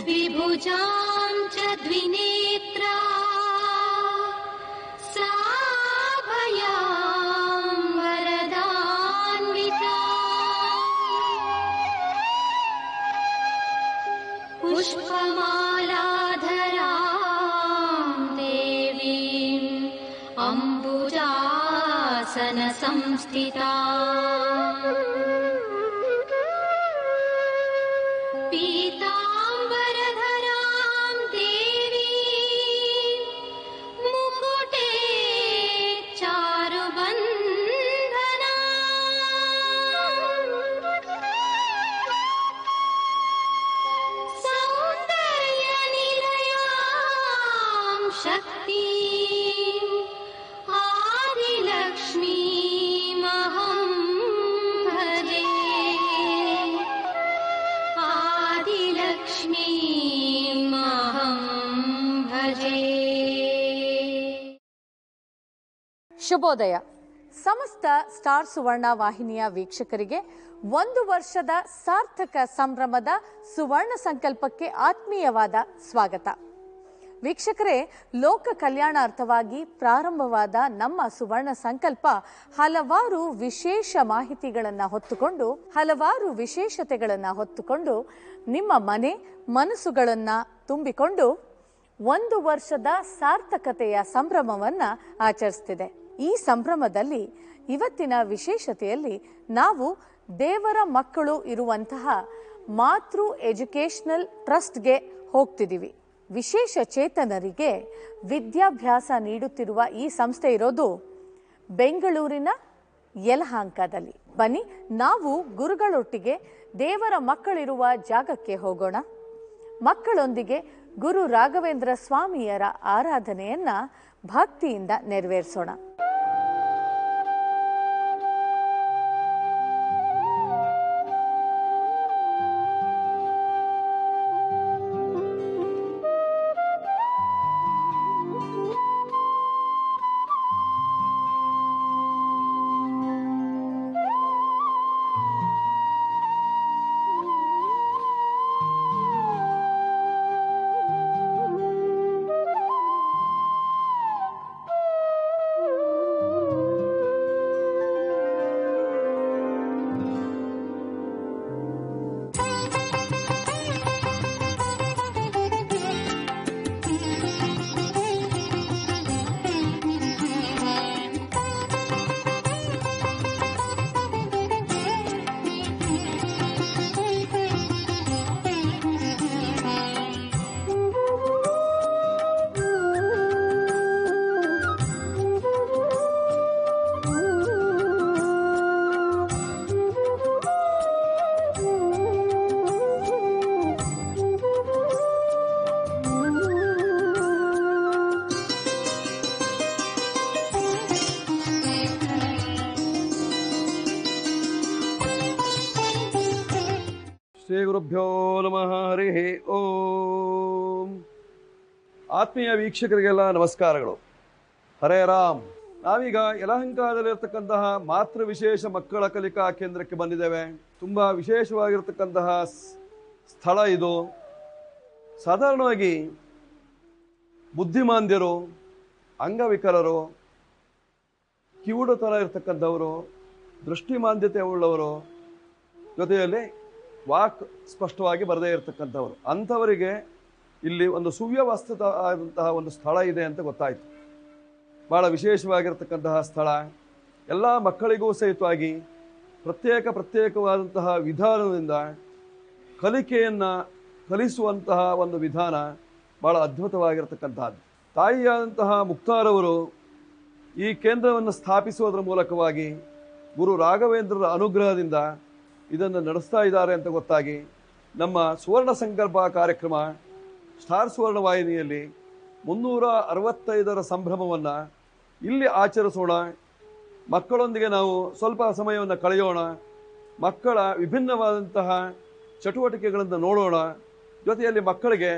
द्विभुजा च द्विनेत्रा सा भया वरदान्विता पुष्पमालाधरा देवीम् ಶುಭೋದಯ ಸಮಸ್ತ ಸ್ಟಾರ್ ಸುವರ್ಣ ವಾಹಿನಿಯ ವೀಕ್ಷಕರಿಗೆ ಒಂದು ವರ್ಷದ ಸಾರ್ಥಕ ಸಂಭ್ರಮದ ಸುವರ್ಣ ಸಂಕಲ್ಪಕ್ಕೆ ಆತ್ಮೀಯವಾದ ಸ್ವಾಗತ ವೀಕ್ಷಕರೇ ಲೋಕ ಕಲ್ಯಾಣಾರ್ಥವಾಗಿ ಪ್ರಾರಂಭವಾದ ನಮ್ಮ ಸುವರ್ಣ ಸಂಕಲ್ಪ ಹಲವಾರು ವಿಶೇಷ ಮಾಹಿತಿಗಳನ್ನು ಹೊತ್ತುಕೊಂಡು ಹಲವಾರು ವಿಶೇಷತೆಗಳನ್ನು ಹೊತ್ತುಕೊಂಡು ನಿಮ್ಮ ಮನೆ ಮನಸ್ಸುಗಳನ್ನು ತುಂಬಿಕೊಂಡು ಒಂದು ವರ್ಷದ ಸಾರ್ಥಕತೆಯ ಸಂಭ್ರಮವನ್ನು ಆಚರಿಸ್ತಿದೆ ಈ ಸಂಭ್ರಮದಲ್ಲಿ ಇವತ್ತಿನ ವಿಶೇಷತೆಯಲ್ಲಿ ನಾವು ದೇವರ ಮಕ್ಕಳು ಇರುವಂತಹ ಮಾತೃ ಎಜುಕೇಷನಲ್ ಟ್ರಸ್ಟ್ಗೆ ಹೋಗ್ತಿದ್ದೀವಿ ವಿಶೇಷ ಚೇತನರಿಗೆ ವಿದ್ಯಾಭ್ಯಾಸ ನೀಡುತ್ತಿರುವ ಈ ಸಂಸ್ಥೆ ಇರೋದು ಬೆಂಗಳೂರಿನ ಯಲಹಾಂಕದಲ್ಲಿ ಬನ್ನಿ ನಾವು ಗುರುಗಳೊಟ್ಟಿಗೆ ದೇವರ ಮಕ್ಕಳಿರುವ ಜಾಗಕ್ಕೆ ಹೋಗೋಣ ಮಕ್ಕಳೊಂದಿಗೆ ಗುರು ರಾಘವೇಂದ್ರ ಸ್ವಾಮಿಯರ ಆರಾಧನೆಯನ್ನ ಭಕ್ತಿಯಿಂದ ನೆರವೇರಿಸೋಣ ಆತ್ಮೀಯ ವೀಕ್ಷಕರಿಗೆಲ್ಲ ನಮಸ್ಕಾರಗಳು ಹರೇ ರಾಮ್ ನಾವೀಗ ಯಲಹಂಕದಲ್ಲಿರ್ತಕ್ಕಂತಹ ಮಾತೃ ವಿಶೇಷ ಮಕ್ಕಳ ಕಲಿಕಾ ಕೇಂದ್ರಕ್ಕೆ ಬಂದಿದ್ದೇವೆ ತುಂಬ ವಿಶೇಷವಾಗಿರ್ತಕ್ಕಂತಹ ಸ್ಥಳ ಇದು ಸಾಧಾರಣವಾಗಿ ಬುದ್ಧಿಮಾಂದ್ಯರು ಅಂಗವಿಕಲರು ಕಿವುಡು ಥರ ಇರತಕ್ಕಂಥವರು ದೃಷ್ಟಿಮಾಂದ್ಯತೆ ಉಳ್ಳವರು ಜೊತೆಯಲ್ಲಿ ವಾಕ್ ಸ್ಪಷ್ಟವಾಗಿ ಬರದೇ ಇರತಕ್ಕಂಥವರು ಅಂಥವರಿಗೆ ಇಲ್ಲಿ ಒಂದು ಸುವ್ಯವಸ್ಥಿತ ಆದಂತಹ ಒಂದು ಸ್ಥಳ ಇದೆ ಅಂತ ಗೊತ್ತಾಯಿತು ಭಾಳ ವಿಶೇಷವಾಗಿರ್ತಕ್ಕಂತಹ ಸ್ಥಳ ಎಲ್ಲ ಮಕ್ಕಳಿಗೂ ಸಹಿತವಾಗಿ ಪ್ರತ್ಯೇಕ ಪ್ರತ್ಯೇಕವಾದಂತಹ ವಿಧಾನದಿಂದ ಕಲಿಕೆಯನ್ನು ಕಲಿಸುವಂತಹ ಒಂದು ವಿಧಾನ ಭಾಳ ಅದ್ಭುತವಾಗಿರತಕ್ಕಂತಹದ್ದು ತಾಯಿಯಾದಂತಹ ಮುಕ್ತಾರವರು ಈ ಕೇಂದ್ರವನ್ನು ಸ್ಥಾಪಿಸುವುದರ ಮೂಲಕವಾಗಿ ಗುರು ರಾಘವೇಂದ್ರರ ಅನುಗ್ರಹದಿಂದ ಇದನ್ನು ನಡೆಸ್ತಾ ಇದ್ದಾರೆ ಅಂತ ಗೊತ್ತಾಗಿ ನಮ್ಮ ಸುವರ್ಣ ಸಂಕಲ್ಪ ಕಾರ್ಯಕ್ರಮ ಸ್ಟಾರ್ ಸುವರ್ಣ ವಾಹಿನಿಯಲ್ಲಿ ಮುನ್ನೂರ ಅರವತ್ತೈದರ ಸಂಭ್ರಮವನ್ನು ಇಲ್ಲಿ ಆಚರಿಸೋಣ ಮಕ್ಕಳೊಂದಿಗೆ ನಾವು ಸ್ವಲ್ಪ ಸಮಯವನ್ನು ಕಳೆಯೋಣ ಮಕ್ಕಳ ವಿಭಿನ್ನವಾದಂತಹ ಚಟುವಟಿಕೆಗಳನ್ನು ನೋಡೋಣ ಜೊತೆಯಲ್ಲಿ ಮಕ್ಕಳಿಗೆ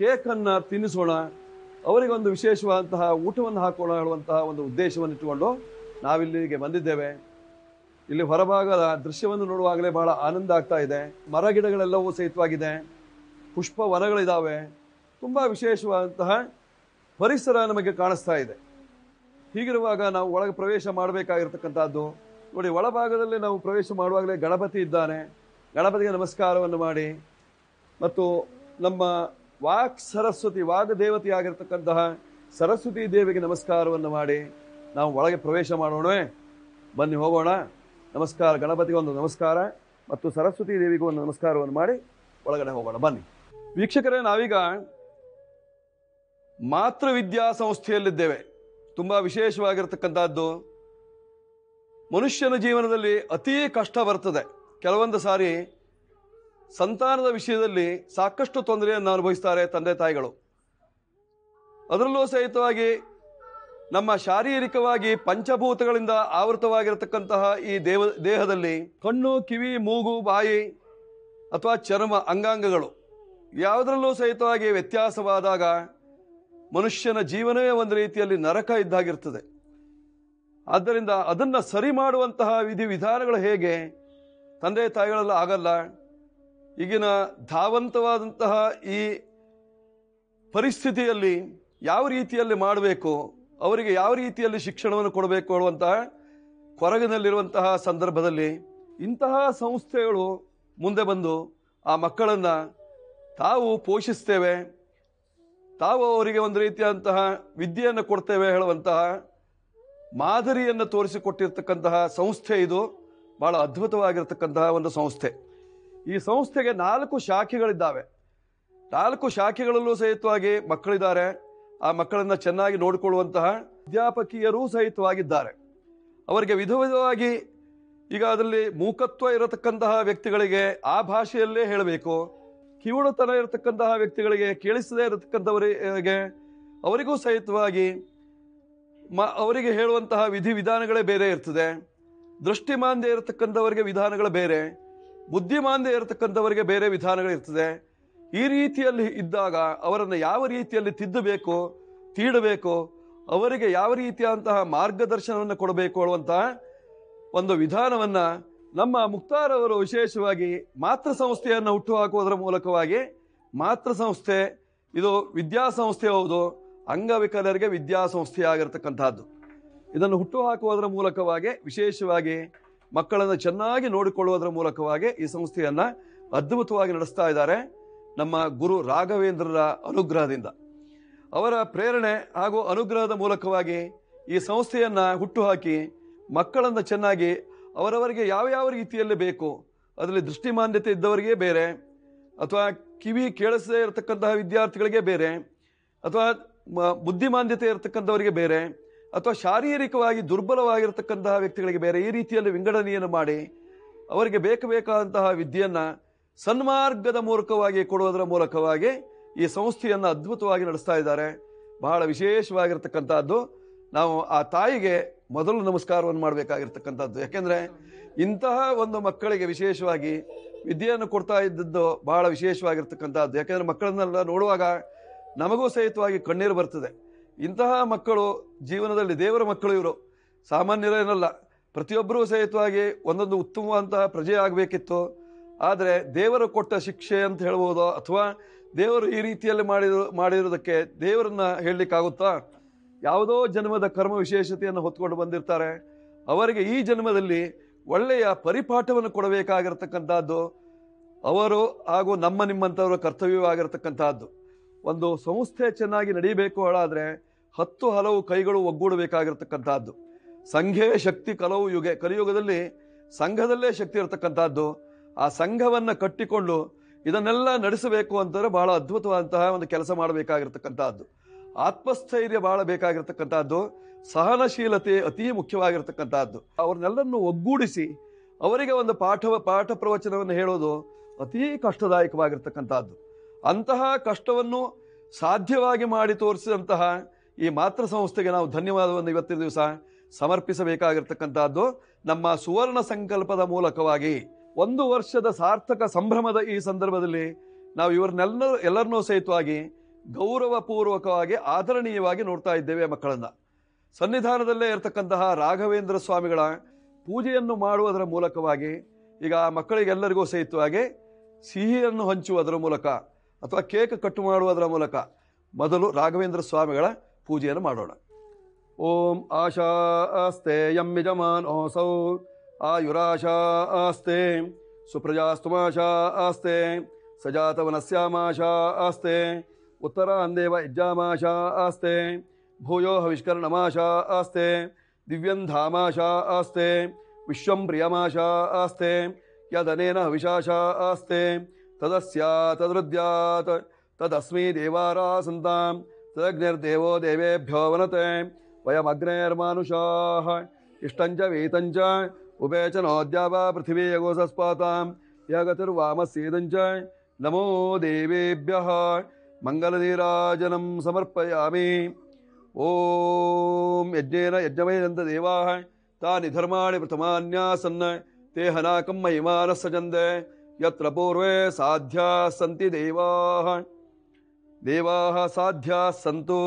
ಕೇಕನ್ನು ತಿನ್ನಿಸೋಣ ಅವರಿಗೊಂದು ವಿಶೇಷವಾದಂತಹ ಊಟವನ್ನು ಹಾಕೋಣ ಹೇಳುವಂತಹ ಒಂದು ಉದ್ದೇಶವನ್ನು ಇಟ್ಟುಕೊಂಡು ನಾವಿಲ್ಲಿಗೆ ಬಂದಿದ್ದೇವೆ ಇಲ್ಲಿ ಹೊರಭಾಗದ ದೃಶ್ಯವನ್ನು ನೋಡುವಾಗಲೇ ಬಹಳ ಆನಂದ ಆಗ್ತಾ ಇದೆ ಮರ ಗಿಡಗಳೆಲ್ಲವೂ ಸಹಿತವಾಗಿದೆ ಪುಷ್ಪ ವನಗಳಿದ್ದಾವೆ ತುಂಬ ವಿಶೇಷವಾದಂತಹ ಪರಿಸರ ನಮಗೆ ಕಾಣಿಸ್ತಾ ಇದೆ ಹೀಗಿರುವಾಗ ನಾವು ಒಳಗೆ ಪ್ರವೇಶ ಮಾಡಬೇಕಾಗಿರ್ತಕ್ಕಂಥದ್ದು ನೋಡಿ ಒಳಭಾಗದಲ್ಲಿ ನಾವು ಪ್ರವೇಶ ಮಾಡುವಾಗಲೇ ಗಣಪತಿ ಇದ್ದಾನೆ ಗಣಪತಿಗೆ ನಮಸ್ಕಾರವನ್ನು ಮಾಡಿ ಮತ್ತು ನಮ್ಮ ವಾಕ್ ಸರಸ್ವತಿ ವಾಗ್ ಸರಸ್ವತಿ ದೇವಿಗೆ ನಮಸ್ಕಾರವನ್ನು ಮಾಡಿ ನಾವು ಒಳಗೆ ಪ್ರವೇಶ ಮಾಡೋಣ ಬನ್ನಿ ಹೋಗೋಣ ನಮಸ್ಕಾರ ಗಣಪತಿಗೆ ಒಂದು ನಮಸ್ಕಾರ ಮತ್ತು ಸರಸ್ವತಿ ದೇವಿಗೆ ಒಂದು ನಮಸ್ಕಾರವನ್ನು ಮಾಡಿ ಒಳಗಡೆ ಹೋಗೋಣ ಬನ್ನಿ ವೀಕ್ಷಕರೇ ನಾವೀಗ ವಿದ್ಯಾ ಸಂಸ್ಥೆಯಲ್ಲಿದ್ದೇವೆ ತುಂಬ ವಿಶೇಷವಾಗಿರ್ತಕ್ಕಂಥದ್ದು ಮನುಷ್ಯನ ಜೀವನದಲ್ಲಿ ಅತೀ ಕಷ್ಟ ಬರ್ತದೆ ಕೆಲವೊಂದು ಸಾರಿ ಸಂತಾನದ ವಿಷಯದಲ್ಲಿ ಸಾಕಷ್ಟು ತೊಂದರೆಯನ್ನು ಅನುಭವಿಸ್ತಾರೆ ತಂದೆ ತಾಯಿಗಳು ಅದರಲ್ಲೂ ಸಹಿತವಾಗಿ ನಮ್ಮ ಶಾರೀರಿಕವಾಗಿ ಪಂಚಭೂತಗಳಿಂದ ಆವೃತವಾಗಿರತಕ್ಕಂತಹ ಈ ದೇವ ದೇಹದಲ್ಲಿ ಕಣ್ಣು ಕಿವಿ ಮೂಗು ಬಾಯಿ ಅಥವಾ ಚರ್ಮ ಅಂಗಾಂಗಗಳು ಯಾವುದರಲ್ಲೂ ಸಹಿತವಾಗಿ ವ್ಯತ್ಯಾಸವಾದಾಗ ಮನುಷ್ಯನ ಜೀವನವೇ ಒಂದು ರೀತಿಯಲ್ಲಿ ನರಕ ಇದ್ದಾಗಿರ್ತದೆ ಆದ್ದರಿಂದ ಅದನ್ನು ಸರಿ ಮಾಡುವಂತಹ ವಿಧಿವಿಧಾನಗಳು ವಿಧಾನಗಳು ಹೇಗೆ ತಂದೆ ತಾಯಿಗಳಲ್ಲ ಆಗಲ್ಲ ಈಗಿನ ಧಾವಂತವಾದಂತಹ ಈ ಪರಿಸ್ಥಿತಿಯಲ್ಲಿ ಯಾವ ರೀತಿಯಲ್ಲಿ ಮಾಡಬೇಕು ಅವರಿಗೆ ಯಾವ ರೀತಿಯಲ್ಲಿ ಶಿಕ್ಷಣವನ್ನು ಕೊಡಬೇಕು ಅನ್ನುವಂತಹ ಕೊರಗಿನಲ್ಲಿರುವಂತಹ ಸಂದರ್ಭದಲ್ಲಿ ಇಂತಹ ಸಂಸ್ಥೆಗಳು ಮುಂದೆ ಬಂದು ಆ ಮಕ್ಕಳನ್ನು ತಾವು ಪೋಷಿಸ್ತೇವೆ ತಾವು ಅವರಿಗೆ ಒಂದು ರೀತಿಯಾದಂತಹ ವಿದ್ಯೆಯನ್ನು ಕೊಡ್ತೇವೆ ಹೇಳುವಂತಹ ಮಾದರಿಯನ್ನು ತೋರಿಸಿಕೊಟ್ಟಿರ್ತಕ್ಕಂತಹ ಸಂಸ್ಥೆ ಇದು ಬಹಳ ಅದ್ಭುತವಾಗಿರ್ತಕ್ಕಂತಹ ಒಂದು ಸಂಸ್ಥೆ ಈ ಸಂಸ್ಥೆಗೆ ನಾಲ್ಕು ಶಾಖೆಗಳಿದ್ದಾವೆ ನಾಲ್ಕು ಶಾಖೆಗಳಲ್ಲೂ ಸಹಿತವಾಗಿ ಮಕ್ಕಳಿದ್ದಾರೆ ಆ ಮಕ್ಕಳನ್ನು ಚೆನ್ನಾಗಿ ನೋಡಿಕೊಳ್ಳುವಂತಹ ಅಧ್ಯಾಪಕಿಯರೂ ಸಹಿತವಾಗಿದ್ದಾರೆ ಅವರಿಗೆ ವಿಧ ವಿಧವಾಗಿ ಈಗ ಅದರಲ್ಲಿ ಮೂಕತ್ವ ಇರತಕ್ಕಂತಹ ವ್ಯಕ್ತಿಗಳಿಗೆ ಆ ಭಾಷೆಯಲ್ಲೇ ಹೇಳಬೇಕು ಕಿವುಡುತನ ಇರತಕ್ಕಂತಹ ವ್ಯಕ್ತಿಗಳಿಗೆ ಕೇಳಿಸದೇ ಇರತಕ್ಕಂಥವರಿಗೆ ಅವರಿಗೂ ಸಹಿತವಾಗಿ ಮ ಅವರಿಗೆ ಹೇಳುವಂತಹ ವಿಧಿವಿಧಾನಗಳೇ ಬೇರೆ ಇರ್ತದೆ ದೃಷ್ಟಿಮಾಂದೆ ಇರತಕ್ಕಂಥವರಿಗೆ ವಿಧಾನಗಳು ಬೇರೆ ಬುದ್ಧಿಮಾಂದೆ ಇರತಕ್ಕಂಥವರಿಗೆ ಬೇರೆ ವಿಧಾನಗಳಿರ್ತದೆ ಈ ರೀತಿಯಲ್ಲಿ ಇದ್ದಾಗ ಅವರನ್ನು ಯಾವ ರೀತಿಯಲ್ಲಿ ತಿದ್ದಬೇಕು ತೀಡಬೇಕು ಅವರಿಗೆ ಯಾವ ರೀತಿಯಾದಂತಹ ಮಾರ್ಗದರ್ಶನವನ್ನು ಕೊಡಬೇಕು ಅನ್ನುವಂತಹ ಒಂದು ವಿಧಾನವನ್ನು ನಮ್ಮ ಅವರು ವಿಶೇಷವಾಗಿ ಮಾತೃ ಸಂಸ್ಥೆಯನ್ನು ಹುಟ್ಟುಹಾಕುವುದರ ಮೂಲಕವಾಗಿ ಮಾತೃ ಸಂಸ್ಥೆ ಇದು ವಿದ್ಯಾಸಂಸ್ಥೆ ಹೌದು ಅಂಗವಿಕಲರಿಗೆ ವಿದ್ಯಾಸಂಸ್ಥೆಯಾಗಿರ್ತಕ್ಕಂಥದ್ದು ಇದನ್ನು ಹುಟ್ಟುಹಾಕುವುದರ ಮೂಲಕವಾಗಿ ವಿಶೇಷವಾಗಿ ಮಕ್ಕಳನ್ನು ಚೆನ್ನಾಗಿ ನೋಡಿಕೊಳ್ಳುವುದರ ಮೂಲಕವಾಗಿ ಈ ಸಂಸ್ಥೆಯನ್ನು ಅದ್ಭುತವಾಗಿ ನಡೆಸ್ತಾ ಇದ್ದಾರೆ ನಮ್ಮ ಗುರು ರಾಘವೇಂದ್ರರ ಅನುಗ್ರಹದಿಂದ ಅವರ ಪ್ರೇರಣೆ ಹಾಗೂ ಅನುಗ್ರಹದ ಮೂಲಕವಾಗಿ ಈ ಸಂಸ್ಥೆಯನ್ನು ಹುಟ್ಟುಹಾಕಿ ಮಕ್ಕಳನ್ನು ಚೆನ್ನಾಗಿ ಅವರವರಿಗೆ ಯಾವ ಯಾವ ರೀತಿಯಲ್ಲಿ ಬೇಕು ಅದರಲ್ಲಿ ದೃಷ್ಟಿಮಾನ್ಯತೆ ಇದ್ದವರಿಗೆ ಬೇರೆ ಅಥವಾ ಕಿವಿ ಕೇಳಿಸದೇ ಇರತಕ್ಕಂತಹ ವಿದ್ಯಾರ್ಥಿಗಳಿಗೆ ಬೇರೆ ಅಥವಾ ಬುದ್ಧಿಮಾಂದ್ಯತೆ ಇರತಕ್ಕಂಥವರಿಗೆ ಬೇರೆ ಅಥವಾ ಶಾರೀರಿಕವಾಗಿ ದುರ್ಬಲವಾಗಿರ್ತಕ್ಕಂತಹ ವ್ಯಕ್ತಿಗಳಿಗೆ ಬೇರೆ ಈ ರೀತಿಯಲ್ಲಿ ವಿಂಗಡಣೆಯನ್ನು ಮಾಡಿ ಅವರಿಗೆ ಬೇಕು ಬೇಕಾದಂತಹ ವಿದ್ಯೆಯನ್ನು ಸನ್ಮಾರ್ಗದ ಮೂಲಕವಾಗಿ ಕೊಡುವುದರ ಮೂಲಕವಾಗಿ ಈ ಸಂಸ್ಥೆಯನ್ನು ಅದ್ಭುತವಾಗಿ ನಡೆಸ್ತಾ ಇದ್ದಾರೆ ಬಹಳ ವಿಶೇಷವಾಗಿರ್ತಕ್ಕಂಥದ್ದು ನಾವು ಆ ತಾಯಿಗೆ ಮೊದಲು ನಮಸ್ಕಾರವನ್ನು ಮಾಡಬೇಕಾಗಿರ್ತಕ್ಕಂಥದ್ದು ಯಾಕೆಂದರೆ ಇಂತಹ ಒಂದು ಮಕ್ಕಳಿಗೆ ವಿಶೇಷವಾಗಿ ವಿದ್ಯೆಯನ್ನು ಕೊಡ್ತಾ ಇದ್ದದ್ದು ಬಹಳ ವಿಶೇಷವಾಗಿರ್ತಕ್ಕಂಥದ್ದು ಯಾಕೆಂದರೆ ಮಕ್ಕಳನ್ನೆಲ್ಲ ನೋಡುವಾಗ ನಮಗೂ ಸಹಿತವಾಗಿ ಕಣ್ಣೀರು ಬರ್ತದೆ ಇಂತಹ ಮಕ್ಕಳು ಜೀವನದಲ್ಲಿ ದೇವರ ಮಕ್ಕಳು ಇವರು ಸಾಮಾನ್ಯರೇನಲ್ಲ ಪ್ರತಿಯೊಬ್ಬರೂ ಸಹಿತವಾಗಿ ಒಂದೊಂದು ಉತ್ತಮವಾದಂತಹ ಪ್ರಜೆ ಆಗಬೇಕಿತ್ತು ಆದರೆ ದೇವರು ಕೊಟ್ಟ ಶಿಕ್ಷೆ ಅಂತ ಹೇಳ್ಬೋದು ಅಥವಾ ದೇವರು ಈ ರೀತಿಯಲ್ಲಿ ಮಾಡಿರೋ ಮಾಡಿರೋದಕ್ಕೆ ದೇವರನ್ನ ಹೇಳಲಿಕ್ಕಾಗುತ್ತಾ ಯಾವುದೋ ಜನ್ಮದ ಕರ್ಮ ವಿಶೇಷತೆಯನ್ನು ಹೊತ್ಕೊಂಡು ಬಂದಿರ್ತಾರೆ ಅವರಿಗೆ ಈ ಜನ್ಮದಲ್ಲಿ ಒಳ್ಳೆಯ ಪರಿಪಾಠವನ್ನು ಕೊಡಬೇಕಾಗಿರತಕ್ಕಂಥದ್ದು ಅವರು ಹಾಗೂ ನಮ್ಮ ನಿಮ್ಮಂಥವರ ಕರ್ತವ್ಯವಾಗಿರತಕ್ಕಂಥದ್ದು ಒಂದು ಸಂಸ್ಥೆ ಚೆನ್ನಾಗಿ ನಡೀಬೇಕು ಹೇಳಾದರೆ ಹತ್ತು ಹಲವು ಕೈಗಳು ಒಗ್ಗೂಡಬೇಕಾಗಿರ್ತಕ್ಕಂಥದ್ದು ಸಂಘೇ ಶಕ್ತಿ ಕಲವು ಯುಗ ಕಲಿಯುಗದಲ್ಲಿ ಸಂಘದಲ್ಲೇ ಶಕ್ತಿ ಇರತಕ್ಕಂಥದ್ದು ಆ ಸಂಘವನ್ನು ಕಟ್ಟಿಕೊಂಡು ಇದನ್ನೆಲ್ಲ ನಡೆಸಬೇಕು ಅಂತಂದರೆ ಬಹಳ ಅದ್ಭುತವಾದಂತಹ ಒಂದು ಕೆಲಸ ಮಾಡಬೇಕಾಗಿರ್ತಕ್ಕಂಥದ್ದು ಆತ್ಮಸ್ಥೈರ್ಯ ಬಹಳ ಬೇಕಾಗಿರ್ತಕ್ಕಂಥದ್ದು ಸಹನಶೀಲತೆ ಅತಿ ಮುಖ್ಯವಾಗಿರ್ತಕ್ಕಂಥದ್ದು ಅವ್ರನ್ನೆಲ್ಲರನ್ನು ಒಗ್ಗೂಡಿಸಿ ಅವರಿಗೆ ಒಂದು ಪಾಠ ಪಾಠ ಪ್ರವಚನವನ್ನು ಹೇಳೋದು ಅತೀ ಕಷ್ಟದಾಯಕವಾಗಿರ್ತಕ್ಕಂಥದ್ದು ಅಂತಹ ಕಷ್ಟವನ್ನು ಸಾಧ್ಯವಾಗಿ ಮಾಡಿ ತೋರಿಸಿದಂತಹ ಈ ಮಾತೃ ಸಂಸ್ಥೆಗೆ ನಾವು ಧನ್ಯವಾದವನ್ನು ಇವತ್ತಿನ ದಿವಸ ಸಮರ್ಪಿಸಬೇಕಾಗಿರ್ತಕ್ಕಂಥದ್ದು ನಮ್ಮ ಸುವರ್ಣ ಸಂಕಲ್ಪದ ಮೂಲಕವಾಗಿ ಒಂದು ವರ್ಷದ ಸಾರ್ಥಕ ಸಂಭ್ರಮದ ಈ ಸಂದರ್ಭದಲ್ಲಿ ನಾವು ಇವ್ರನ್ನೆಲ್ಲರೂ ಎಲ್ಲರನ್ನೂ ಸಹಿತವಾಗಿ ಗೌರವಪೂರ್ವಕವಾಗಿ ಆದರಣೀಯವಾಗಿ ನೋಡ್ತಾ ಇದ್ದೇವೆ ಮಕ್ಕಳನ್ನು ಸನ್ನಿಧಾನದಲ್ಲೇ ಇರತಕ್ಕಂತಹ ರಾಘವೇಂದ್ರ ಸ್ವಾಮಿಗಳ ಪೂಜೆಯನ್ನು ಮಾಡುವುದರ ಮೂಲಕವಾಗಿ ಈಗ ಮಕ್ಕಳಿಗೆಲ್ಲರಿಗೂ ಹಾಗೆ ಸಿಹಿಯನ್ನು ಹಂಚುವುದರ ಮೂಲಕ ಅಥವಾ ಕೇಕ್ ಕಟ್ಟು ಮಾಡುವುದರ ಮೂಲಕ ಮೊದಲು ರಾಘವೇಂದ್ರ ಸ್ವಾಮಿಗಳ ಪೂಜೆಯನ್ನು ಮಾಡೋಣ ಓಂ ಆಶಾ ಆಸ್ತೆ ಓಸೌ ಆಯುರಾಶಾ ಆಸ್ತೆ ಸುಪ್ರಜಾಸ್ತುಮಾಶಾ ಆಸ್ತೆ ಸಜಾತವನಸ್ಯಾಮಾಶಾ ಆಸ್ತೆ उत्तरांदेव यज्जामाशा आस्ते भूयो हविष्कर्णमाशा आस्ते दिव्यं धामाशा आस्ते विश्वं प्रियमाशा आस्ते यदनेन हविषाशा आस्ते तदस्या तदृद्यात् तदस्मी देवारा देवारासन्तां तदग्निर्देवो देवेभ्यो वनते वयमग्नेर्मानुषाः इष्टञ्च वीतञ्च उभे च नोद्यावा पृथिवी यगोसस्पातां यगतिर्वामस्येदञ्च नमो देवेभ्यः ಮಂಗಲನೀರಾಜನಂ ಸಮರ್ಪಯಾಮಿ ಓಂ ಯಜ್ಞೇನ ಯಜ್ಞಮಯನಂತ ದೇವಾ ತಾನಿ ಧರ್ಮಾಣಿ ಪ್ರಥಮಾನ್ಯಾಸನ್ನ ತೇ ಹನಾಕಂ ಮಹಿಮಾನಸ್ಸ ಚಂದೆ ಯತ್ರ ಪೂರ್ವೇ ಸಾಧ್ಯಾ ಸಂತಿ ದೇವಾ ದೇವಾ ಸಾಧ್ಯಾ ಸಂತು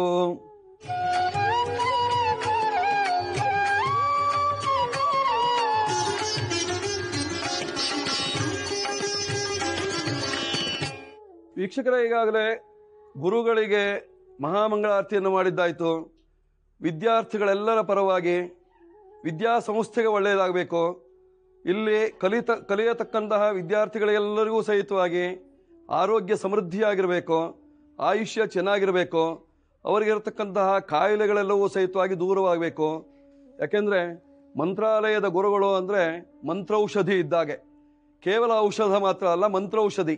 ವೀಕ್ಷಕರ ಈಗಾಗಲೇ ಗುರುಗಳಿಗೆ ಮಹಾಮಂಗಳಾರತಿಯನ್ನು ಮಾಡಿದ್ದಾಯಿತು ವಿದ್ಯಾರ್ಥಿಗಳೆಲ್ಲರ ಪರವಾಗಿ ವಿದ್ಯಾಸಂಸ್ಥೆಗೆ ಒಳ್ಳೆಯದಾಗಬೇಕು ಇಲ್ಲಿ ಕಲಿತ ಕಲಿಯತಕ್ಕಂತಹ ವಿದ್ಯಾರ್ಥಿಗಳೆಲ್ಲರಿಗೂ ಸಹಿತವಾಗಿ ಆರೋಗ್ಯ ಸಮೃದ್ಧಿಯಾಗಿರಬೇಕು ಆಯುಷ್ಯ ಚೆನ್ನಾಗಿರಬೇಕು ಅವರಿಗಿರತಕ್ಕಂತಹ ಕಾಯಿಲೆಗಳೆಲ್ಲವೂ ಸಹಿತವಾಗಿ ದೂರವಾಗಬೇಕು ಯಾಕೆಂದರೆ ಮಂತ್ರಾಲಯದ ಗುರುಗಳು ಅಂದರೆ ಮಂತ್ರೌಷಧಿ ಇದ್ದಾಗೆ ಕೇವಲ ಔಷಧ ಮಾತ್ರ ಅಲ್ಲ ಮಂತ್ರೌಷಧಿ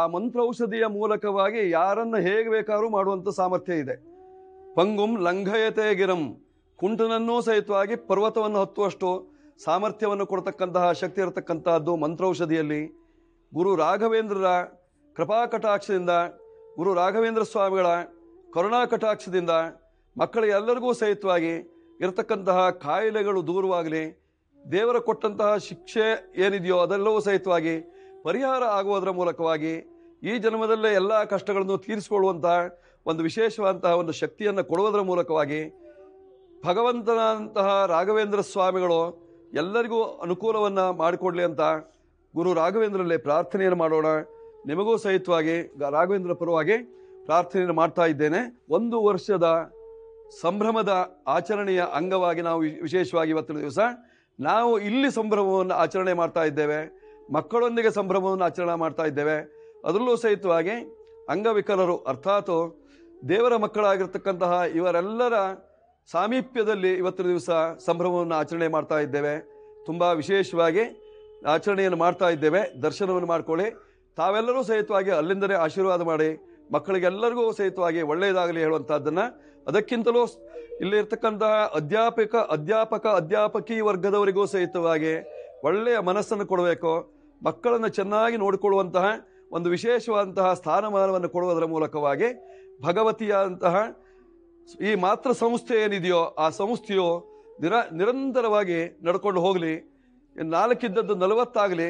ಆ ಮಂತ್ರೌಷಧಿಯ ಮೂಲಕವಾಗಿ ಯಾರನ್ನು ಹೇಗೆ ಬೇಕಾದ್ರೂ ಮಾಡುವಂಥ ಸಾಮರ್ಥ್ಯ ಇದೆ ಪಂಗುಂ ಲಂಘಯತೆ ಗಿರಂ ಕುಂಟನನ್ನೂ ಸಹಿತವಾಗಿ ಪರ್ವತವನ್ನು ಹತ್ತುವಷ್ಟು ಸಾಮರ್ಥ್ಯವನ್ನು ಕೊಡತಕ್ಕಂತಹ ಶಕ್ತಿ ಇರತಕ್ಕಂತಹದ್ದು ಮಂತ್ರೌಷಧಿಯಲ್ಲಿ ಗುರು ರಾಘವೇಂದ್ರರ ಕೃಪಾ ಕಟಾಕ್ಷದಿಂದ ಗುರು ರಾಘವೇಂದ್ರ ಸ್ವಾಮಿಗಳ ಕರುಣಾ ಕಟಾಕ್ಷದಿಂದ ಮಕ್ಕಳ ಎಲ್ಲರಿಗೂ ಸಹಿತವಾಗಿ ಇರತಕ್ಕಂತಹ ಕಾಯಿಲೆಗಳು ದೂರವಾಗಲಿ ದೇವರ ಕೊಟ್ಟಂತಹ ಶಿಕ್ಷೆ ಏನಿದೆಯೋ ಅದೆಲ್ಲವೂ ಸಹಿತವಾಗಿ ಪರಿಹಾರ ಆಗುವುದರ ಮೂಲಕವಾಗಿ ಈ ಜನ್ಮದಲ್ಲೇ ಎಲ್ಲ ಕಷ್ಟಗಳನ್ನು ತೀರಿಸಿಕೊಳ್ಳುವಂತಹ ಒಂದು ವಿಶೇಷವಾದಂತಹ ಒಂದು ಶಕ್ತಿಯನ್ನು ಕೊಡುವುದರ ಮೂಲಕವಾಗಿ ಭಗವಂತನಂತಹ ರಾಘವೇಂದ್ರ ಸ್ವಾಮಿಗಳು ಎಲ್ಲರಿಗೂ ಅನುಕೂಲವನ್ನು ಮಾಡಿಕೊಡ್ಲಿ ಅಂತ ಗುರು ರಾಘವೇಂದ್ರಲ್ಲಿ ಪ್ರಾರ್ಥನೆಯನ್ನು ಮಾಡೋಣ ನಿಮಗೂ ಸಹಿತವಾಗಿ ರಾಘವೇಂದ್ರ ಪರವಾಗಿ ಪ್ರಾರ್ಥನೆಯನ್ನು ಮಾಡ್ತಾ ಇದ್ದೇನೆ ಒಂದು ವರ್ಷದ ಸಂಭ್ರಮದ ಆಚರಣೆಯ ಅಂಗವಾಗಿ ನಾವು ವಿಶೇಷವಾಗಿ ಇವತ್ತಿನ ದಿವಸ ನಾವು ಇಲ್ಲಿ ಸಂಭ್ರಮವನ್ನು ಆಚರಣೆ ಮಾಡ್ತಾ ಇದ್ದೇವೆ ಮಕ್ಕಳೊಂದಿಗೆ ಸಂಭ್ರಮವನ್ನು ಆಚರಣೆ ಮಾಡ್ತಾ ಇದ್ದೇವೆ ಅದರಲ್ಲೂ ಸಹಿತವಾಗಿ ಅಂಗವಿಕಲರು ಅರ್ಥಾತ್ ದೇವರ ಮಕ್ಕಳಾಗಿರ್ತಕ್ಕಂತಹ ಇವರೆಲ್ಲರ ಸಾಮೀಪ್ಯದಲ್ಲಿ ಇವತ್ತಿನ ದಿವಸ ಸಂಭ್ರಮವನ್ನು ಆಚರಣೆ ಮಾಡ್ತಾ ಇದ್ದೇವೆ ತುಂಬ ವಿಶೇಷವಾಗಿ ಆಚರಣೆಯನ್ನು ಮಾಡ್ತಾ ಇದ್ದೇವೆ ದರ್ಶನವನ್ನು ಮಾಡಿಕೊಳ್ಳಿ ತಾವೆಲ್ಲರೂ ಸಹಿತವಾಗಿ ಅಲ್ಲಿಂದಲೇ ಆಶೀರ್ವಾದ ಮಾಡಿ ಮಕ್ಕಳಿಗೆಲ್ಲರಿಗೂ ಸಹಿತವಾಗಿ ಒಳ್ಳೆಯದಾಗಲಿ ಹೇಳುವಂಥದ್ದನ್ನು ಅದಕ್ಕಿಂತಲೂ ಇಲ್ಲಿರ್ತಕ್ಕಂತಹ ಅಧ್ಯಾಪಕ ಅಧ್ಯಾಪಕ ಅಧ್ಯಾಪಕಿ ವರ್ಗದವರಿಗೂ ಸಹಿತವಾಗಿ ಒಳ್ಳೆಯ ಮನಸ್ಸನ್ನು ಕೊಡಬೇಕು ಮಕ್ಕಳನ್ನು ಚೆನ್ನಾಗಿ ನೋಡಿಕೊಳ್ಳುವಂತಹ ಒಂದು ವಿಶೇಷವಾದಂತಹ ಸ್ಥಾನಮಾನವನ್ನು ಕೊಡುವುದರ ಮೂಲಕವಾಗಿ ಭಗವತಿಯಾದಂತಹ ಈ ಮಾತೃ ಸಂಸ್ಥೆ ಏನಿದೆಯೋ ಆ ಸಂಸ್ಥೆಯು ನಿರ ನಿರಂತರವಾಗಿ ನಡ್ಕೊಂಡು ಹೋಗಲಿ ನಾಲ್ಕಿದ್ದದ್ದು ನಲವತ್ತಾಗಲಿ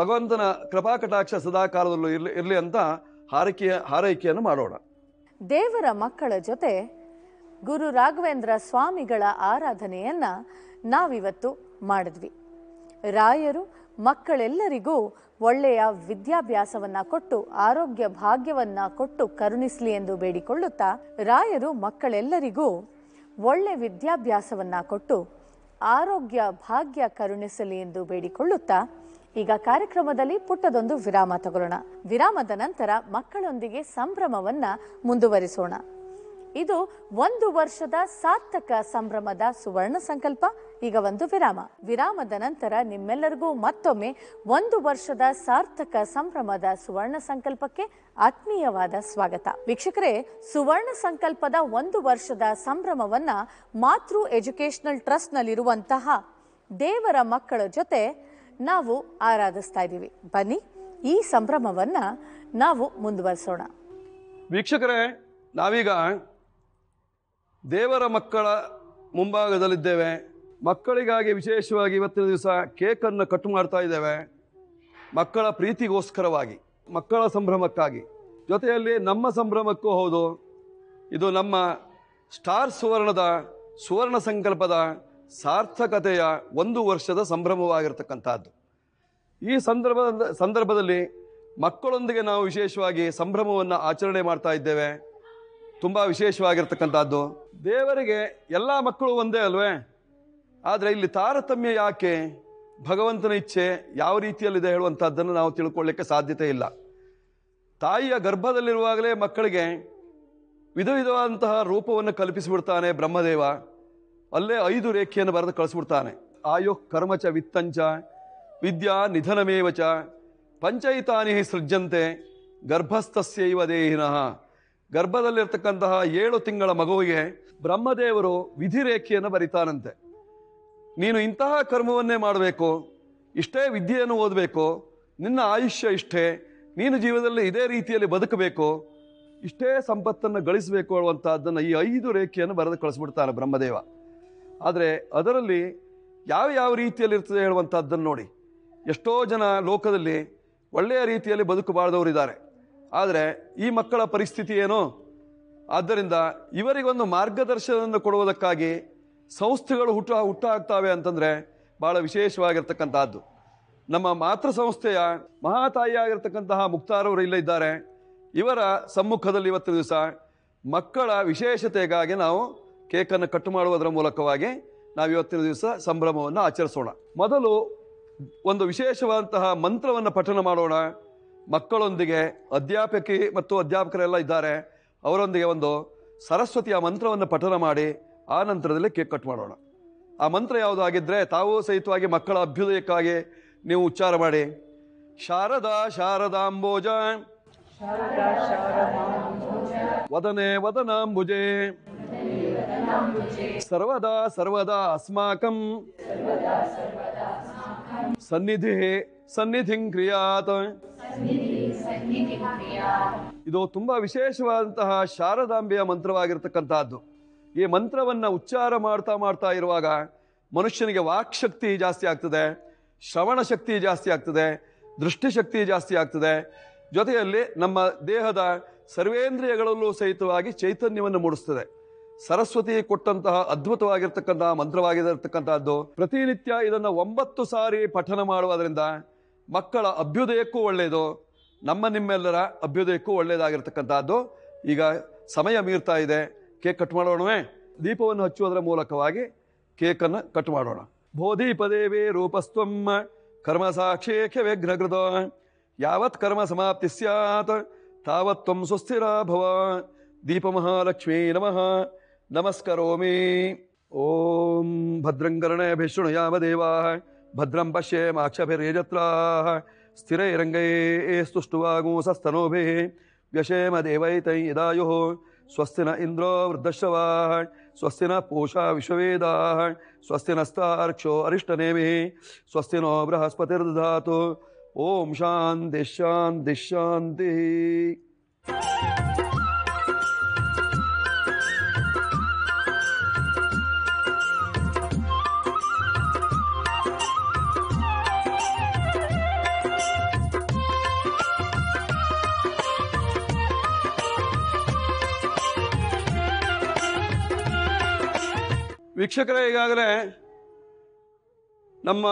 ಭಗವಂತನ ಕೃಪಾಕಟಾಕ್ಷ ಸದಾ ಕಾಲದಲ್ಲೂ ಇರಲಿ ಇರಲಿ ಅಂತ ಹಾರೈಕೆಯ ಹಾರೈಕೆಯನ್ನು ಮಾಡೋಣ ದೇವರ ಮಕ್ಕಳ ಜೊತೆ ಗುರು ರಾಘವೇಂದ್ರ ಸ್ವಾಮಿಗಳ ಆರಾಧನೆಯನ್ನು ನಾವಿವತ್ತು ಮಾಡಿದ್ವಿ ರಾಯರು ಮಕ್ಕಳೆಲ್ಲರಿಗೂ ಒಳ್ಳೆಯ ವಿದ್ಯಾಭ್ಯಾಸವನ್ನ ಕೊಟ್ಟು ಆರೋಗ್ಯ ಭಾಗ್ಯವನ್ನ ಕೊಟ್ಟು ಕರುಣಿಸಲಿ ಎಂದು ಬೇಡಿಕೊಳ್ಳುತ್ತಾ ರಾಯರು ಮಕ್ಕಳೆಲ್ಲರಿಗೂ ಒಳ್ಳೆ ವಿದ್ಯಾಭ್ಯಾಸವನ್ನ ಕೊಟ್ಟು ಆರೋಗ್ಯ ಭಾಗ್ಯ ಕರುಣಿಸಲಿ ಎಂದು ಬೇಡಿಕೊಳ್ಳುತ್ತಾ ಈಗ ಕಾರ್ಯಕ್ರಮದಲ್ಲಿ ಪುಟ್ಟದೊಂದು ವಿರಾಮ ತಗೊಳ್ಳೋಣ ವಿರಾಮದ ನಂತರ ಮಕ್ಕಳೊಂದಿಗೆ ಸಂಭ್ರಮವನ್ನ ಮುಂದುವರಿಸೋಣ ಇದು ಒಂದು ವರ್ಷದ ಸಾರ್ಥಕ ಸಂಭ್ರಮದ ಸುವರ್ಣ ಸಂಕಲ್ಪ ಈಗ ಒಂದು ವಿರಾಮ ವಿರಾಮದ ನಂತರ ನಿಮ್ಮೆಲ್ಲರಿಗೂ ಮತ್ತೊಮ್ಮೆ ಒಂದು ವರ್ಷದ ಸಾರ್ಥಕ ಸಂಭ್ರಮದ ಸುವರ್ಣ ಸಂಕಲ್ಪಕ್ಕೆ ಆತ್ಮೀಯವಾದ ಸ್ವಾಗತ ವೀಕ್ಷಕರೇ ಸುವರ್ಣ ಸಂಕಲ್ಪದ ಒಂದು ವರ್ಷದ ಸಂಭ್ರಮವನ್ನ ಮಾತೃ ಎಜುಕೇಶನಲ್ ಟ್ರಸ್ಟ್ನಲ್ಲಿರುವಂತಹ ದೇವರ ಮಕ್ಕಳ ಜೊತೆ ನಾವು ಆರಾಧಿಸ್ತಾ ಇದ್ದೀವಿ ಬನ್ನಿ ಈ ಸಂಭ್ರಮವನ್ನ ನಾವು ಮುಂದುವರಿಸೋಣ ವೀಕ್ಷಕರೇ ನಾವೀಗ ದೇವರ ಮಕ್ಕಳ ಮುಂಭಾಗದಲ್ಲಿದ್ದೇವೆ ಮಕ್ಕಳಿಗಾಗಿ ವಿಶೇಷವಾಗಿ ಇವತ್ತಿನ ದಿವಸ ಕೇಕನ್ನು ಕಟ್ ಮಾಡ್ತಾ ಇದ್ದೇವೆ ಮಕ್ಕಳ ಪ್ರೀತಿಗೋಸ್ಕರವಾಗಿ ಮಕ್ಕಳ ಸಂಭ್ರಮಕ್ಕಾಗಿ ಜೊತೆಯಲ್ಲಿ ನಮ್ಮ ಸಂಭ್ರಮಕ್ಕೂ ಹೌದು ಇದು ನಮ್ಮ ಸ್ಟಾರ್ ಸುವರ್ಣದ ಸುವರ್ಣ ಸಂಕಲ್ಪದ ಸಾರ್ಥಕತೆಯ ಒಂದು ವರ್ಷದ ಸಂಭ್ರಮವಾಗಿರ್ತಕ್ಕಂಥದ್ದು ಈ ಸಂದರ್ಭದ ಸಂದರ್ಭದಲ್ಲಿ ಮಕ್ಕಳೊಂದಿಗೆ ನಾವು ವಿಶೇಷವಾಗಿ ಸಂಭ್ರಮವನ್ನು ಆಚರಣೆ ಮಾಡ್ತಾ ಇದ್ದೇವೆ ತುಂಬ ವಿಶೇಷವಾಗಿರ್ತಕ್ಕಂಥದ್ದು ದೇವರಿಗೆ ಎಲ್ಲ ಮಕ್ಕಳು ಒಂದೇ ಅಲ್ವೇ ಆದರೆ ಇಲ್ಲಿ ತಾರತಮ್ಯ ಯಾಕೆ ಭಗವಂತನ ಇಚ್ಛೆ ಯಾವ ರೀತಿಯಲ್ಲಿದೆ ಹೇಳುವಂಥದ್ದನ್ನು ನಾವು ತಿಳ್ಕೊಳ್ಳಿಕ್ಕೆ ಸಾಧ್ಯತೆ ಇಲ್ಲ ತಾಯಿಯ ಗರ್ಭದಲ್ಲಿರುವಾಗಲೇ ಮಕ್ಕಳಿಗೆ ವಿಧ ವಿಧವಾದಂತಹ ರೂಪವನ್ನು ಕಲ್ಪಿಸಿಬಿಡ್ತಾನೆ ಬ್ರಹ್ಮದೇವ ಅಲ್ಲೇ ಐದು ರೇಖೆಯನ್ನು ಬರೆದು ಕಳಿಸ್ಬಿಡ್ತಾನೆ ಆಯೋ ಕರ್ಮಚ ವಿತ್ತಂಚ ವಿದ್ಯಾ ನಿಧನಮೇವಚ ಪಂಚೈತಾನಿ ಸೃಜ್ಯಂತೆ ಗರ್ಭಸ್ಥಸ್ಯೈವ ದೇಹಿನಃ ಗರ್ಭದಲ್ಲಿರ್ತಕ್ಕಂತಹ ಏಳು ತಿಂಗಳ ಮಗುವಿಗೆ ಬ್ರಹ್ಮದೇವರು ವಿಧಿರೇಖೆಯನ್ನು ಬರಿತಾನಂತೆ ನೀನು ಇಂತಹ ಕರ್ಮವನ್ನೇ ಮಾಡಬೇಕು ಇಷ್ಟೇ ವಿದ್ಯೆಯನ್ನು ಓದಬೇಕು ನಿನ್ನ ಆಯುಷ್ಯ ಇಷ್ಟೇ ನೀನು ಜೀವನದಲ್ಲಿ ಇದೇ ರೀತಿಯಲ್ಲಿ ಬದುಕಬೇಕು ಇಷ್ಟೇ ಸಂಪತ್ತನ್ನು ಗಳಿಸಬೇಕು ಅನ್ನುವಂಥದ್ದನ್ನು ಈ ಐದು ರೇಖೆಯನ್ನು ಬರೆದು ಕಳಿಸ್ಬಿಡ್ತಾನೆ ಬ್ರಹ್ಮದೇವ ಆದರೆ ಅದರಲ್ಲಿ ಯಾವ ಯಾವ ರೀತಿಯಲ್ಲಿ ಇರ್ತದೆ ಹೇಳುವಂಥದ್ದನ್ನು ನೋಡಿ ಎಷ್ಟೋ ಜನ ಲೋಕದಲ್ಲಿ ಒಳ್ಳೆಯ ರೀತಿಯಲ್ಲಿ ಬದುಕಬಾರ್ದವರಿದ್ದಾರೆ ಆದರೆ ಈ ಮಕ್ಕಳ ಪರಿಸ್ಥಿತಿ ಏನು ಆದ್ದರಿಂದ ಇವರಿಗೊಂದು ಮಾರ್ಗದರ್ಶನವನ್ನು ಕೊಡುವುದಕ್ಕಾಗಿ ಸಂಸ್ಥೆಗಳು ಹುಟ್ಟು ಹುಟ್ಟಾಗ್ತವೆ ಅಂತಂದರೆ ಭಾಳ ವಿಶೇಷವಾಗಿರ್ತಕ್ಕಂಥದ್ದು ನಮ್ಮ ಮಾತೃ ಸಂಸ್ಥೆಯ ಮಹಾತಾಯಿಯಾಗಿರ್ತಕ್ಕಂತಹ ಮುಕ್ತಾರವರು ಇಲ್ಲೇ ಇದ್ದಾರೆ ಇವರ ಸಮ್ಮುಖದಲ್ಲಿ ಇವತ್ತಿನ ದಿವಸ ಮಕ್ಕಳ ವಿಶೇಷತೆಗಾಗಿ ನಾವು ಕೇಕನ್ನು ಕಟ್ ಮಾಡುವುದರ ಮೂಲಕವಾಗಿ ನಾವು ಇವತ್ತಿನ ದಿವಸ ಸಂಭ್ರಮವನ್ನು ಆಚರಿಸೋಣ ಮೊದಲು ಒಂದು ವಿಶೇಷವಾದಂತಹ ಮಂತ್ರವನ್ನು ಪಠನ ಮಾಡೋಣ ಮಕ್ಕಳೊಂದಿಗೆ ಅಧ್ಯಾಪಕಿ ಮತ್ತು ಅಧ್ಯಾಪಕರೆಲ್ಲ ಇದ್ದಾರೆ ಅವರೊಂದಿಗೆ ಒಂದು ಸರಸ್ವತಿಯ ಮಂತ್ರವನ್ನು ಪಠನ ಮಾಡಿ ಆ ನಂತರದಲ್ಲಿ ಕೇಕ್ ಕಟ್ ಮಾಡೋಣ ಆ ಮಂತ್ರ ಯಾವುದಾಗಿದ್ದರೆ ತಾವು ಸಹಿತವಾಗಿ ಮಕ್ಕಳ ಅಭ್ಯುದಯಕ್ಕಾಗಿ ನೀವು ಉಚ್ಚಾರ ಮಾಡಿ ಶಾರದಾ ಶಾರದಾಂಬೋಜ ವದನೆ ವದನಾಂಬುಜೆ ಸರ್ವದಾ ಸರ್ವದಾ ಅಸ್ಮಾಕಂ ಸನ್ನಿಧಿ ಸನ್ನಿಧಿಂ ಕ್ರಿಯಾತ ಇದು ತುಂಬಾ ವಿಶೇಷವಾದಂತಹ ಶಾರದಾಂಬೆಯ ಮಂತ್ರವಾಗಿರ್ತಕ್ಕಂತಹದ್ದು ಈ ಮಂತ್ರವನ್ನು ಉಚ್ಚಾರ ಮಾಡ್ತಾ ಮಾಡ್ತಾ ಇರುವಾಗ ಮನುಷ್ಯನಿಗೆ ವಾಕ್ಶಕ್ತಿ ಜಾಸ್ತಿ ಆಗ್ತದೆ ಶ್ರವಣ ಶಕ್ತಿ ಜಾಸ್ತಿ ಆಗ್ತದೆ ದೃಷ್ಟಿಶಕ್ತಿ ಜಾಸ್ತಿ ಆಗ್ತದೆ ಜೊತೆಯಲ್ಲಿ ನಮ್ಮ ದೇಹದ ಸರ್ವೇಂದ್ರಿಯಗಳಲ್ಲೂ ಸಹಿತವಾಗಿ ಚೈತನ್ಯವನ್ನು ಮೂಡಿಸ್ತದೆ ಸರಸ್ವತಿ ಕೊಟ್ಟಂತಹ ಅದ್ಭುತವಾಗಿರ್ತಕ್ಕಂತಹ ಮಂತ್ರವಾಗಿರತಕ್ಕಂತಹದ್ದು ಪ್ರತಿನಿತ್ಯ ಇದನ್ನು ಒಂಬತ್ತು ಸಾರಿ ಪಠನ ಮಾಡುವುದರಿಂದ ಮಕ್ಕಳ ಅಭ್ಯುದಯಕ್ಕೂ ಒಳ್ಳೆಯದು ನಮ್ಮ ನಿಮ್ಮೆಲ್ಲರ ಅಭ್ಯುದಯಕ್ಕೂ ಒಳ್ಳೆಯದಾಗಿರ್ತಕ್ಕಂಥದ್ದು ಈಗ ಸಮಯ ಮೀರ್ತಾ ಇದೆ केक कट माडणवे दीपವನ್ನು ಹಚ್ಚುವದರ ಮೂಲಕವಾಗಿ ಕೇಕನ್ನ ಕಟ್ ಮಾಡೋಣ 보ಧಿಪદેವೇ ರೂಪಸ್ತ್ವಮ್ಮ ಕರ್ಮಸಾಕ್ಷೇಕವೇಗ್ರกรತ ಯವತ್ ಕರ್ಮಸಮಾಪ್ತಿಸ್ಯಾತ ತಾವತ್ವಂ ಸ್ವಸ್ಥಿರ ಭವಾ ದೀಪ ಮಹಾಲಕ್ಷ್ಮೇ ನಮಃ ನಮಸ್ಕರೋಮಿ ಓಂ ಭದ್ರಂಗರಣಯ ಭೀಷ್ಣಯವ ದೇವಾ ಭದ್ರಂ ಪಶ್ಯೇ ಮಾಕ್ಷಭಿರೇಜತ್ರಾ ಸ್ಥಿರೇ ರಂಗಯೇ ಇสุಷ್ಟವಾಗು ಸಸ್ತನೋಭೇ ವ್ಯಶೇಮ ದೇವೈ ತೈ ಇದಾಯೋ स्वस्ति न इंद्रो वृद्धश्रवाण स्वस्ति न पूषा विश्ववेदाण स्वस्ति नस्ताक्षो अरिष्टनेमि स्वस्ति नो बृहस्पतिर्दधा ओम शांति शांति शांति ವೀಕ್ಷಕರೇ ಈಗಾಗಲೇ ನಮ್ಮ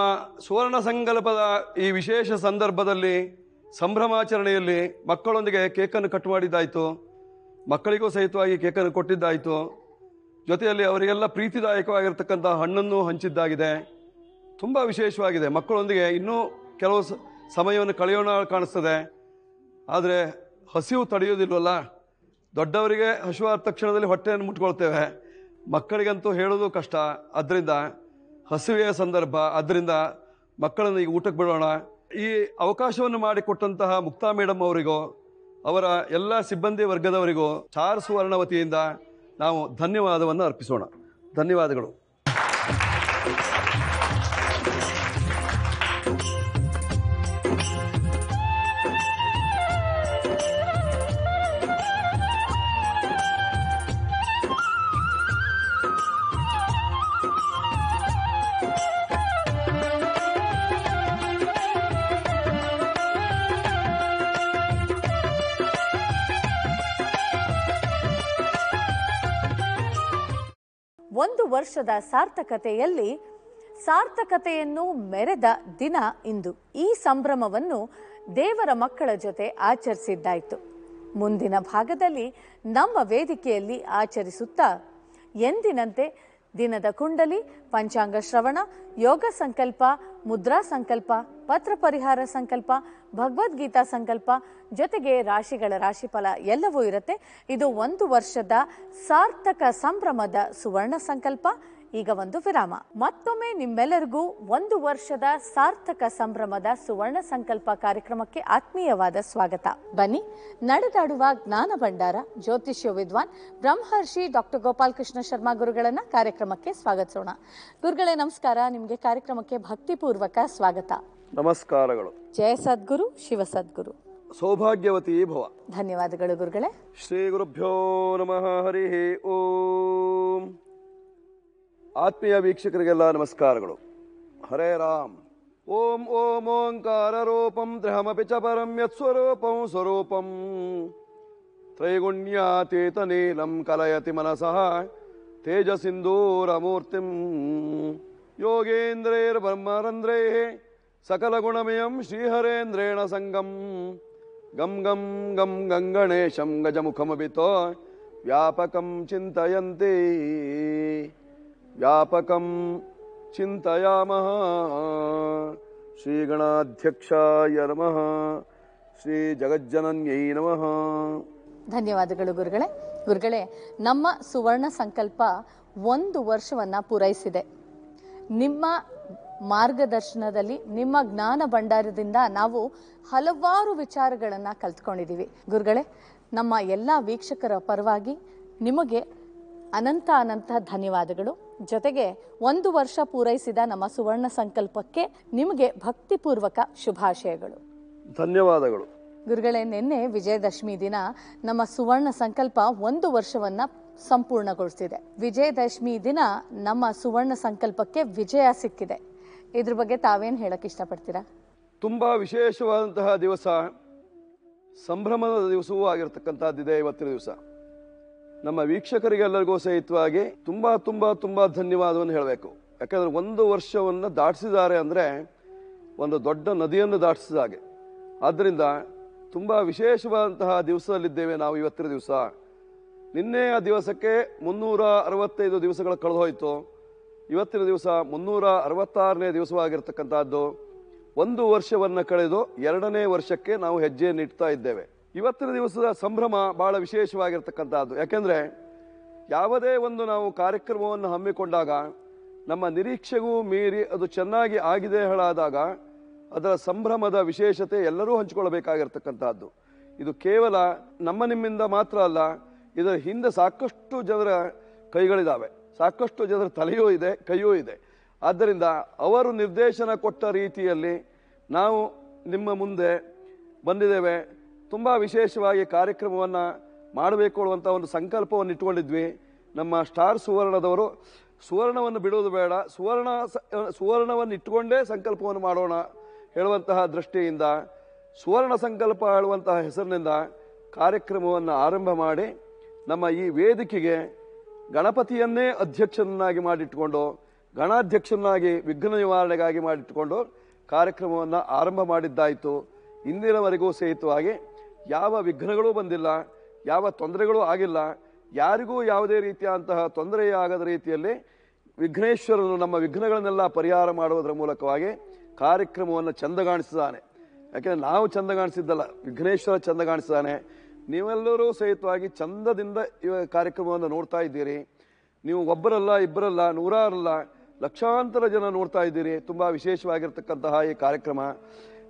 ಸುವರ್ಣ ಸಂಕಲ್ಪದ ಈ ವಿಶೇಷ ಸಂದರ್ಭದಲ್ಲಿ ಸಂಭ್ರಮಾಚರಣೆಯಲ್ಲಿ ಮಕ್ಕಳೊಂದಿಗೆ ಕೇಕನ್ನು ಕಟ್ ಮಾಡಿದ್ದಾಯಿತು ಮಕ್ಕಳಿಗೂ ಸಹಿತವಾಗಿ ಕೇಕನ್ನು ಕೊಟ್ಟಿದ್ದಾಯಿತು ಜೊತೆಯಲ್ಲಿ ಅವರಿಗೆಲ್ಲ ಪ್ರೀತಿದಾಯಕವಾಗಿರ್ತಕ್ಕಂಥ ಹಣ್ಣನ್ನು ಹಂಚಿದ್ದಾಗಿದೆ ತುಂಬ ವಿಶೇಷವಾಗಿದೆ ಮಕ್ಕಳೊಂದಿಗೆ ಇನ್ನೂ ಕೆಲವು ಸಮಯವನ್ನು ಕಳೆಯೋಣ ಕಾಣಿಸ್ತದೆ ಆದರೆ ಹಸಿವು ತಡೆಯೋದಿಲ್ವಲ್ಲ ದೊಡ್ಡವರಿಗೆ ಹಸಿವಾದ ತಕ್ಷಣದಲ್ಲಿ ಹೊಟ್ಟೆಯನ್ನು ಮುಟ್ಕೊಳ್ತೇವೆ ಮಕ್ಕಳಿಗಂತೂ ಹೇಳೋದು ಕಷ್ಟ ಅದರಿಂದ ಹಸಿವೆಯ ಸಂದರ್ಭ ಅದರಿಂದ ಮಕ್ಕಳನ್ನು ಈಗ ಊಟಕ್ಕೆ ಬಿಡೋಣ ಈ ಅವಕಾಶವನ್ನು ಮಾಡಿಕೊಟ್ಟಂತಹ ಮುಕ್ತಾ ಮೇಡಮ್ ಅವರಿಗೂ ಅವರ ಎಲ್ಲ ಸಿಬ್ಬಂದಿ ವರ್ಗದವರಿಗೂ ಚಾರ್ ಸುವರ್ಣ ವತಿಯಿಂದ ನಾವು ಧನ್ಯವಾದವನ್ನು ಅರ್ಪಿಸೋಣ ಧನ್ಯವಾದಗಳು ವರ್ಷದ ಸಾರ್ಥಕತೆಯಲ್ಲಿ ಸಾರ್ಥಕತೆಯನ್ನು ಮೆರೆದ ದಿನ ಇಂದು ಈ ಸಂಭ್ರಮವನ್ನು ದೇವರ ಮಕ್ಕಳ ಜೊತೆ ಆಚರಿಸಿದ್ದಾಯಿತು ಮುಂದಿನ ಭಾಗದಲ್ಲಿ ನಮ್ಮ ವೇದಿಕೆಯಲ್ಲಿ ಆಚರಿಸುತ್ತಾ ಎಂದಿನಂತೆ ದಿನದ ಕುಂಡಲಿ ಪಂಚಾಂಗ ಶ್ರವಣ ಯೋಗ ಸಂಕಲ್ಪ ಮುದ್ರಾ ಸಂಕಲ್ಪ ಪತ್ರ ಪರಿಹಾರ ಸಂಕಲ್ಪ ಭಗವದ್ಗೀತಾ ಸಂಕಲ್ಪ ಜೊತೆಗೆ ರಾಶಿಗಳ ರಾಶಿಫಲ ಎಲ್ಲವೂ ಇರುತ್ತೆ ಇದು ಒಂದು ವರ್ಷದ ಸಾರ್ಥಕ ಸಂಭ್ರಮದ ಸುವರ್ಣ ಸಂಕಲ್ಪ ಈಗ ಒಂದು ವಿರಾಮ ಮತ್ತೊಮ್ಮೆ ನಿಮ್ಮೆಲ್ಲರಿಗೂ ಒಂದು ವರ್ಷದ ಸಾರ್ಥಕ ಸಂಭ್ರಮದ ಸುವರ್ಣ ಸಂಕಲ್ಪ ಕಾರ್ಯಕ್ರಮಕ್ಕೆ ಆತ್ಮೀಯವಾದ ಸ್ವಾಗತ ಬನ್ನಿ ನಡೆದಾಡುವ ಜ್ಞಾನ ಭಂಡಾರ ಜ್ಯೋತಿಷ್ಯ ವಿದ್ವಾನ್ ಬ್ರಹ್ಮರ್ಷಿ ಡಾಕ್ಟರ್ ಕೃಷ್ಣ ಶರ್ಮಾ ಗುರುಗಳನ್ನ ಕಾರ್ಯಕ್ರಮಕ್ಕೆ ಸ್ವಾಗತಿಸೋಣ ಗುರುಗಳೇ ನಮಸ್ಕಾರ ನಿಮಗೆ ಕಾರ್ಯಕ್ರಮಕ್ಕೆ ಭಕ್ತಿಪೂರ್ವಕ ಸ್ವಾಗತ ನಮಸ್ಕಾರಗಳು ಜಯ ಸದ್ಗುರು ಶಿವ ಸದ್ಗುರು ಸೌಭಾಗ್ಯವತಿ ಭವ ಧನ್ಯವಾದಗಳು ಗುರುಗಳೇ ಶ್ರೀ ಗುರುಭ್ಯೋ ನಮಃ ಹರಿ ಓಂ ಆತ್ಮೀಯ ವೀಕ್ಷಕರಿಗೆಲ್ಲ ನಮಸ್ಕಾರಗಳು ಹರೇ ರಾಮ್ ಓಂ ಓಂ ಓಂಕಾರ ರೂಪಂ ತ್ರಿಹಮಪಿ ಚ ಪರಂ ಯತ್ಸ್ವರೂಪಂ ಸ್ವರೂಪಂ ತ್ರೈಗುಣ್ಯಾತೀತ ನೀಲಂ ಕಲಯತಿ ಮನಸಃ ತೇಜಸಿಂಧೂರಮೂರ್ತಿಂ ಯೋಗೇಂದ್ರೈರ್ಬ್ರಹ್ಮರಂಧ್ರೈಃ ಸಕಲಗುಣಮಯಂ ಶ್ರೀಹರೇಂದ್ರೇಣ ಸಂಗಂ ಗಂ ಗಂ ಗಂ ಗಂಗಣೇಶಂ ಗಜಮುಖಮಭಿತೋ ವ್ಯಾಪಕಂ ಚಿಂತಯಂತಿ ವ್ಯಾಪಕಂ ಚಿಂತೆಯಾಮಃ ಶ್ರೀಗಣಾಧ್ಯಕ್ಷಾಯ ನಮಃ ಶ್ರೀ ಜಗಜ್ಜನನ್ಯೈ ನಮಃ ಧನ್ಯವಾದಗಳು ಗುರುಗಳೇ ಗುರುಗಳೇ ನಮ್ಮ ಸುವರ್ಣ ಸಂಕಲ್ಪ ಒಂದು ವರ್ಷವನ್ನು ಪೂರೈಸಿದೆ ನಿಮ್ಮ ಮಾರ್ಗದರ್ಶನದಲ್ಲಿ ನಿಮ್ಮ ಜ್ಞಾನ ಭಂಡಾರದಿಂದ ನಾವು ಹಲವಾರು ವಿಚಾರಗಳನ್ನು ಕಲ್ತ್ಕೊಂಡಿದ್ದೀವಿ ಗುರುಗಳೇ ನಮ್ಮ ಎಲ್ಲ ವೀಕ್ಷಕರ ಪರವಾಗಿ ನಿಮಗೆ ಅನಂತ ಅನಂತ ಧನ್ಯವಾದಗಳು ಜೊತೆಗೆ ಒಂದು ವರ್ಷ ಪೂರೈಸಿದ ನಮ್ಮ ಸುವರ್ಣ ಸಂಕಲ್ಪಕ್ಕೆ ನಿಮಗೆ ಭಕ್ತಿಪೂರ್ವಕ ಶುಭಾಶಯಗಳು ಧನ್ಯವಾದಗಳು ಗುರುಗಳೇ ನಿನ್ನೆ ವಿಜಯದಶಮಿ ದಿನ ನಮ್ಮ ಸುವರ್ಣ ಸಂಕಲ್ಪ ಒಂದು ವರ್ಷವನ್ನ ಸಂಪೂರ್ಣಗೊಳಿಸಿದೆ ವಿಜಯದಶಮಿ ದಿನ ನಮ್ಮ ಸುವರ್ಣ ಸಂಕಲ್ಪಕ್ಕೆ ವಿಜಯ ಸಿಕ್ಕಿದೆ ಇದ್ರ ಬಗ್ಗೆ ತಾವೇನು ಹೇಳಕ್ಕೆ ಇಷ್ಟಪಡ್ತೀರಾ ತುಂಬಾ ವಿಶೇಷವಾದಂತಹ ದಿವಸ ಸಂಭ್ರಮದ ದಿವಸವೂ ಆಗಿರತಕ್ಕಂಥದ್ದಿದೆ ಇವತ್ತಿನ ದಿವಸ ನಮ್ಮ ವೀಕ್ಷಕರಿಗೆಲ್ಲರಿಗೂ ಸಹಿತವಾಗಿ ತುಂಬಾ ತುಂಬಾ ತುಂಬಾ ಧನ್ಯವಾದವನ್ನು ಹೇಳಬೇಕು ಯಾಕಂದ್ರೆ ಒಂದು ವರ್ಷವನ್ನು ದಾಟಿಸಿದ್ದಾರೆ ಅಂದರೆ ಒಂದು ದೊಡ್ಡ ನದಿಯನ್ನು ದಾಟಿಸಿದ ಹಾಗೆ ಆದ್ದರಿಂದ ತುಂಬ ವಿಶೇಷವಾದಂತಹ ದಿವಸದಲ್ಲಿದ್ದೇವೆ ನಾವು ಇವತ್ತಿನ ದಿವಸ ನಿನ್ನೆ ಆ ದಿವಸಕ್ಕೆ ಮುನ್ನೂರ ಅರವತ್ತೈದು ದಿವಸಗಳು ಹೋಯಿತು ಇವತ್ತಿನ ದಿವಸ ಮುನ್ನೂರ ಅರವತ್ತಾರನೇ ದಿವಸವಾಗಿರ್ತಕ್ಕಂಥದ್ದು ಒಂದು ವರ್ಷವನ್ನು ಕಳೆದು ಎರಡನೇ ವರ್ಷಕ್ಕೆ ನಾವು ಹೆಜ್ಜೆಯನ್ನು ಇಡ್ತಾ ಇದ್ದೇವೆ ಇವತ್ತಿನ ದಿವಸದ ಸಂಭ್ರಮ ಬಹಳ ವಿಶೇಷವಾಗಿರ್ತಕ್ಕಂಥದ್ದು ಯಾಕೆಂದರೆ ಯಾವುದೇ ಒಂದು ನಾವು ಕಾರ್ಯಕ್ರಮವನ್ನು ಹಮ್ಮಿಕೊಂಡಾಗ ನಮ್ಮ ನಿರೀಕ್ಷೆಗೂ ಮೀರಿ ಅದು ಚೆನ್ನಾಗಿ ಆಗಿದೆ ಹೇಳಾದಾಗ ಅದರ ಸಂಭ್ರಮದ ವಿಶೇಷತೆ ಎಲ್ಲರೂ ಹಂಚಿಕೊಳ್ಳಬೇಕಾಗಿರ್ತಕ್ಕಂಥದ್ದು ಇದು ಕೇವಲ ನಮ್ಮ ನಿಮ್ಮಿಂದ ಮಾತ್ರ ಅಲ್ಲ ಇದರ ಹಿಂದೆ ಸಾಕಷ್ಟು ಜನರ ಕೈಗಳಿದ್ದಾವೆ ಸಾಕಷ್ಟು ಜನರ ತಲೆಯೂ ಇದೆ ಕೈಯೂ ಇದೆ ಆದ್ದರಿಂದ ಅವರು ನಿರ್ದೇಶನ ಕೊಟ್ಟ ರೀತಿಯಲ್ಲಿ ನಾವು ನಿಮ್ಮ ಮುಂದೆ ಬಂದಿದ್ದೇವೆ ತುಂಬ ವಿಶೇಷವಾಗಿ ಕಾರ್ಯಕ್ರಮವನ್ನು ಮಾಡಬೇಕು ಅನ್ನುವಂಥ ಒಂದು ಸಂಕಲ್ಪವನ್ನು ಇಟ್ಟುಕೊಂಡಿದ್ವಿ ನಮ್ಮ ಸ್ಟಾರ್ ಸುವರ್ಣದವರು ಸುವರ್ಣವನ್ನು ಬಿಡುವುದು ಬೇಡ ಸುವರ್ಣ ಸುವರ್ಣವನ್ನು ಇಟ್ಟುಕೊಂಡೇ ಸಂಕಲ್ಪವನ್ನು ಮಾಡೋಣ ಹೇಳುವಂತಹ ದೃಷ್ಟಿಯಿಂದ ಸುವರ್ಣ ಸಂಕಲ್ಪ ಹೇಳುವಂತಹ ಹೆಸರಿನಿಂದ ಕಾರ್ಯಕ್ರಮವನ್ನು ಆರಂಭ ಮಾಡಿ ನಮ್ಮ ಈ ವೇದಿಕೆಗೆ ಗಣಪತಿಯನ್ನೇ ಅಧ್ಯಕ್ಷನನ್ನಾಗಿ ಮಾಡಿಟ್ಟುಕೊಂಡು ಗಣಾಧ್ಯಕ್ಷನಾಗಿ ವಿಘ್ನ ನಿವಾರಣೆಗಾಗಿ ಮಾಡಿಟ್ಟುಕೊಂಡು ಕಾರ್ಯಕ್ರಮವನ್ನು ಆರಂಭ ಮಾಡಿದ್ದಾಯಿತು ಇಂದಿನವರೆಗೂ ಸಹಿತವಾಗಿ ಯಾವ ವಿಘ್ನಗಳೂ ಬಂದಿಲ್ಲ ಯಾವ ತೊಂದರೆಗಳೂ ಆಗಿಲ್ಲ ಯಾರಿಗೂ ಯಾವುದೇ ರೀತಿಯಾದಂತಹ ತೊಂದರೆಯಾಗದ ರೀತಿಯಲ್ಲಿ ವಿಘ್ನೇಶ್ವರನು ನಮ್ಮ ವಿಘ್ನಗಳನ್ನೆಲ್ಲ ಪರಿಹಾರ ಮಾಡುವುದರ ಮೂಲಕವಾಗಿ ಕಾರ್ಯಕ್ರಮವನ್ನು ಚಂದಗಾಣಿಸಿದ್ದಾನೆ ಯಾಕೆಂದರೆ ನಾವು ಚಂದಗಾಣಿಸಿದ್ದಲ್ಲ ವಿಘ್ನೇಶ್ವರ ಚಂದಗಾಣಿಸಿದ್ದಾನೆ ನೀವೆಲ್ಲರೂ ಸಹಿತವಾಗಿ ಚಂದದಿಂದ ಕಾರ್ಯಕ್ರಮವನ್ನು ನೋಡ್ತಾ ಇದ್ದೀರಿ ನೀವು ಒಬ್ಬರಲ್ಲ ಇಬ್ಬರಲ್ಲ ನೂರಾರಲ್ಲ ಲಕ್ಷಾಂತರ ಜನ ನೋಡ್ತಾ ಇದ್ದೀರಿ ತುಂಬ ವಿಶೇಷವಾಗಿರ್ತಕ್ಕಂತಹ ಈ ಕಾರ್ಯಕ್ರಮ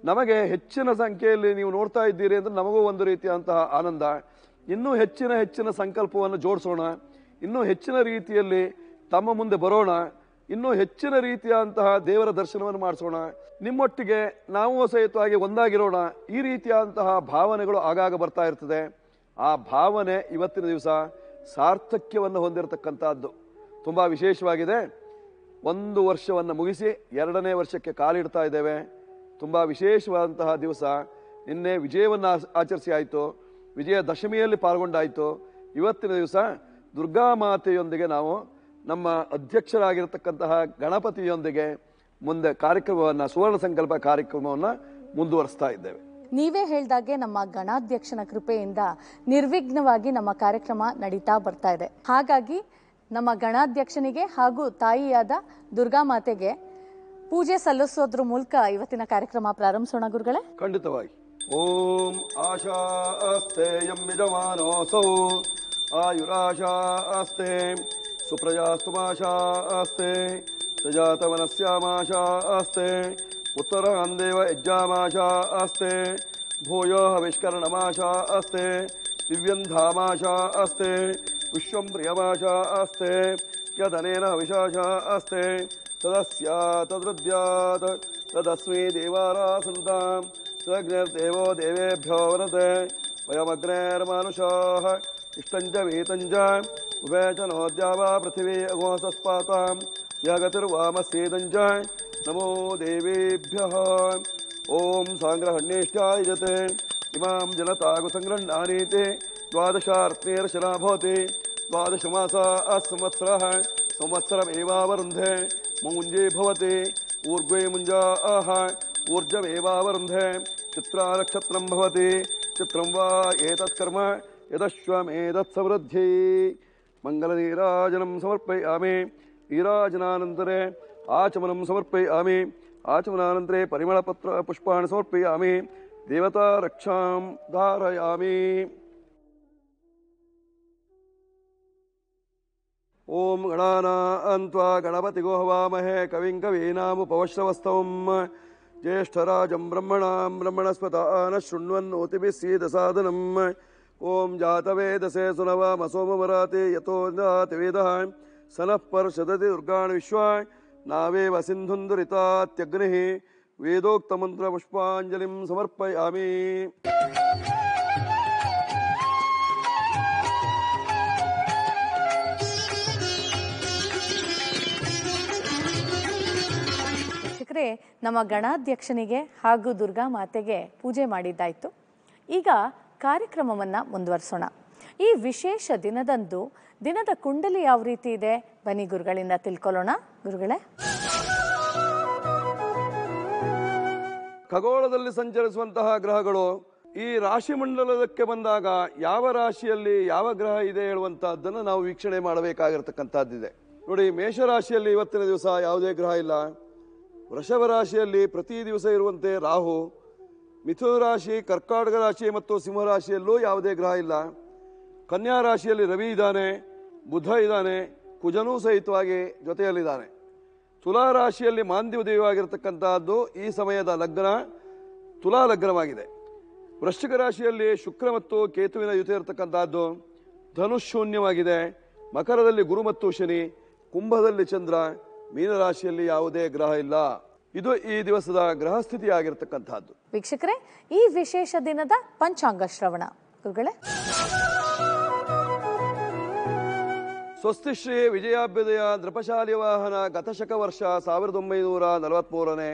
ನಮಗೆ ಹೆಚ್ಚಿನ ಸಂಖ್ಯೆಯಲ್ಲಿ ನೀವು ನೋಡ್ತಾ ಇದ್ದೀರಿ ಅಂದರೆ ನಮಗೂ ಒಂದು ರೀತಿಯಾದಂತಹ ಆನಂದ ಇನ್ನೂ ಹೆಚ್ಚಿನ ಹೆಚ್ಚಿನ ಸಂಕಲ್ಪವನ್ನು ಜೋಡಿಸೋಣ ಇನ್ನೂ ಹೆಚ್ಚಿನ ರೀತಿಯಲ್ಲಿ ತಮ್ಮ ಮುಂದೆ ಬರೋಣ ಇನ್ನೂ ಹೆಚ್ಚಿನ ರೀತಿಯಾದಂತಹ ದೇವರ ದರ್ಶನವನ್ನು ಮಾಡಿಸೋಣ ನಿಮ್ಮೊಟ್ಟಿಗೆ ನಾವು ಸಹಿತವಾಗಿ ಒಂದಾಗಿರೋಣ ಈ ರೀತಿಯಾದಂತಹ ಭಾವನೆಗಳು ಆಗಾಗ ಬರ್ತಾ ಇರ್ತದೆ ಆ ಭಾವನೆ ಇವತ್ತಿನ ದಿವಸ ಸಾರ್ಥಕ್ಯವನ್ನು ಹೊಂದಿರತಕ್ಕಂಥದ್ದು ತುಂಬ ವಿಶೇಷವಾಗಿದೆ ಒಂದು ವರ್ಷವನ್ನು ಮುಗಿಸಿ ಎರಡನೇ ವರ್ಷಕ್ಕೆ ಕಾಲಿಡ್ತಾ ಇದ್ದೇವೆ ತುಂಬ ವಿಶೇಷವಾದಂತಹ ದಿವಸ ನಿನ್ನೆ ವಿಜಯವನ್ನು ಆಚರಿಸಿ ಆಯಿತು ದಶಮಿಯಲ್ಲಿ ಪಾಲ್ಗೊಂಡಾಯಿತು ಇವತ್ತಿನ ದಿವಸ ದುರ್ಗಾ ಮಾತೆಯೊಂದಿಗೆ ನಾವು ನಮ್ಮ ಅಧ್ಯಕ್ಷರಾಗಿರತಕ್ಕಂತಹ ಗಣಪತಿಯೊಂದಿಗೆ ಮುಂದೆ ಕಾರ್ಯಕ್ರಮವನ್ನು ಸುವರ್ಣ ಸಂಕಲ್ಪ ಕಾರ್ಯಕ್ರಮವನ್ನು ಮುಂದುವರಿಸ್ತಾ ಇದ್ದೇವೆ ನೀವೇ ಹೇಳ್ದಾಗೆ ನಮ್ಮ ಗಣಾಧ್ಯಕ್ಷನ ಕೃಪೆಯಿಂದ ನಿರ್ವಿಘ್ನವಾಗಿ ನಮ್ಮ ಕಾರ್ಯಕ್ರಮ ನಡೀತಾ ಬರ್ತಾ ಇದೆ ಹಾಗಾಗಿ ನಮ್ಮ ಗಣಾಧ್ಯಕ್ಷನಿಗೆ ಹಾಗೂ ತಾಯಿಯಾದ ದುರ್ಗಾ ಮಾತೆಗೆ ಪೂಜೆ ಸಲ್ಲಿಸೋದ್ರ ಮೂಲಕ ಇವತ್ತಿನ ಕಾರ್ಯಕ್ರಮ ಪ್ರಾರಂಭಿಸೋಣ ಗುರುಗಳೇ ಖಂಡಿತವಾಗಿ ಓಂ ಆಶಾ ಅಸ್ತೆ ಯಂ ಯಜಮಾನೋಸೌ ಆಯುರಾಶಾ ಅಸ್ತೆ अस्ते सुप्रजास्तुमाशास्ते सजातवनस्यामाशास्ते उत्तरान्देव अस्ते भूयो हविष्करणमाशास्ते दिव्यन्धामाशास्ते विश्वं अस्ते यदनेन हविषाशा अस्ते तदस्या तद्वृद्यात् तदस्मै देवारासन्तां तदग्निर्देवो देवेभ्यो वरते वयमग्नेर्मानुषाः इष्टञ्च वीतञ्च उभयचनोद्या पृथिवी अघोषस्पातां या गतिर्वामस्येदञ्च नमो देवेभ्यः ॐ साङ्ग्रहण्येष्ठाय जते इमां जनतागुसङ्गृह्णानीते द्वादशार्त्नेर्शना भवति द्वादशमासा असंवत्सरः संवत्सरमेवावरुन्धे मुञ्जे भवति ऊर्ध्वे मुञ्जा आह ऊर्जमेवावरुन्धे चित्रानक्षत्रं भवति चित्रं वा एतत्कर्म यदश्वमेतत्सवृद्धिः मंगल समर्पय आमे मङ्गलनीराजनं समर्पय आमे आचमनं समर्पयामि पत्र पुष्पाण समर्पय आमे देवता रक्षां धारयामि ॐ गणानान्त्वा गणपति गोहवामहे कविं कवीनामुपवश्रवस्तवम् ज्येष्ठराजं ब्रह्मणां ब्रह्मणस्पता न शृण्वन्नोतिभिः सीदसाधनम् ಓಂ ಜಾತವೇದಸೆ ಸುನವಾಮ ಸೋಮಮರಾತಿ ಯಥೋ ಜಾತಿ ವೇದ ನಃ ಪರ್ಷದತಿ ದುರ್ಗಾಣ ವಿಶ್ವ ನಾವೇವ ವೇದೋಕ್ತ ಮಂತ್ರ ಪುಷ್ಪಾಂಜಲಿಂ ಸಮರ್ಪಯಾಮಿ ನಮ್ಮ ಗಣಾಧ್ಯಕ್ಷನಿಗೆ ಹಾಗೂ ದುರ್ಗಾ ಮಾತೆಗೆ ಪೂಜೆ ಮಾಡಿದ್ದಾಯ್ತು ಈಗ ಕಾರ್ಯಕ್ರಮವನ್ನು ಮುಂದುವರಿಸೋಣ ಈ ವಿಶೇಷ ದಿನದಂದು ದಿನದ ಕುಂಡಲಿ ಯಾವ ರೀತಿ ಇದೆ ಬನ್ನಿ ಗುರುಗಳಿಂದ ತಿಳ್ಕೊಳ್ಳೋಣ ಗುರುಗಳೇ ಖಗೋಳದಲ್ಲಿ ಸಂಚರಿಸುವಂತಹ ಗ್ರಹಗಳು ಈ ರಾಶಿ ಮಂಡಲಕ್ಕೆ ಬಂದಾಗ ಯಾವ ರಾಶಿಯಲ್ಲಿ ಯಾವ ಗ್ರಹ ಇದೆ ಹೇಳುವಂತಹದ್ದನ್ನು ನಾವು ವೀಕ್ಷಣೆ ಮಾಡಬೇಕಾಗಿರ್ತಕ್ಕಂಥದ್ದಿದೆ ನೋಡಿ ಮೇಷರಾಶಿಯಲ್ಲಿ ಇವತ್ತಿನ ದಿವಸ ಯಾವುದೇ ಗ್ರಹ ಇಲ್ಲ ವೃಷಭ ರಾಶಿಯಲ್ಲಿ ಪ್ರತಿ ದಿವಸ ಇರುವಂತೆ ರಾಹು ಮಿಥುನ ರಾಶಿ ಕರ್ಕಾಟಕ ರಾಶಿ ಮತ್ತು ಸಿಂಹರಾಶಿಯಲ್ಲೂ ಯಾವುದೇ ಗ್ರಹ ಇಲ್ಲ ಕನ್ಯಾ ರಾಶಿಯಲ್ಲಿ ರವಿ ಇದ್ದಾನೆ ಬುಧ ಇದ್ದಾನೆ ಕುಜನೂ ಸಹಿತವಾಗಿ ಜೊತೆಯಲ್ಲಿದ್ದಾನೆ ತುಲಾ ರಾಶಿಯಲ್ಲಿ ಮಾಂದಿವ ಈ ಸಮಯದ ಲಗ್ನ ತುಲಾ ಲಗ್ನವಾಗಿದೆ ವೃಶ್ಚಿಕ ರಾಶಿಯಲ್ಲಿ ಶುಕ್ರ ಮತ್ತು ಕೇತುವಿನ ಜೊತೆ ಇರತಕ್ಕಂತಹದ್ದು ಧನುಶೂನ್ಯವಾಗಿದೆ ಮಕರದಲ್ಲಿ ಗುರು ಮತ್ತು ಶನಿ ಕುಂಭದಲ್ಲಿ ಚಂದ್ರ ಮೀನರಾಶಿಯಲ್ಲಿ ಯಾವುದೇ ಗ್ರಹ ಇಲ್ಲ ಇದು ಈ ದಿವಸದ ಗ್ರಹಸ್ಥಿತಿ ಆಗಿರತಕ್ಕಂತಹದ್ದು ವೀಕ್ಷಕರೇ ಈ ವಿಶೇಷ ದಿನದ ಪಂಚಾಂಗ ಶ್ರವಣ ಗುರುಗಳೇ ಸ್ವಸ್ತಿ ಶ್ರೀ ವಿಜಯಾಭ್ಯುದಯ ನೃಪಶಾಲಿ ವಾಹನ ಗತಶಕ ವರ್ಷ ಸಾವಿರದ ಒಂಬೈನೂರ ನಲವತ್ಮೂರನೇ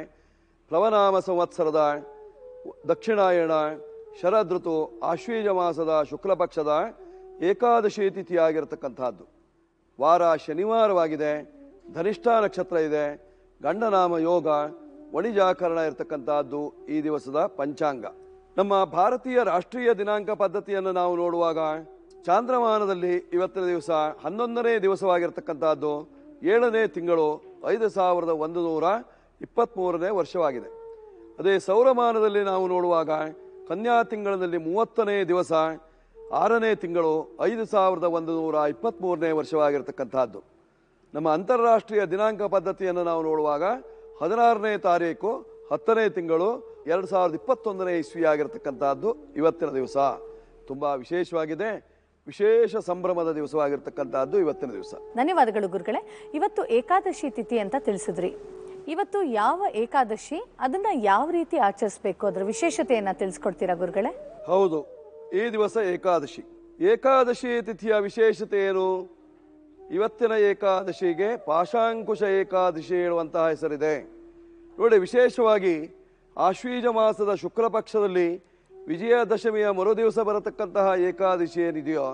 ಪ್ಲವನಾಮ ಸಂವತ್ಸರದ ದಕ್ಷಿಣಾಯಣ ಋತು ಆಶ್ವೀಜ ಮಾಸದ ಶುಕ್ಲ ಪಕ್ಷದ ಏಕಾದಶಿ ತಿಥಿಯಾಗಿರತಕ್ಕಂಥದ್ದು ವಾರ ಶನಿವಾರವಾಗಿದೆ ಧನಿಷ್ಠ ನಕ್ಷತ್ರ ಇದೆ ಗಂಡನಾಮ ಯೋಗ ವಣಿಜಾಕರಣ ಇರತಕ್ಕಂತಹದ್ದು ಈ ದಿವಸದ ಪಂಚಾಂಗ ನಮ್ಮ ಭಾರತೀಯ ರಾಷ್ಟ್ರೀಯ ದಿನಾಂಕ ಪದ್ಧತಿಯನ್ನು ನಾವು ನೋಡುವಾಗ ಚಾಂದ್ರಮಾನದಲ್ಲಿ ಇವತ್ತಿನ ದಿವಸ ಹನ್ನೊಂದನೇ ದಿವಸವಾಗಿರ್ತಕ್ಕಂಥದ್ದು ಏಳನೇ ತಿಂಗಳು ಐದು ಸಾವಿರದ ಒಂದು ನೂರ ಇಪ್ಪತ್ತ್ಮೂರನೇ ವರ್ಷವಾಗಿದೆ ಅದೇ ಸೌರಮಾನದಲ್ಲಿ ನಾವು ನೋಡುವಾಗ ಕನ್ಯಾ ತಿಂಗಳಲ್ಲಿ ಮೂವತ್ತನೇ ದಿವಸ ಆರನೇ ತಿಂಗಳು ಐದು ಸಾವಿರದ ಒಂದು ನೂರ ಇಪ್ಪತ್ತ್ಮೂರನೇ ವರ್ಷವಾಗಿರ್ತಕ್ಕಂಥದ್ದು ನಮ್ಮ ಅಂತಾರಾಷ್ಟ್ರೀಯ ದಿನಾಂಕ ಪದ್ಧತಿಯನ್ನು ನಾವು ನೋಡುವಾಗ ಹದಿನಾರನೇ ತಾರೀಕು ಹತ್ತನೇ ತಿಂಗಳು ಎರಡು ಸಾವಿರದ ಇಪ್ಪತ್ತೊಂದನೇ ಇಸ್ವಿ ಆಗಿರತಕ್ಕಂಥದ್ದು ಇವತ್ತಿನ ದಿವಸ ತುಂಬ ವಿಶೇಷವಾಗಿದೆ ವಿಶೇಷ ಸಂಭ್ರಮದ ದಿವಸವಾಗಿರ್ತಕ್ಕಂಥದ್ದು ಇವತ್ತಿನ ದಿವಸ ಧನ್ಯವಾದಗಳು ಗುರುಗಳೇ ಇವತ್ತು ಏಕಾದಶಿ ತಿಥಿ ಅಂತ ತಿಳಿಸಿದ್ರಿ ಇವತ್ತು ಯಾವ ಏಕಾದಶಿ ಅದನ್ನ ಯಾವ ರೀತಿ ಆಚರಿಸಬೇಕು ಅದರ ವಿಶೇಷತೆಯನ್ನ ತಿಳಿಸ್ಕೊಡ್ತೀರಾ ಗುರುಗಳೇ ಹೌದು ಈ ದಿವಸ ಏಕಾದಶಿ ಏಕಾದಶಿ ತಿಥಿಯ ವಿಶೇಷತೆ ಏನು ಇವತ್ತಿನ ಏಕಾದಶಿಗೆ ಪಾಶಾಂಕುಶ ಏಕಾದಶಿ ಹೇಳುವಂತಹ ಹೆಸರಿದೆ ನೋಡಿ ವಿಶೇಷವಾಗಿ ಆಶ್ವೀಜ ಮಾಸದ ಶುಕ್ಲ ಪಕ್ಷದಲ್ಲಿ ವಿಜಯದಶಮಿಯ ಮರುದಿವಸ ಬರತಕ್ಕಂತಹ ಏಕಾದಶಿ ಏನಿದೆಯೋ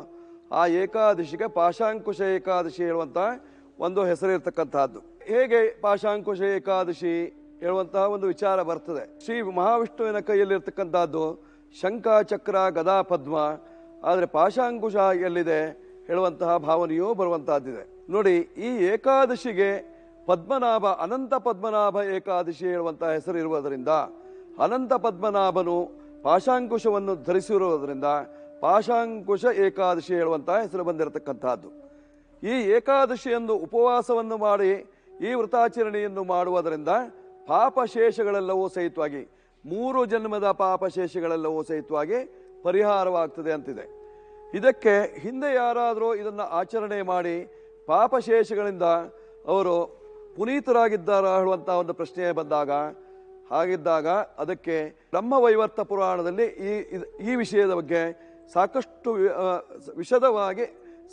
ಆ ಏಕಾದಶಿಗೆ ಪಾಶಾಂಕುಶ ಏಕಾದಶಿ ಹೇಳುವಂತಹ ಒಂದು ಹೆಸರಿರ್ತಕ್ಕಂತಹದ್ದು ಹೇಗೆ ಪಾಶಾಂಕುಶ ಏಕಾದಶಿ ಹೇಳುವಂತಹ ಒಂದು ವಿಚಾರ ಬರ್ತದೆ ಶ್ರೀ ಮಹಾವಿಷ್ಣುವಿನ ಕೈಯಲ್ಲಿರ್ತಕ್ಕಂಥದ್ದು ಶಂಕ ಚಕ್ರ ಗದಾ ಪದ್ಮ ಆದರೆ ಪಾಶಾಂಕುಶ ಎಲ್ಲಿದೆ ಹೇಳುವಂತಹ ಭಾವನೆಯೂ ಬರುವಂತಹದ್ದಿದೆ ನೋಡಿ ಈ ಏಕಾದಶಿಗೆ ಪದ್ಮನಾಭ ಅನಂತ ಪದ್ಮನಾಭ ಏಕಾದಶಿ ಹೇಳುವಂತಹ ಹೆಸರು ಇರುವುದರಿಂದ ಅನಂತ ಪದ್ಮನಾಭನು ಪಾಶಾಂಕುಶವನ್ನು ಧರಿಸಿರುವುದರಿಂದ ಪಾಶಾಂಕುಶ ಏಕಾದಶಿ ಹೇಳುವಂತಹ ಹೆಸರು ಬಂದಿರತಕ್ಕಂತಹದ್ದು ಈ ಏಕಾದಶಿಯನ್ನು ಉಪವಾಸವನ್ನು ಮಾಡಿ ಈ ವ್ರತಾಚರಣೆಯನ್ನು ಮಾಡುವುದರಿಂದ ಪಾಪಶೇಷಗಳೆಲ್ಲವೂ ಸಹಿತವಾಗಿ ಮೂರು ಜನ್ಮದ ಪಾಪಶೇಷಗಳೆಲ್ಲವೂ ಸಹಿತವಾಗಿ ಪರಿಹಾರವಾಗ್ತದೆ ಅಂತಿದೆ ಇದಕ್ಕೆ ಹಿಂದೆ ಯಾರಾದರೂ ಇದನ್ನು ಆಚರಣೆ ಮಾಡಿ ಪಾಪಶೇಷಗಳಿಂದ ಅವರು ಪುನೀತರಾಗಿದ್ದಾರ ಹೇಳುವಂಥ ಒಂದು ಪ್ರಶ್ನೆ ಬಂದಾಗ ಹಾಗಿದ್ದಾಗ ಅದಕ್ಕೆ ವೈವರ್ತ ಪುರಾಣದಲ್ಲಿ ಈ ಈ ವಿಷಯದ ಬಗ್ಗೆ ಸಾಕಷ್ಟು ವಿಷದವಾಗಿ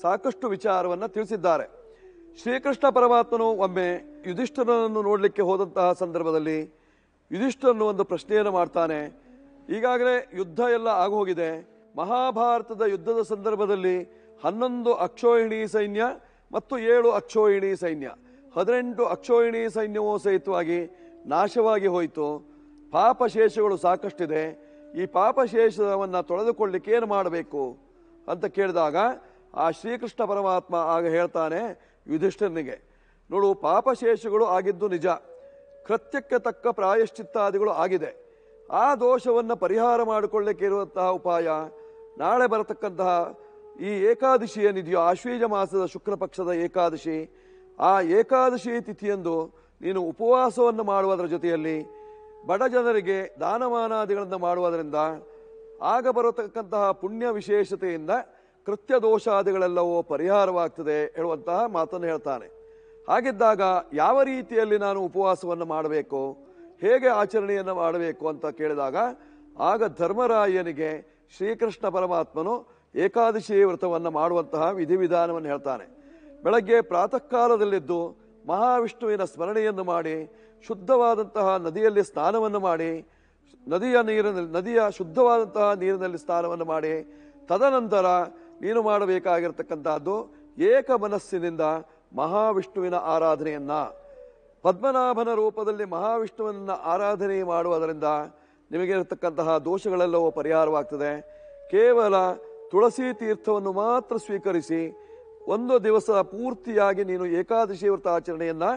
ಸಾಕಷ್ಟು ವಿಚಾರವನ್ನು ತಿಳಿಸಿದ್ದಾರೆ ಶ್ರೀಕೃಷ್ಣ ಪರಮಾತ್ಮನು ಒಮ್ಮೆ ಯುಧಿಷ್ಠರನ್ನು ನೋಡಲಿಕ್ಕೆ ಹೋದಂತಹ ಸಂದರ್ಭದಲ್ಲಿ ಯುಧಿಷ್ಠರನ್ನು ಒಂದು ಪ್ರಶ್ನೆಯನ್ನು ಮಾಡ್ತಾನೆ ಈಗಾಗಲೇ ಯುದ್ಧ ಎಲ್ಲ ಆಗೋಗಿದೆ ಮಹಾಭಾರತದ ಯುದ್ಧದ ಸಂದರ್ಭದಲ್ಲಿ ಹನ್ನೊಂದು ಅಕ್ಷೋಹಿಣಿ ಸೈನ್ಯ ಮತ್ತು ಏಳು ಅಕ್ಷೋಹಿಣಿ ಸೈನ್ಯ ಹದಿನೆಂಟು ಅಕ್ಷೋಹಿಣಿ ಸೈನ್ಯವೂ ಸಹಿತವಾಗಿ ನಾಶವಾಗಿ ಹೋಯಿತು ಪಾಪಶೇಷಗಳು ಸಾಕಷ್ಟಿದೆ ಈ ಪಾಪಶೇಷವನ್ನು ತೊಳೆದುಕೊಳ್ಳಿಕ್ಕೆ ಏನು ಮಾಡಬೇಕು ಅಂತ ಕೇಳಿದಾಗ ಆ ಶ್ರೀಕೃಷ್ಣ ಪರಮಾತ್ಮ ಆಗ ಹೇಳ್ತಾನೆ ಯುಧಿಷ್ಠನಿಗೆ ನೋಡು ಪಾಪಶೇಷಗಳು ಆಗಿದ್ದು ನಿಜ ಕೃತ್ಯಕ್ಕೆ ತಕ್ಕ ಪ್ರಾಯಶ್ಚಿತ್ತಾದಿಗಳು ಆಗಿದೆ ಆ ದೋಷವನ್ನು ಪರಿಹಾರ ಮಾಡಿಕೊಳ್ಳಿಕ್ಕೆ ಇರುವಂತಹ ಉಪಾಯ ನಾಳೆ ಬರತಕ್ಕಂತಹ ಈ ಏಕಾದಶಿ ಏನಿದೆಯೋ ಆಶ್ವೀಜ ಮಾಸದ ಶುಕ್ಲ ಪಕ್ಷದ ಏಕಾದಶಿ ಆ ಏಕಾದಶಿ ತಿಥಿಯಂದು ನೀನು ಉಪವಾಸವನ್ನು ಮಾಡುವುದರ ಜೊತೆಯಲ್ಲಿ ಬಡ ಜನರಿಗೆ ದಾನಮಾನಾದಿಗಳನ್ನು ಮಾಡುವುದರಿಂದ ಆಗ ಬರತಕ್ಕಂತಹ ಪುಣ್ಯ ವಿಶೇಷತೆಯಿಂದ ಕೃತ್ಯ ದೋಷಾದಿಗಳೆಲ್ಲವೂ ಪರಿಹಾರವಾಗ್ತದೆ ಹೇಳುವಂತಹ ಮಾತನ್ನು ಹೇಳ್ತಾನೆ ಹಾಗಿದ್ದಾಗ ಯಾವ ರೀತಿಯಲ್ಲಿ ನಾನು ಉಪವಾಸವನ್ನು ಮಾಡಬೇಕು ಹೇಗೆ ಆಚರಣೆಯನ್ನು ಮಾಡಬೇಕು ಅಂತ ಕೇಳಿದಾಗ ಆಗ ಧರ್ಮರಾಯನಿಗೆ ಶ್ರೀಕೃಷ್ಣ ಪರಮಾತ್ಮನು ಏಕಾದಶಿ ವ್ರತವನ್ನು ಮಾಡುವಂತಹ ವಿಧಿವಿಧಾನವನ್ನು ಹೇಳ್ತಾನೆ ಬೆಳಗ್ಗೆ ಪ್ರಾತಃ ಕಾಲದಲ್ಲಿದ್ದು ಮಹಾವಿಷ್ಣುವಿನ ಸ್ಮರಣೆಯನ್ನು ಮಾಡಿ ಶುದ್ಧವಾದಂತಹ ನದಿಯಲ್ಲಿ ಸ್ನಾನವನ್ನು ಮಾಡಿ ನದಿಯ ನೀರಿನಲ್ಲಿ ನದಿಯ ಶುದ್ಧವಾದಂತಹ ನೀರಿನಲ್ಲಿ ಸ್ನಾನವನ್ನು ಮಾಡಿ ತದನಂತರ ನೀನು ಮಾಡಬೇಕಾಗಿರತಕ್ಕಂತಹದ್ದು ಏಕ ಮನಸ್ಸಿನಿಂದ ಮಹಾವಿಷ್ಣುವಿನ ಆರಾಧನೆಯನ್ನು ಪದ್ಮನಾಭನ ರೂಪದಲ್ಲಿ ಮಹಾವಿಷ್ಣುವನ್ನು ಆರಾಧನೆ ಮಾಡುವುದರಿಂದ ನಿಮಗಿರತಕ್ಕಂತಹ ದೋಷಗಳೆಲ್ಲವೂ ಪರಿಹಾರವಾಗ್ತದೆ ಕೇವಲ ತುಳಸಿ ತೀರ್ಥವನ್ನು ಮಾತ್ರ ಸ್ವೀಕರಿಸಿ ಒಂದು ದಿವಸ ಪೂರ್ತಿಯಾಗಿ ನೀನು ಏಕಾದಶಿ ವ್ರತ ಆಚರಣೆಯನ್ನು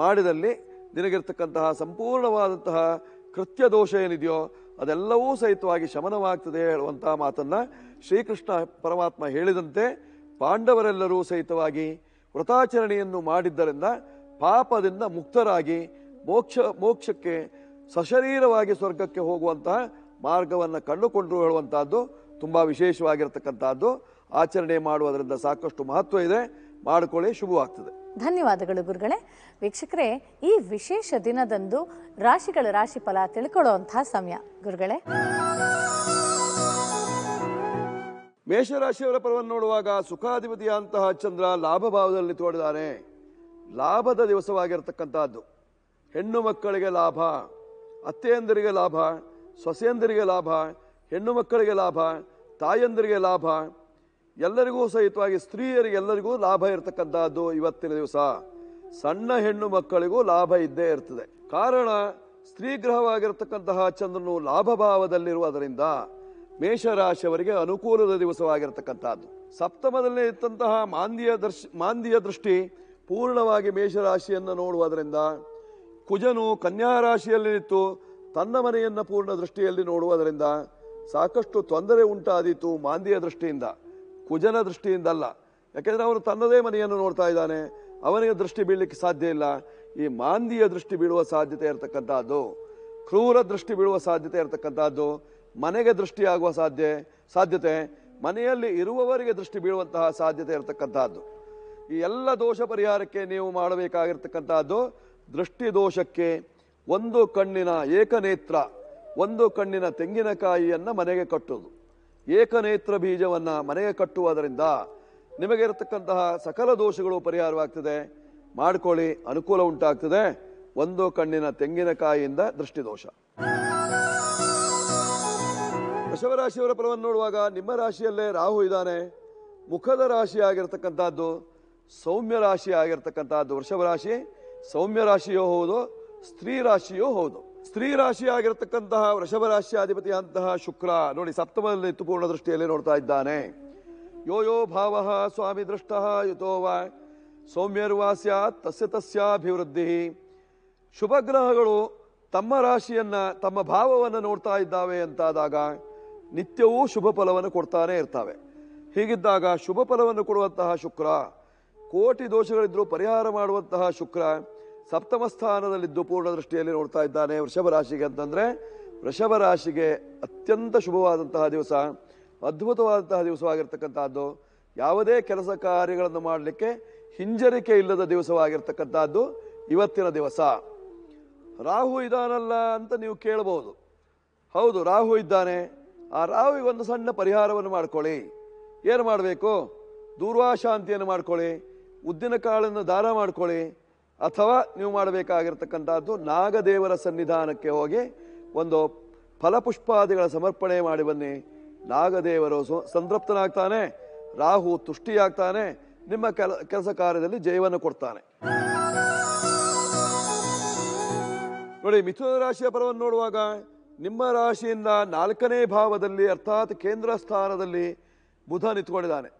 ಮಾಡಿದಲ್ಲಿ ನಿನಗಿರ್ತಕ್ಕಂತಹ ಸಂಪೂರ್ಣವಾದಂತಹ ಕೃತ್ಯ ದೋಷ ಏನಿದೆಯೋ ಅದೆಲ್ಲವೂ ಸಹಿತವಾಗಿ ಶಮನವಾಗ್ತದೆ ಹೇಳುವಂತಹ ಮಾತನ್ನು ಶ್ರೀಕೃಷ್ಣ ಪರಮಾತ್ಮ ಹೇಳಿದಂತೆ ಪಾಂಡವರೆಲ್ಲರೂ ಸಹಿತವಾಗಿ ವ್ರತಾಚರಣೆಯನ್ನು ಮಾಡಿದ್ದರಿಂದ ಪಾಪದಿಂದ ಮುಕ್ತರಾಗಿ ಮೋಕ್ಷ ಮೋಕ್ಷಕ್ಕೆ ಸಶರೀರವಾಗಿ ಸ್ವರ್ಗಕ್ಕೆ ಹೋಗುವಂತಹ ಮಾರ್ಗವನ್ನು ಕಂಡುಕೊಂಡು ಹೇಳುವಂತಹದ್ದು ತುಂಬ ವಿಶೇಷವಾಗಿರ್ತಕ್ಕಂಥದ್ದು ಆಚರಣೆ ಮಾಡುವುದರಿಂದ ಸಾಕಷ್ಟು ಮಹತ್ವ ಇದೆ ಮಾಡಿಕೊಳ್ಳಿ ಶುಭವಾಗ್ತದೆ ಧನ್ಯವಾದಗಳು ಗುರುಗಳೇ ವೀಕ್ಷಕರೇ ಈ ವಿಶೇಷ ದಿನದಂದು ರಾಶಿಗಳ ರಾಶಿ ಫಲ ತಿಳ್ಕೊಳ್ಳುವಂತಹ ಸಮಯ ಗುರುಗಳೇ ಮೇಷರಾಶಿಯವರ ಪರವನ್ನು ನೋಡುವಾಗ ಅಂತಹ ಚಂದ್ರ ಲಾಭ ಭಾವದಲ್ಲಿ ತೋಡಿದಾನೆ ಲಾಭದ ದಿವಸವಾಗಿರತಕ್ಕಂಥದ್ದು ಹೆಣ್ಣು ಮಕ್ಕಳಿಗೆ ಲಾಭ ಅತ್ತೆಯಂದರಿಗೆ ಲಾಭ ಸೊಸೆಯಂದರಿಗೆ ಲಾಭ ಹೆಣ್ಣು ಮಕ್ಕಳಿಗೆ ಲಾಭ ತಾಯಂದರಿಗೆ ಲಾಭ ಎಲ್ಲರಿಗೂ ಸಹಿತವಾಗಿ ಸ್ತ್ರೀಯರಿಗೆ ಎಲ್ಲರಿಗೂ ಲಾಭ ಇರತಕ್ಕಂಥದ್ದು ಇವತ್ತಿನ ದಿವಸ ಸಣ್ಣ ಹೆಣ್ಣು ಮಕ್ಕಳಿಗೂ ಲಾಭ ಇದ್ದೇ ಇರ್ತದೆ ಕಾರಣ ಸ್ತ್ರೀಗ್ರಹವಾಗಿರ್ತಕ್ಕಂತಹ ಚಂದ್ರನು ಲಾಭ ಭಾವದಲ್ಲಿರುವುದರಿಂದ ಮೇಷರಾಶಿಯವರಿಗೆ ಅನುಕೂಲದ ದಿವಸವಾಗಿರ್ತಕ್ಕಂಥದ್ದು ಸಪ್ತಮದಲ್ಲಿ ಇದ್ದಂತಹ ಮಾಂದಿಯ ದರ್ಶ ಮಾಂದಿಯ ದೃಷ್ಟಿ ಪೂರ್ಣವಾಗಿ ಮೇಷರಾಶಿಯನ್ನು ನೋಡುವುದರಿಂದ ಕುಜನು ಕನ್ಯಾರಾಶಿಯಲ್ಲಿತ್ತು ತನ್ನ ಮನೆಯನ್ನು ಪೂರ್ಣ ದೃಷ್ಟಿಯಲ್ಲಿ ನೋಡುವುದರಿಂದ ಸಾಕಷ್ಟು ತೊಂದರೆ ಉಂಟಾದೀತು ಮಾಂದಿಯ ದೃಷ್ಟಿಯಿಂದ ಕುಜನ ದೃಷ್ಟಿಯಿಂದ ಅಲ್ಲ ಯಾಕೆಂದರೆ ಅವನು ತನ್ನದೇ ಮನೆಯನ್ನು ನೋಡ್ತಾ ಇದ್ದಾನೆ ಅವನಿಗೆ ದೃಷ್ಟಿ ಬೀಳಲಿಕ್ಕೆ ಸಾಧ್ಯ ಇಲ್ಲ ಈ ಮಾಂದಿಯ ದೃಷ್ಟಿ ಬೀಳುವ ಸಾಧ್ಯತೆ ಇರತಕ್ಕಂಥದ್ದು ಕ್ರೂರ ದೃಷ್ಟಿ ಬೀಳುವ ಸಾಧ್ಯತೆ ಇರತಕ್ಕಂಥದ್ದು ಮನೆಗೆ ದೃಷ್ಟಿಯಾಗುವ ಸಾಧ್ಯ ಸಾಧ್ಯತೆ ಮನೆಯಲ್ಲಿ ಇರುವವರಿಗೆ ದೃಷ್ಟಿ ಬೀಳುವಂತಹ ಸಾಧ್ಯತೆ ಇರತಕ್ಕಂಥದ್ದು ಈ ಎಲ್ಲ ದೋಷ ಪರಿಹಾರಕ್ಕೆ ನೀವು ಮಾಡಬೇಕಾಗಿರ್ತಕ್ಕಂಥದ್ದು ದೃಷ್ಟಿದೋಷಕ್ಕೆ ಒಂದು ಕಣ್ಣಿನ ಏಕನೇತ್ರ ಒಂದು ಕಣ್ಣಿನ ತೆಂಗಿನಕಾಯಿಯನ್ನು ಮನೆಗೆ ಕಟ್ಟೋದು ಏಕನೇತ್ರ ಬೀಜವನ್ನು ಮನೆಗೆ ಕಟ್ಟುವುದರಿಂದ ನಿಮಗೆ ಇರತಕ್ಕಂತಹ ಸಕಲ ದೋಷಗಳು ಪರಿಹಾರವಾಗ್ತದೆ ಮಾಡ್ಕೊಳ್ಳಿ ಅನುಕೂಲ ಉಂಟಾಗ್ತದೆ ಒಂದು ಕಣ್ಣಿನ ತೆಂಗಿನಕಾಯಿಯಿಂದ ದೃಷ್ಟಿದೋಷ ರಾಶಿಯವರ ಫಲವನ್ನು ನೋಡುವಾಗ ನಿಮ್ಮ ರಾಶಿಯಲ್ಲೇ ರಾಹು ಇದ್ದಾನೆ ಮುಖದ ರಾಶಿ ಆಗಿರ್ತಕ್ಕಂಥದ್ದು ಸೌಮ್ಯ ರಾಶಿ ಆಗಿರ್ತಕ್ಕಂಥದ್ದು ವೃಷಭ ರಾಶಿ ಸೌಮ್ಯ ರಾಶಿಯೋ ಹೌದು ಸ್ತ್ರೀ ರಾಶಿಯೋ ಹೌದು ಸ್ತ್ರೀ ರಾಶಿ ಆಗಿರತಕ್ಕಂತಹ ವೃಷಭ ರಾಶಿಯಾಧಿಪತಿಯಂತಹ ಶುಕ್ರ ನೋಡಿ ಸಪ್ತಮದಲ್ಲಿ ಪೂರ್ಣ ದೃಷ್ಟಿಯಲ್ಲಿ ನೋಡ್ತಾ ಇದ್ದಾನೆ ಯೋ ಯೋ ಭಾವ ಸ್ವಾಮಿ ದೃಷ್ಟ ಯುತೋ ವಾ ಸೌಮ್ಯರ್ವಾ ತಸ್ಯ ತಸ್ಯಾಭಿವೃದ್ಧಿ ಶುಭ ಗ್ರಹಗಳು ತಮ್ಮ ರಾಶಿಯನ್ನು ತಮ್ಮ ಭಾವವನ್ನು ನೋಡ್ತಾ ಇದ್ದಾವೆ ಅಂತಾದಾಗ ನಿತ್ಯವೂ ಶುಭ ಫಲವನ್ನು ಕೊಡ್ತಾನೆ ಇರ್ತವೆ ಹೀಗಿದ್ದಾಗ ಶುಭ ಫಲವನ್ನು ಕೊಡುವಂತಹ ಶುಕ್ರ ಕೋಟಿ ದೋಷಗಳಿದ್ದರೂ ಪರಿಹಾರ ಮಾಡುವಂತಹ ಶುಕ್ರ ಸಪ್ತಮ ಸ್ಥಾನದಲ್ಲಿದ್ದು ಪೂರ್ಣ ದೃಷ್ಟಿಯಲ್ಲಿ ನೋಡ್ತಾ ಇದ್ದಾನೆ ವೃಷಭ ರಾಶಿಗೆ ಅಂತಂದರೆ ವೃಷಭ ರಾಶಿಗೆ ಅತ್ಯಂತ ಶುಭವಾದಂತಹ ದಿವಸ ಅದ್ಭುತವಾದಂತಹ ದಿವಸವಾಗಿರ್ತಕ್ಕಂಥದ್ದು ಯಾವುದೇ ಕೆಲಸ ಕಾರ್ಯಗಳನ್ನು ಮಾಡಲಿಕ್ಕೆ ಹಿಂಜರಿಕೆ ಇಲ್ಲದ ದಿವಸವಾಗಿರ್ತಕ್ಕಂಥದ್ದು ಇವತ್ತಿನ ದಿವಸ ರಾಹು ಇದಾನಲ್ಲ ಅಂತ ನೀವು ಕೇಳಬಹುದು ಹೌದು ರಾಹು ಇದ್ದಾನೆ ಆ ಒಂದು ಸಣ್ಣ ಪರಿಹಾರವನ್ನು ಮಾಡ್ಕೊಳ್ಳಿ ಏನು ಮಾಡಬೇಕು ದೂರ್ವಾಶಾಂತಿಯನ್ನು ಮಾಡ್ಕೊಳ್ಳಿ ಉದ್ದಿನ ಕಾಳನ್ನು ದಾನ ಮಾಡ್ಕೊಳ್ಳಿ ಅಥವಾ ನೀವು ಮಾಡಬೇಕಾಗಿರ್ತಕ್ಕಂಥದ್ದು ನಾಗದೇವರ ಸನ್ನಿಧಾನಕ್ಕೆ ಹೋಗಿ ಒಂದು ಫಲಪುಷ್ಪಾದಿಗಳ ಸಮರ್ಪಣೆ ಮಾಡಿ ಬನ್ನಿ ನಾಗದೇವರು ಸಂತೃಪ್ತನಾಗ್ತಾನೆ ರಾಹು ತುಷ್ಟಿಯಾಗ್ತಾನೆ ನಿಮ್ಮ ಕೆಲ ಕೆಲಸ ಕಾರ್ಯದಲ್ಲಿ ಜೈವನ್ನು ಕೊಡ್ತಾನೆ ನೋಡಿ ಮಿಥುನ ರಾಶಿಯ ಪರವನ್ನು ನೋಡುವಾಗ ನಿಮ್ಮ ರಾಶಿಯಿಂದ ನಾಲ್ಕನೇ ಭಾವದಲ್ಲಿ ಅರ್ಥಾತ್ ಕೇಂದ್ರ ಸ್ಥಾನದಲ್ಲಿ ಬುಧ ನಿಂತ್ಕೊಂಡಿದ್ದಾನೆ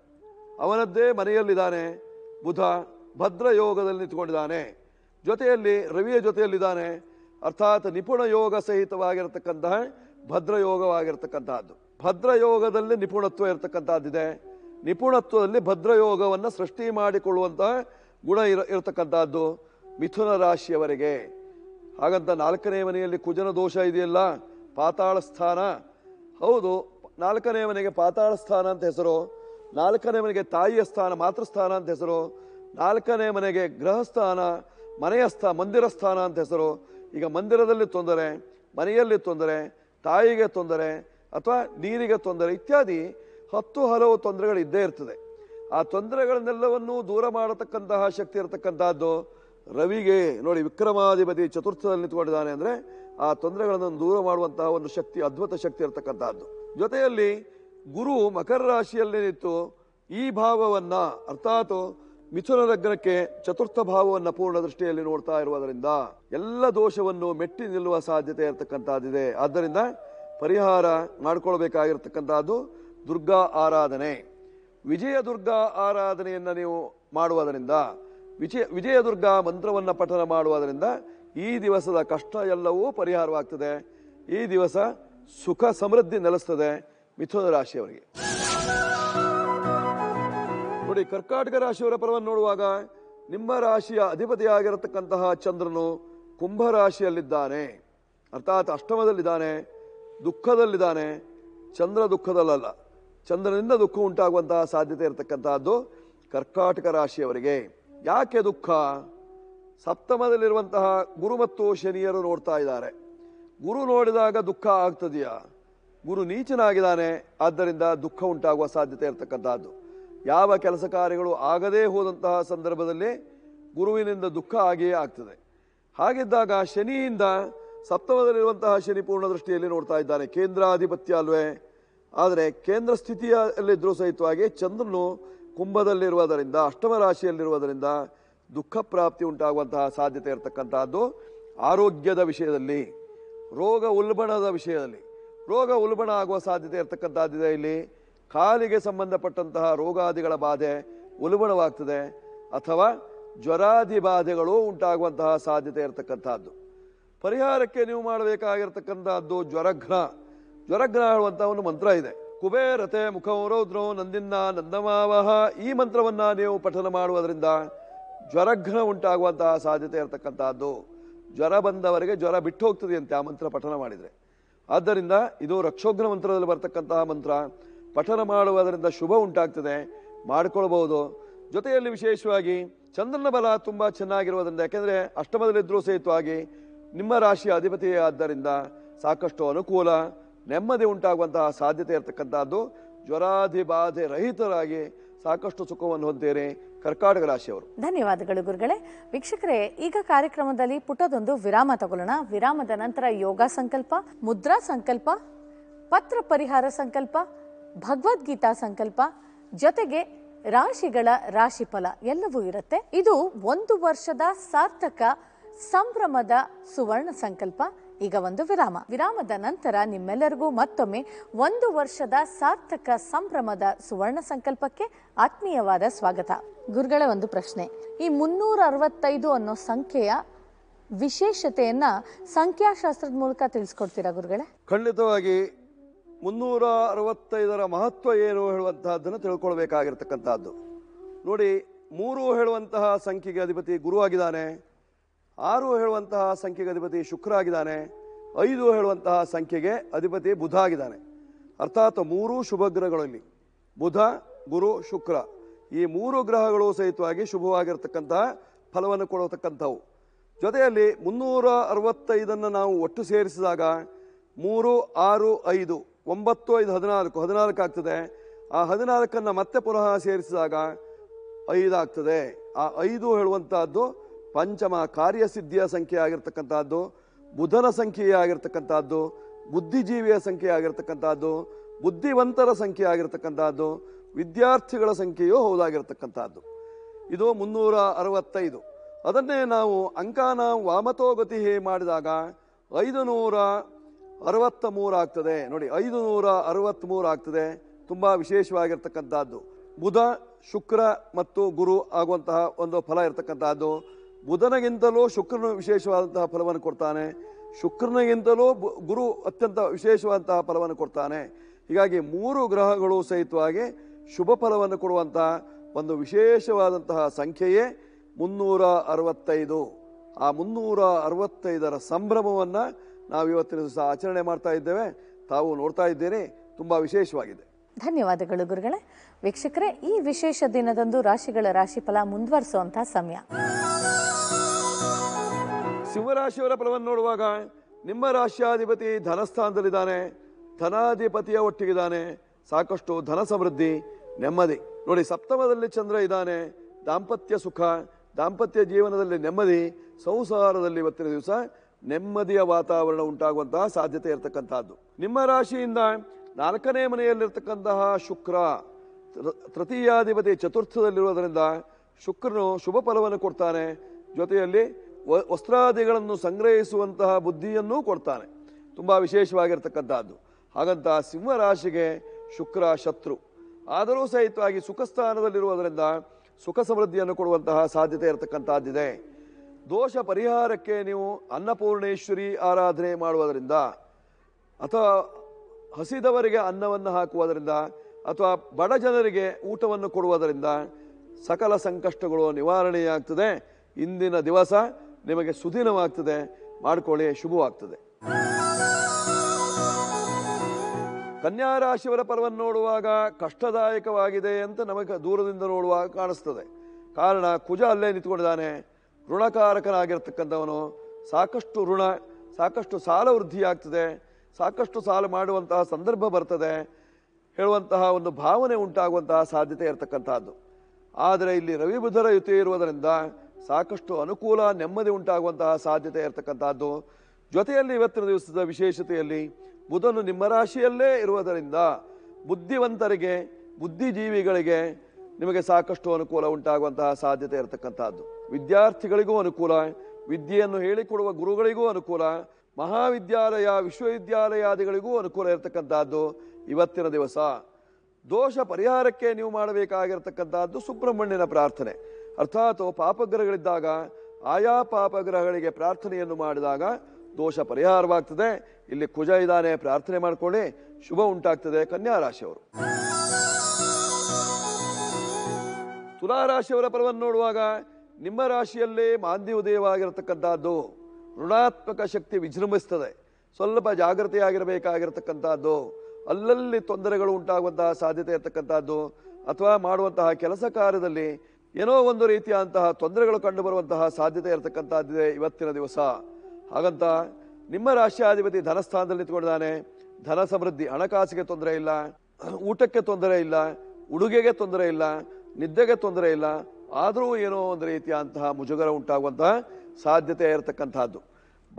ಅವನದ್ದೇ ಮನೆಯಲ್ಲಿದ್ದಾನೆ ಬುಧ ಭದ್ರ ಯೋಗದಲ್ಲಿ ನಿಂತ್ಕೊಂಡಿದ್ದಾನೆ ಜೊತೆಯಲ್ಲಿ ರವಿಯ ಜೊತೆಯಲ್ಲಿದ್ದಾನೆ ಅರ್ಥಾತ್ ನಿಪುಣ ಯೋಗ ಸಹಿತವಾಗಿರತಕ್ಕಂತಹ ಭದ್ರ ಭದ್ರಯೋಗದಲ್ಲಿ ನಿಪುಣತ್ವ ಇರತಕ್ಕಂತಹದ್ದಿದೆ ನಿಪುಣತ್ವದಲ್ಲಿ ಭದ್ರಯೋಗವನ್ನು ಸೃಷ್ಟಿ ಮಾಡಿಕೊಳ್ಳುವಂತಹ ಗುಣ ಇರ ಇರತಕ್ಕಂಥದ್ದು ಮಿಥುನ ರಾಶಿಯವರಿಗೆ ಹಾಗಂತ ನಾಲ್ಕನೇ ಮನೆಯಲ್ಲಿ ಕುಜನ ದೋಷ ಇದೆಯಲ್ಲ ಪಾತಾಳ ಸ್ಥಾನ ಹೌದು ನಾಲ್ಕನೇ ಮನೆಗೆ ಪಾತಾಳ ಸ್ಥಾನ ಅಂತ ಹೆಸರು ನಾಲ್ಕನೇ ಮನೆಗೆ ತಾಯಿಯ ಸ್ಥಾನ ಸ್ಥಾನ ಅಂತ ಹೆಸರು ನಾಲ್ಕನೇ ಮನೆಗೆ ಗೃಹಸ್ಥಾನ ಮನೆಯ ಸ್ಥಾ ಮಂದಿರ ಸ್ಥಾನ ಅಂತ ಹೆಸರು ಈಗ ಮಂದಿರದಲ್ಲಿ ತೊಂದರೆ ಮನೆಯಲ್ಲಿ ತೊಂದರೆ ತಾಯಿಗೆ ತೊಂದರೆ ಅಥವಾ ನೀರಿಗೆ ತೊಂದರೆ ಇತ್ಯಾದಿ ಹತ್ತು ಹಲವು ತೊಂದರೆಗಳು ಇದ್ದೇ ಇರ್ತದೆ ಆ ತೊಂದರೆಗಳನ್ನೆಲ್ಲವನ್ನೂ ದೂರ ಮಾಡತಕ್ಕಂತಹ ಶಕ್ತಿ ಇರತಕ್ಕಂತಹದ್ದು ರವಿಗೆ ನೋಡಿ ವಿಕ್ರಮಾಧಿಪತಿ ಚತುರ್ಥದಲ್ಲಿ ನಿಂತುಕೊಂಡಿದ್ದಾನೆ ಅಂದರೆ ಆ ತೊಂದರೆಗಳನ್ನು ದೂರ ಮಾಡುವಂತಹ ಒಂದು ಶಕ್ತಿ ಅದ್ಭುತ ಶಕ್ತಿ ಇರತಕ್ಕಂತಹದ್ದು ಜೊತೆಯಲ್ಲಿ ಗುರು ಮಕರ ರಾಶಿಯಲ್ಲೇನಿತ್ತು ಈ ಭಾವವನ್ನು ಅರ್ಥಾತ್ ಮಿಥುನ ಲಗ್ನಕ್ಕೆ ಚತುರ್ಥ ಭಾವವನ್ನು ಪೂರ್ಣ ದೃಷ್ಟಿಯಲ್ಲಿ ನೋಡ್ತಾ ಇರುವುದರಿಂದ ಎಲ್ಲ ದೋಷವನ್ನು ಮೆಟ್ಟಿ ನಿಲ್ಲುವ ಸಾಧ್ಯತೆ ಇರತಕ್ಕಂಥದ್ದಿದೆ ಆದ್ದರಿಂದ ಪರಿಹಾರ ಮಾಡಿಕೊಳ್ಬೇಕಾಗಿರ್ತಕ್ಕಂಥದ್ದು ದುರ್ಗಾ ಆರಾಧನೆ ವಿಜಯ ದುರ್ಗಾ ಆರಾಧನೆಯನ್ನು ನೀವು ಮಾಡುವುದರಿಂದ ವಿಜಯ ವಿಜಯ ದುರ್ಗಾ ಮಂತ್ರವನ್ನು ಪಠನ ಮಾಡುವುದರಿಂದ ಈ ದಿವಸದ ಕಷ್ಟ ಎಲ್ಲವೂ ಪರಿಹಾರವಾಗ್ತದೆ ಈ ದಿವಸ ಸುಖ ಸಮೃದ್ಧಿ ನೆಲೆಸ್ತದೆ ಮಿಥುನ ರಾಶಿಯವರಿಗೆ ನೋಡಿ ಕರ್ಕಾಟಕ ರಾಶಿಯವರ ಪರವನ್ನು ನೋಡುವಾಗ ನಿಮ್ಮ ರಾಶಿಯ ಅಧಿಪತಿಯಾಗಿರತಕ್ಕಂತಹ ಚಂದ್ರನು ಕುಂಭ ರಾಶಿಯಲ್ಲಿದ್ದಾನೆ ಅರ್ಥಾತ್ ಅಷ್ಟಮದಲ್ಲಿದ್ದಾನೆ ದುಃಖದಲ್ಲಿದ್ದಾನೆ ಚಂದ್ರ ದುಃಖದಲ್ಲಲ್ಲ ಚಂದ್ರನಿಂದ ದುಃಖ ಉಂಟಾಗುವಂತಹ ಸಾಧ್ಯತೆ ಇರತಕ್ಕಂತಹದ್ದು ಕರ್ಕಾಟಕ ರಾಶಿಯವರಿಗೆ ಯಾಕೆ ದುಃಖ ಸಪ್ತಮದಲ್ಲಿರುವಂತಹ ಗುರು ಮತ್ತು ಶನಿಯರು ನೋಡ್ತಾ ಇದ್ದಾರೆ ಗುರು ನೋಡಿದಾಗ ದುಃಖ ಆಗ್ತದೆಯಾ ಗುರು ನೀಚನಾಗಿದ್ದಾನೆ ಆದ್ದರಿಂದ ದುಃಖ ಉಂಟಾಗುವ ಸಾಧ್ಯತೆ ಇರತಕ್ಕಂಥದ್ದು ಯಾವ ಕೆಲಸ ಕಾರ್ಯಗಳು ಆಗದೇ ಹೋದಂತಹ ಸಂದರ್ಭದಲ್ಲಿ ಗುರುವಿನಿಂದ ದುಃಖ ಆಗಿಯೇ ಆಗ್ತದೆ ಹಾಗಿದ್ದಾಗ ಶನಿಯಿಂದ ಸಪ್ತಮದಲ್ಲಿರುವಂತಹ ಶನಿ ಪೂರ್ಣ ದೃಷ್ಟಿಯಲ್ಲಿ ನೋಡ್ತಾ ಇದ್ದಾನೆ ಕೇಂದ್ರಾಧಿಪತ್ಯ ಅಲ್ವೇ ಆದರೆ ಕೇಂದ್ರ ಸ್ಥಿತಿಯಲ್ಲಿದ್ದರೂ ಸಹಿತವಾಗಿ ಚಂದ್ರನು ಕುಂಭದಲ್ಲಿರುವುದರಿಂದ ಅಷ್ಟಮ ರಾಶಿಯಲ್ಲಿರುವುದರಿಂದ ದುಃಖ ಪ್ರಾಪ್ತಿ ಉಂಟಾಗುವಂತಹ ಸಾಧ್ಯತೆ ಇರತಕ್ಕಂತಹದ್ದು ಆರೋಗ್ಯದ ವಿಷಯದಲ್ಲಿ ರೋಗ ಉಲ್ಬಣದ ವಿಷಯದಲ್ಲಿ ರೋಗ ಉಲ್ಬಣ ಆಗುವ ಸಾಧ್ಯತೆ ಇದೆ ಇಲ್ಲಿ ಕಾಲಿಗೆ ಸಂಬಂಧಪಟ್ಟಂತಹ ರೋಗಾದಿಗಳ ಬಾಧೆ ಉಲ್ಬಣವಾಗ್ತದೆ ಅಥವಾ ಜ್ವರಾದಿ ಬಾಧೆಗಳು ಉಂಟಾಗುವಂತಹ ಸಾಧ್ಯತೆ ಇರತಕ್ಕಂಥದ್ದು ಪರಿಹಾರಕ್ಕೆ ನೀವು ಮಾಡಬೇಕಾಗಿರ್ತಕ್ಕಂಥದ್ದು ಜ್ವರಘ್ನ ಜ್ವರಘ್ನ ಹೇಳುವಂತಹ ಒಂದು ಮಂತ್ರ ಇದೆ ಕುಬೇರತೆ ಮುಖಂ ರೌದ್ರೋ ನಂದಿನ್ನ ನಂದಮಾವಹ ಈ ಮಂತ್ರವನ್ನು ನೀವು ಪಠನ ಮಾಡುವುದರಿಂದ ಜ್ವರಘ್ನ ಉಂಟಾಗುವಂತಹ ಸಾಧ್ಯತೆ ಇರತಕ್ಕಂಥದ್ದು ಜ್ವರ ಬಂದವರಿಗೆ ಜ್ವರ ಬಿಟ್ಟು ಹೋಗ್ತದೆ ಅಂತ ಆ ಮಂತ್ರ ಪಠನ ಮಾಡಿದರೆ ಆದ್ದರಿಂದ ಇದು ರಕ್ಷೋಗ್ನ ಮಂತ್ರದಲ್ಲಿ ಬರ್ತಕ್ಕಂತಹ ಮಂತ್ರ ಪಠನ ಮಾಡುವುದರಿಂದ ಶುಭ ಉಂಟಾಗ್ತದೆ ಮಾಡಿಕೊಳ್ಬಹುದು ಜೊತೆಯಲ್ಲಿ ವಿಶೇಷವಾಗಿ ಚಂದ್ರನ ಬಲ ತುಂಬ ಚೆನ್ನಾಗಿರುವುದರಿಂದ ಯಾಕೆಂದರೆ ಅಷ್ಟಮದಲ್ಲಿದ್ದರೂ ಸಹಿತವಾಗಿ ನಿಮ್ಮ ರಾಶಿಯ ಅಧಿಪತಿ ಆದ್ದರಿಂದ ಸಾಕಷ್ಟು ಅನುಕೂಲ ನೆಮ್ಮದಿ ಉಂಟಾಗುವಂತಹ ಸಾಧ್ಯತೆ ಇರತಕ್ಕಂಥದ್ದು ಜ್ವರಾಧಿ ಬಾಧೆ ರಹಿತರಾಗಿ ಸಾಕಷ್ಟು ಸುಖವನ್ನು ಹೊಂದೇನೆ ಕರ್ಕಾಟಕ ರಾಶಿಯವರು ಧನ್ಯವಾದಗಳು ಗುರುಗಳೇ ವೀಕ್ಷಕರೇ ಈಗ ಕಾರ್ಯಕ್ರಮದಲ್ಲಿ ಪುಟದೊಂದು ವಿರಾಮ ತಗೊಳ್ಳೋಣ ವಿರಾಮದ ನಂತರ ಯೋಗ ಸಂಕಲ್ಪ ಮುದ್ರಾ ಸಂಕಲ್ಪ ಪತ್ರ ಪರಿಹಾರ ಸಂಕಲ್ಪ ಭಗವದ್ಗೀತಾ ಸಂಕಲ್ಪ ಜೊತೆಗೆ ರಾಶಿಗಳ ರಾಶಿಫಲ ಎಲ್ಲವೂ ಇರುತ್ತೆ ಇದು ಒಂದು ವರ್ಷದ ಸಾರ್ಥಕ ಸಂಭ್ರಮದ ಸುವರ್ಣ ಸಂಕಲ್ಪ ಈಗ ಒಂದು ವಿರಾಮ ವಿರಾಮದ ನಂತರ ನಿಮ್ಮೆಲ್ಲರಿಗೂ ಮತ್ತೊಮ್ಮೆ ಒಂದು ವರ್ಷದ ಸಾರ್ಥಕ ಸಂಭ್ರಮದ ಸುವರ್ಣ ಸಂಕಲ್ಪಕ್ಕೆ ಆತ್ಮೀಯವಾದ ಸ್ವಾಗತ ಗುರುಗಳ ಒಂದು ಪ್ರಶ್ನೆ ಈ ಮುನ್ನೂರ ಅರವತ್ತೈದು ಅನ್ನೋ ಸಂಖ್ಯೆಯ ವಿಶೇಷತೆಯನ್ನ ಸಂಖ್ಯಾಶಾಸ್ತ್ರದ ಮೂಲಕ ತಿಳಿಸ್ಕೊಡ್ತೀರಾ ಗುರುಗಳೇ ಖಂಡಿತವಾಗಿ ಮುನ್ನೂರ ಅರವತ್ತೈದರ ಮಹತ್ವ ಏನು ಹೇಳುವಂತಹದ್ದನ್ನು ತಿಳ್ಕೊಳ್ಬೇಕಾಗಿರ್ತಕ್ಕಂಥದ್ದು ನೋಡಿ ಮೂರು ಹೇಳುವಂತಹ ಸಂಖ್ಯೆಗೆ ಅಧಿಪತಿ ಗುರುವಾಗಿದ್ದಾನೆ ಆರು ಹೇಳುವಂತಹ ಸಂಖ್ಯೆಗೆ ಅಧಿಪತಿ ಶುಕ್ರ ಆಗಿದ್ದಾನೆ ಐದು ಹೇಳುವಂತಹ ಸಂಖ್ಯೆಗೆ ಅಧಿಪತಿ ಬುಧ ಆಗಿದ್ದಾನೆ ಅರ್ಥಾತ್ ಮೂರು ಶುಭಗ್ರಹಗಳಲ್ಲಿ ಬುಧ ಗುರು ಶುಕ್ರ ಈ ಮೂರು ಗ್ರಹಗಳು ಸಹಿತವಾಗಿ ಶುಭವಾಗಿರತಕ್ಕಂತಹ ಫಲವನ್ನು ಕೊಡತಕ್ಕಂಥವು ಜೊತೆಯಲ್ಲಿ ಮುನ್ನೂರ ಅರವತ್ತೈದನ್ನು ನಾವು ಒಟ್ಟು ಸೇರಿಸಿದಾಗ ಮೂರು ಆರು ಐದು ಒಂಬತ್ತು ಐದು ಹದಿನಾಲ್ಕು ಹದಿನಾಲ್ಕು ಆಗ್ತದೆ ಆ ಹದಿನಾಲ್ಕನ್ನು ಮತ್ತೆ ಪುನಃ ಸೇರಿಸಿದಾಗ ಐದಾಗ್ತದೆ ಆ ಐದು ಹೇಳುವಂತಹದ್ದು ಪಂಚಮ ಕಾರ್ಯಸಿದ್ಧಿಯ ಸಂಖ್ಯೆ ಆಗಿರ್ತಕ್ಕಂಥದ್ದು ಬುಧನ ಸಂಖ್ಯೆಯೇ ಆಗಿರ್ತಕ್ಕಂಥದ್ದು ಬುದ್ಧಿಜೀವಿಯ ಸಂಖ್ಯೆ ಆಗಿರ್ತಕ್ಕಂಥದ್ದು ಬುದ್ಧಿವಂತರ ಸಂಖ್ಯೆ ಆಗಿರ್ತಕ್ಕಂಥದ್ದು ವಿದ್ಯಾರ್ಥಿಗಳ ಸಂಖ್ಯೆಯೂ ಹೌದಾಗಿರ್ತಕ್ಕಂಥದ್ದು ಇದು ಮುನ್ನೂರ ಅರವತ್ತೈದು ಅದನ್ನೇ ನಾವು ಅಂಕಾನ ವಾಮತೋಗತಿ ಮಾಡಿದಾಗ ಐದು ನೂರ ಅರವತ್ತ ಆಗ್ತದೆ ನೋಡಿ ಐದು ನೂರ ಮೂರು ಆಗ್ತದೆ ತುಂಬ ವಿಶೇಷವಾಗಿರ್ತಕ್ಕಂಥದ್ದು ಬುಧ ಶುಕ್ರ ಮತ್ತು ಗುರು ಆಗುವಂತಹ ಒಂದು ಫಲ ಇರತಕ್ಕಂಥದ್ದು ಬುಧನಿಗಿಂತಲೂ ಶುಕ್ರನು ವಿಶೇಷವಾದಂತಹ ಫಲವನ್ನು ಕೊಡ್ತಾನೆ ಶುಕ್ರನಿಗಿಂತಲೂ ಗುರು ಅತ್ಯಂತ ವಿಶೇಷವಾದಂತಹ ಫಲವನ್ನು ಕೊಡ್ತಾನೆ ಹೀಗಾಗಿ ಮೂರು ಗ್ರಹಗಳು ಸಹಿತವಾಗಿ ಶುಭ ಫಲವನ್ನು ಕೊಡುವಂತಹ ಒಂದು ವಿಶೇಷವಾದಂತಹ ಸಂಖ್ಯೆಯೇ ಮುನ್ನೂರ ಅರವತ್ತೈದು ಆ ಮುನ್ನೂರ ಅರವತ್ತೈದರ ಸಂಭ್ರಮವನ್ನು ನಾವು ಇವತ್ತಿನ ದಿವಸ ಆಚರಣೆ ಮಾಡ್ತಾ ಇದ್ದೇವೆ ತಾವು ನೋಡ್ತಾ ಇದ್ದೀರಿ ತುಂಬ ವಿಶೇಷವಾಗಿದೆ ಧನ್ಯವಾದಗಳು ಗುರುಗಳೇ ವೀಕ್ಷಕರೇ ಈ ವಿಶೇಷ ದಿನದಂದು ರಾಶಿಗಳ ಫಲ ಮುಂದುವರಿಸುವಂತಹ ಸಮಯ ಸಿಂಹರಾಶಿಯವರ ಫಲವನ್ನು ನೋಡುವಾಗ ನಿಮ್ಮ ರಾಶಿಯಾಧಿಪತಿ ಧನಸ್ಥಾನದಲ್ಲಿದ್ದಾನೆ ಧನಾಧಿಪತಿಯ ಒಟ್ಟಿಗಿದ್ದಾನೆ ಸಾಕಷ್ಟು ಧನ ಸಮೃದ್ಧಿ ನೆಮ್ಮದಿ ನೋಡಿ ಸಪ್ತಮದಲ್ಲಿ ಚಂದ್ರ ಇದ್ದಾನೆ ದಾಂಪತ್ಯ ಸುಖ ದಾಂಪತ್ಯ ಜೀವನದಲ್ಲಿ ನೆಮ್ಮದಿ ಸಂಸಾರದಲ್ಲಿ ಇವತ್ತಿನ ದಿವಸ ನೆಮ್ಮದಿಯ ವಾತಾವರಣ ಉಂಟಾಗುವಂತಹ ಸಾಧ್ಯತೆ ಇರತಕ್ಕಂತಹದ್ದು ನಿಮ್ಮ ರಾಶಿಯಿಂದ ನಾಲ್ಕನೇ ಮನೆಯಲ್ಲಿರ್ತಕ್ಕಂತಹ ಶುಕ್ರ ತೃತೀಯಾಧಿಪತಿ ಚತುರ್ಥದಲ್ಲಿರುವುದರಿಂದ ಶುಕ್ರನು ಶುಭ ಫಲವನ್ನು ಕೊಡ್ತಾನೆ ಜೊತೆಯಲ್ಲಿ ವಸ್ತ್ರಾದಿಗಳನ್ನು ಸಂಗ್ರಹಿಸುವಂತಹ ಬುದ್ಧಿಯನ್ನೂ ಕೊಡ್ತಾನೆ ತುಂಬ ವಿಶೇಷವಾಗಿರ್ತಕ್ಕಂಥದ್ದು ಹಾಗಂತ ಸಿಂಹರಾಶಿಗೆ ಶುಕ್ರ ಶತ್ರು ಆದರೂ ಸಹಿತವಾಗಿ ಸುಖ ಸ್ಥಾನದಲ್ಲಿರುವುದರಿಂದ ಸುಖ ಸಮೃದ್ಧಿಯನ್ನು ಕೊಡುವಂತಹ ಸಾಧ್ಯತೆ ಇರತಕ್ಕಂಥದ್ದಿದೆ ದೋಷ ಪರಿಹಾರಕ್ಕೆ ನೀವು ಅನ್ನಪೂರ್ಣೇಶ್ವರಿ ಆರಾಧನೆ ಮಾಡುವುದರಿಂದ ಅಥವಾ ಹಸಿದವರಿಗೆ ಅನ್ನವನ್ನು ಹಾಕುವುದರಿಂದ ಅಥವಾ ಬಡ ಜನರಿಗೆ ಊಟವನ್ನು ಕೊಡುವುದರಿಂದ ಸಕಲ ಸಂಕಷ್ಟಗಳು ನಿವಾರಣೆಯಾಗ್ತದೆ ಇಂದಿನ ದಿವಸ ನಿಮಗೆ ಸುದೀನವಾಗ್ತದೆ ಮಾಡ್ಕೊಳ್ಳಿ ಶುಭವಾಗ್ತದೆ ಕನ್ಯಾ ರಾಶಿಯವರ ಪರವನ್ನು ನೋಡುವಾಗ ಕಷ್ಟದಾಯಕವಾಗಿದೆ ಅಂತ ನಮಗೆ ದೂರದಿಂದ ನೋಡುವಾಗ ಕಾಣಿಸ್ತದೆ ಕಾರಣ ಕುಜ ಅಲ್ಲೇ ನಿಂತ್ಕೊಂಡಿದ್ದಾನೆ ಋಣಕಾರಕನಾಗಿರ್ತಕ್ಕಂಥವನು ಸಾಕಷ್ಟು ಋಣ ಸಾಕಷ್ಟು ಸಾಲ ವೃದ್ಧಿಯಾಗ್ತದೆ ಸಾಕಷ್ಟು ಸಾಲ ಮಾಡುವಂತಹ ಸಂದರ್ಭ ಬರ್ತದೆ ಹೇಳುವಂತಹ ಒಂದು ಭಾವನೆ ಉಂಟಾಗುವಂತಹ ಸಾಧ್ಯತೆ ಇರತಕ್ಕಂಥದ್ದು ಆದರೆ ಇಲ್ಲಿ ರವಿ ಬುಧರ ಯುತಿ ಇರುವುದರಿಂದ ಸಾಕಷ್ಟು ಅನುಕೂಲ ನೆಮ್ಮದಿ ಉಂಟಾಗುವಂತಹ ಸಾಧ್ಯತೆ ಇರತಕ್ಕಂಥದ್ದು ಜೊತೆಯಲ್ಲಿ ಇವತ್ತಿನ ದಿವಸದ ವಿಶೇಷತೆಯಲ್ಲಿ ಬುಧನು ನಿಮ್ಮ ರಾಶಿಯಲ್ಲೇ ಇರುವುದರಿಂದ ಬುದ್ಧಿವಂತರಿಗೆ ಬುದ್ಧಿಜೀವಿಗಳಿಗೆ ನಿಮಗೆ ಸಾಕಷ್ಟು ಅನುಕೂಲ ಉಂಟಾಗುವಂತಹ ಸಾಧ್ಯತೆ ಇರತಕ್ಕಂಥದ್ದು ವಿದ್ಯಾರ್ಥಿಗಳಿಗೂ ಅನುಕೂಲ ವಿದ್ಯೆಯನ್ನು ಹೇಳಿಕೊಡುವ ಗುರುಗಳಿಗೂ ಅನುಕೂಲ ಮಹಾವಿದ್ಯಾಲಯ ವಿಶ್ವವಿದ್ಯಾಲಯಾದಿಗಳಿಗೂ ಅನುಕೂಲ ಇರತಕ್ಕಂಥದ್ದು ಇವತ್ತಿನ ದಿವಸ ದೋಷ ಪರಿಹಾರಕ್ಕೆ ನೀವು ಮಾಡಬೇಕಾಗಿರತಕ್ಕಂಥದ್ದು ಸುಬ್ರಹ್ಮಣ್ಯನ ಪ್ರಾರ್ಥನೆ ಅರ್ಥಾತ್ ಪಾಪಗ್ರಹಗಳಿದ್ದಾಗ ಆಯಾ ಪಾಪಗ್ರಹಗಳಿಗೆ ಪ್ರಾರ್ಥನೆಯನ್ನು ಮಾಡಿದಾಗ ದೋಷ ಪರಿಹಾರವಾಗ್ತದೆ ಇಲ್ಲಿ ಕುಜ ಇದ್ದಾನೆ ಪ್ರಾರ್ಥನೆ ಮಾಡಿಕೊಳ್ಳಿ ಶುಭ ಉಂಟಾಗ್ತದೆ ಕನ್ಯಾ ರಾಶಿಯವರು ತುಲಾ ಪರವನ್ನು ನೋಡುವಾಗ ನಿಮ್ಮ ರಾಶಿಯಲ್ಲೇ ಮಾಂದಿ ಉದಯವಾಗಿರತಕ್ಕಂಥದ್ದು ಋಣಾತ್ಮಕ ಶಕ್ತಿ ವಿಜೃಂಭಿಸ್ತದೆ ಸ್ವಲ್ಪ ಜಾಗೃತಿಯಾಗಿರಬೇಕಾಗಿರತಕ್ಕಂಥದ್ದು ಅಲ್ಲಲ್ಲಿ ತೊಂದರೆಗಳು ಉಂಟಾಗುವಂತಹ ಸಾಧ್ಯತೆ ಇರತಕ್ಕಂಥದ್ದು ಅಥವಾ ಮಾಡುವಂತಹ ಕೆಲಸ ಕಾರ್ಯದಲ್ಲಿ ಏನೋ ಒಂದು ರೀತಿಯ ಅಂತಹ ತೊಂದರೆಗಳು ಬರುವಂತಹ ಸಾಧ್ಯತೆ ಇರತಕ್ಕಂಥದ್ದಿದೆ ಇವತ್ತಿನ ದಿವಸ ಹಾಗಂತ ನಿಮ್ಮ ರಾಷ್ಟ್ರಾಧಿಪತಿ ಧನಸ್ಥಾನದಲ್ಲಿ ನಿಂತ್ಕೊಂಡಿದ್ದಾನೆ ಧನ ಸಮೃದ್ಧಿ ಹಣಕಾಸಿಗೆ ತೊಂದರೆ ಇಲ್ಲ ಊಟಕ್ಕೆ ತೊಂದರೆ ಇಲ್ಲ ಉಡುಗೆಗೆ ತೊಂದರೆ ಇಲ್ಲ ನಿದ್ದೆಗೆ ತೊಂದರೆ ಇಲ್ಲ ಆದರೂ ಏನೋ ಒಂದು ರೀತಿಯ ಮುಜುಗರ ಉಂಟಾಗುವಂತಹ ಸಾಧ್ಯತೆ ಇರತಕ್ಕಂತಹದ್ದು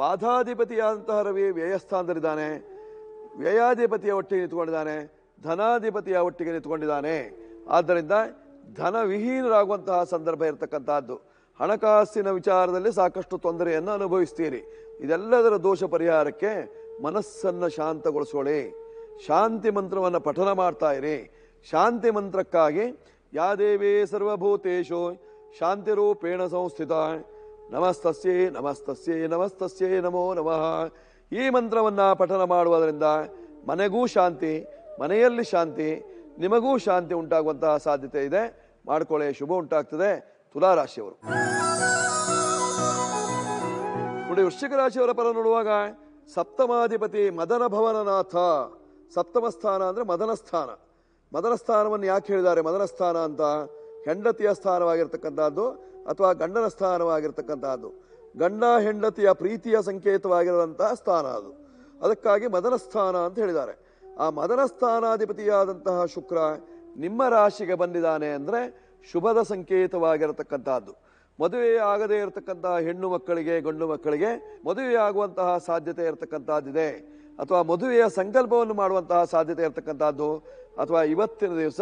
ಬಾಧಾಧಿಪತಿಯಾದಂತಹ ರವಿ ವ್ಯಯಸ್ಥಾನದಲ್ಲಿದ್ದಾನೆ ವ್ಯಯಾಧಿಪತಿಯ ಒಟ್ಟಿಗೆ ನಿಂತ್ಕೊಂಡಿದ್ದಾನೆ ಧನಾಧಿಪತಿಯ ಒಟ್ಟಿಗೆ ನಿಂತ್ಕೊಂಡಿದ್ದಾನೆ ಆದ್ದರಿಂದ ಧನವಿಹೀನರಾಗುವಂತಹ ಸಂದರ್ಭ ಇರತಕ್ಕಂತಹದ್ದು ಹಣಕಾಸಿನ ವಿಚಾರದಲ್ಲಿ ಸಾಕಷ್ಟು ತೊಂದರೆಯನ್ನು ಅನುಭವಿಸ್ತೀರಿ ಇದೆಲ್ಲದರ ದೋಷ ಪರಿಹಾರಕ್ಕೆ ಮನಸ್ಸನ್ನು ಶಾಂತಗೊಳಿಸೋಳಿ ಶಾಂತಿ ಮಂತ್ರವನ್ನು ಪಠನ ಮಾಡ್ತಾ ಇರಿ ಶಾಂತಿ ಮಂತ್ರಕ್ಕಾಗಿ ಯಾದೇವೇ ಸರ್ವಭೂತೇಶು ಶಾಂತಿ ರೂಪೇಣ ಸಂಸ್ಥಿತ ನಮಸ್ತಸ್ಯೇ ನಮಸ್ತಸ್ಯೇ ನಮಸ್ತಸ್ಯೇ ನಮೋ ನಮಃ ಈ ಮಂತ್ರವನ್ನು ಪಠನ ಮಾಡುವುದರಿಂದ ಮನೆಗೂ ಶಾಂತಿ ಮನೆಯಲ್ಲಿ ಶಾಂತಿ ನಿಮಗೂ ಶಾಂತಿ ಉಂಟಾಗುವಂತಹ ಸಾಧ್ಯತೆ ಇದೆ ಮಾಡಿಕೊಳ್ಳೆ ಶುಭ ಉಂಟಾಗ್ತದೆ ತುಲಾರಾಶಿಯವರು ನೋಡಿ ವೃಶ್ಚಿಕ ರಾಶಿಯವರ ಪರ ನೋಡುವಾಗ ಸಪ್ತಮಾಧಿಪತಿ ಮದನ ಭವನನಾಥ ಸಪ್ತಮ ಸ್ಥಾನ ಅಂದ್ರೆ ಮದನ ಸ್ಥಾನ ಮದನ ಸ್ಥಾನವನ್ನು ಯಾಕೆ ಹೇಳಿದ್ದಾರೆ ಮದನ ಸ್ಥಾನ ಅಂತ ಹೆಂಡತಿಯ ಸ್ಥಾನವಾಗಿರ್ತಕ್ಕಂಥದ್ದು ಅಥವಾ ಗಂಡನ ಸ್ಥಾನವಾಗಿರ್ತಕ್ಕಂಥದ್ದು ಗಂಡ ಹೆಂಡತಿಯ ಪ್ರೀತಿಯ ಸಂಕೇತವಾಗಿರುವಂತಹ ಸ್ಥಾನ ಅದು ಅದಕ್ಕಾಗಿ ಮದನ ಸ್ಥಾನ ಅಂತ ಹೇಳಿದ್ದಾರೆ ಆ ಮದನ ಸ್ಥಾನಾಧಿಪತಿಯಾದಂತಹ ಶುಕ್ರ ನಿಮ್ಮ ರಾಶಿಗೆ ಬಂದಿದ್ದಾನೆ ಅಂದರೆ ಶುಭದ ಸಂಕೇತವಾಗಿರತಕ್ಕಂತಹದ್ದು ಮದುವೆ ಆಗದೇ ಇರತಕ್ಕಂತಹ ಹೆಣ್ಣು ಮಕ್ಕಳಿಗೆ ಗಂಡು ಮಕ್ಕಳಿಗೆ ಮದುವೆಯಾಗುವಂತಹ ಸಾಧ್ಯತೆ ಇರತಕ್ಕಂಥದ್ದಿದೆ ಅಥವಾ ಮದುವೆಯ ಸಂಕಲ್ಪವನ್ನು ಮಾಡುವಂತಹ ಸಾಧ್ಯತೆ ಇರತಕ್ಕಂಥದ್ದು ಅಥವಾ ಇವತ್ತಿನ ದಿವಸ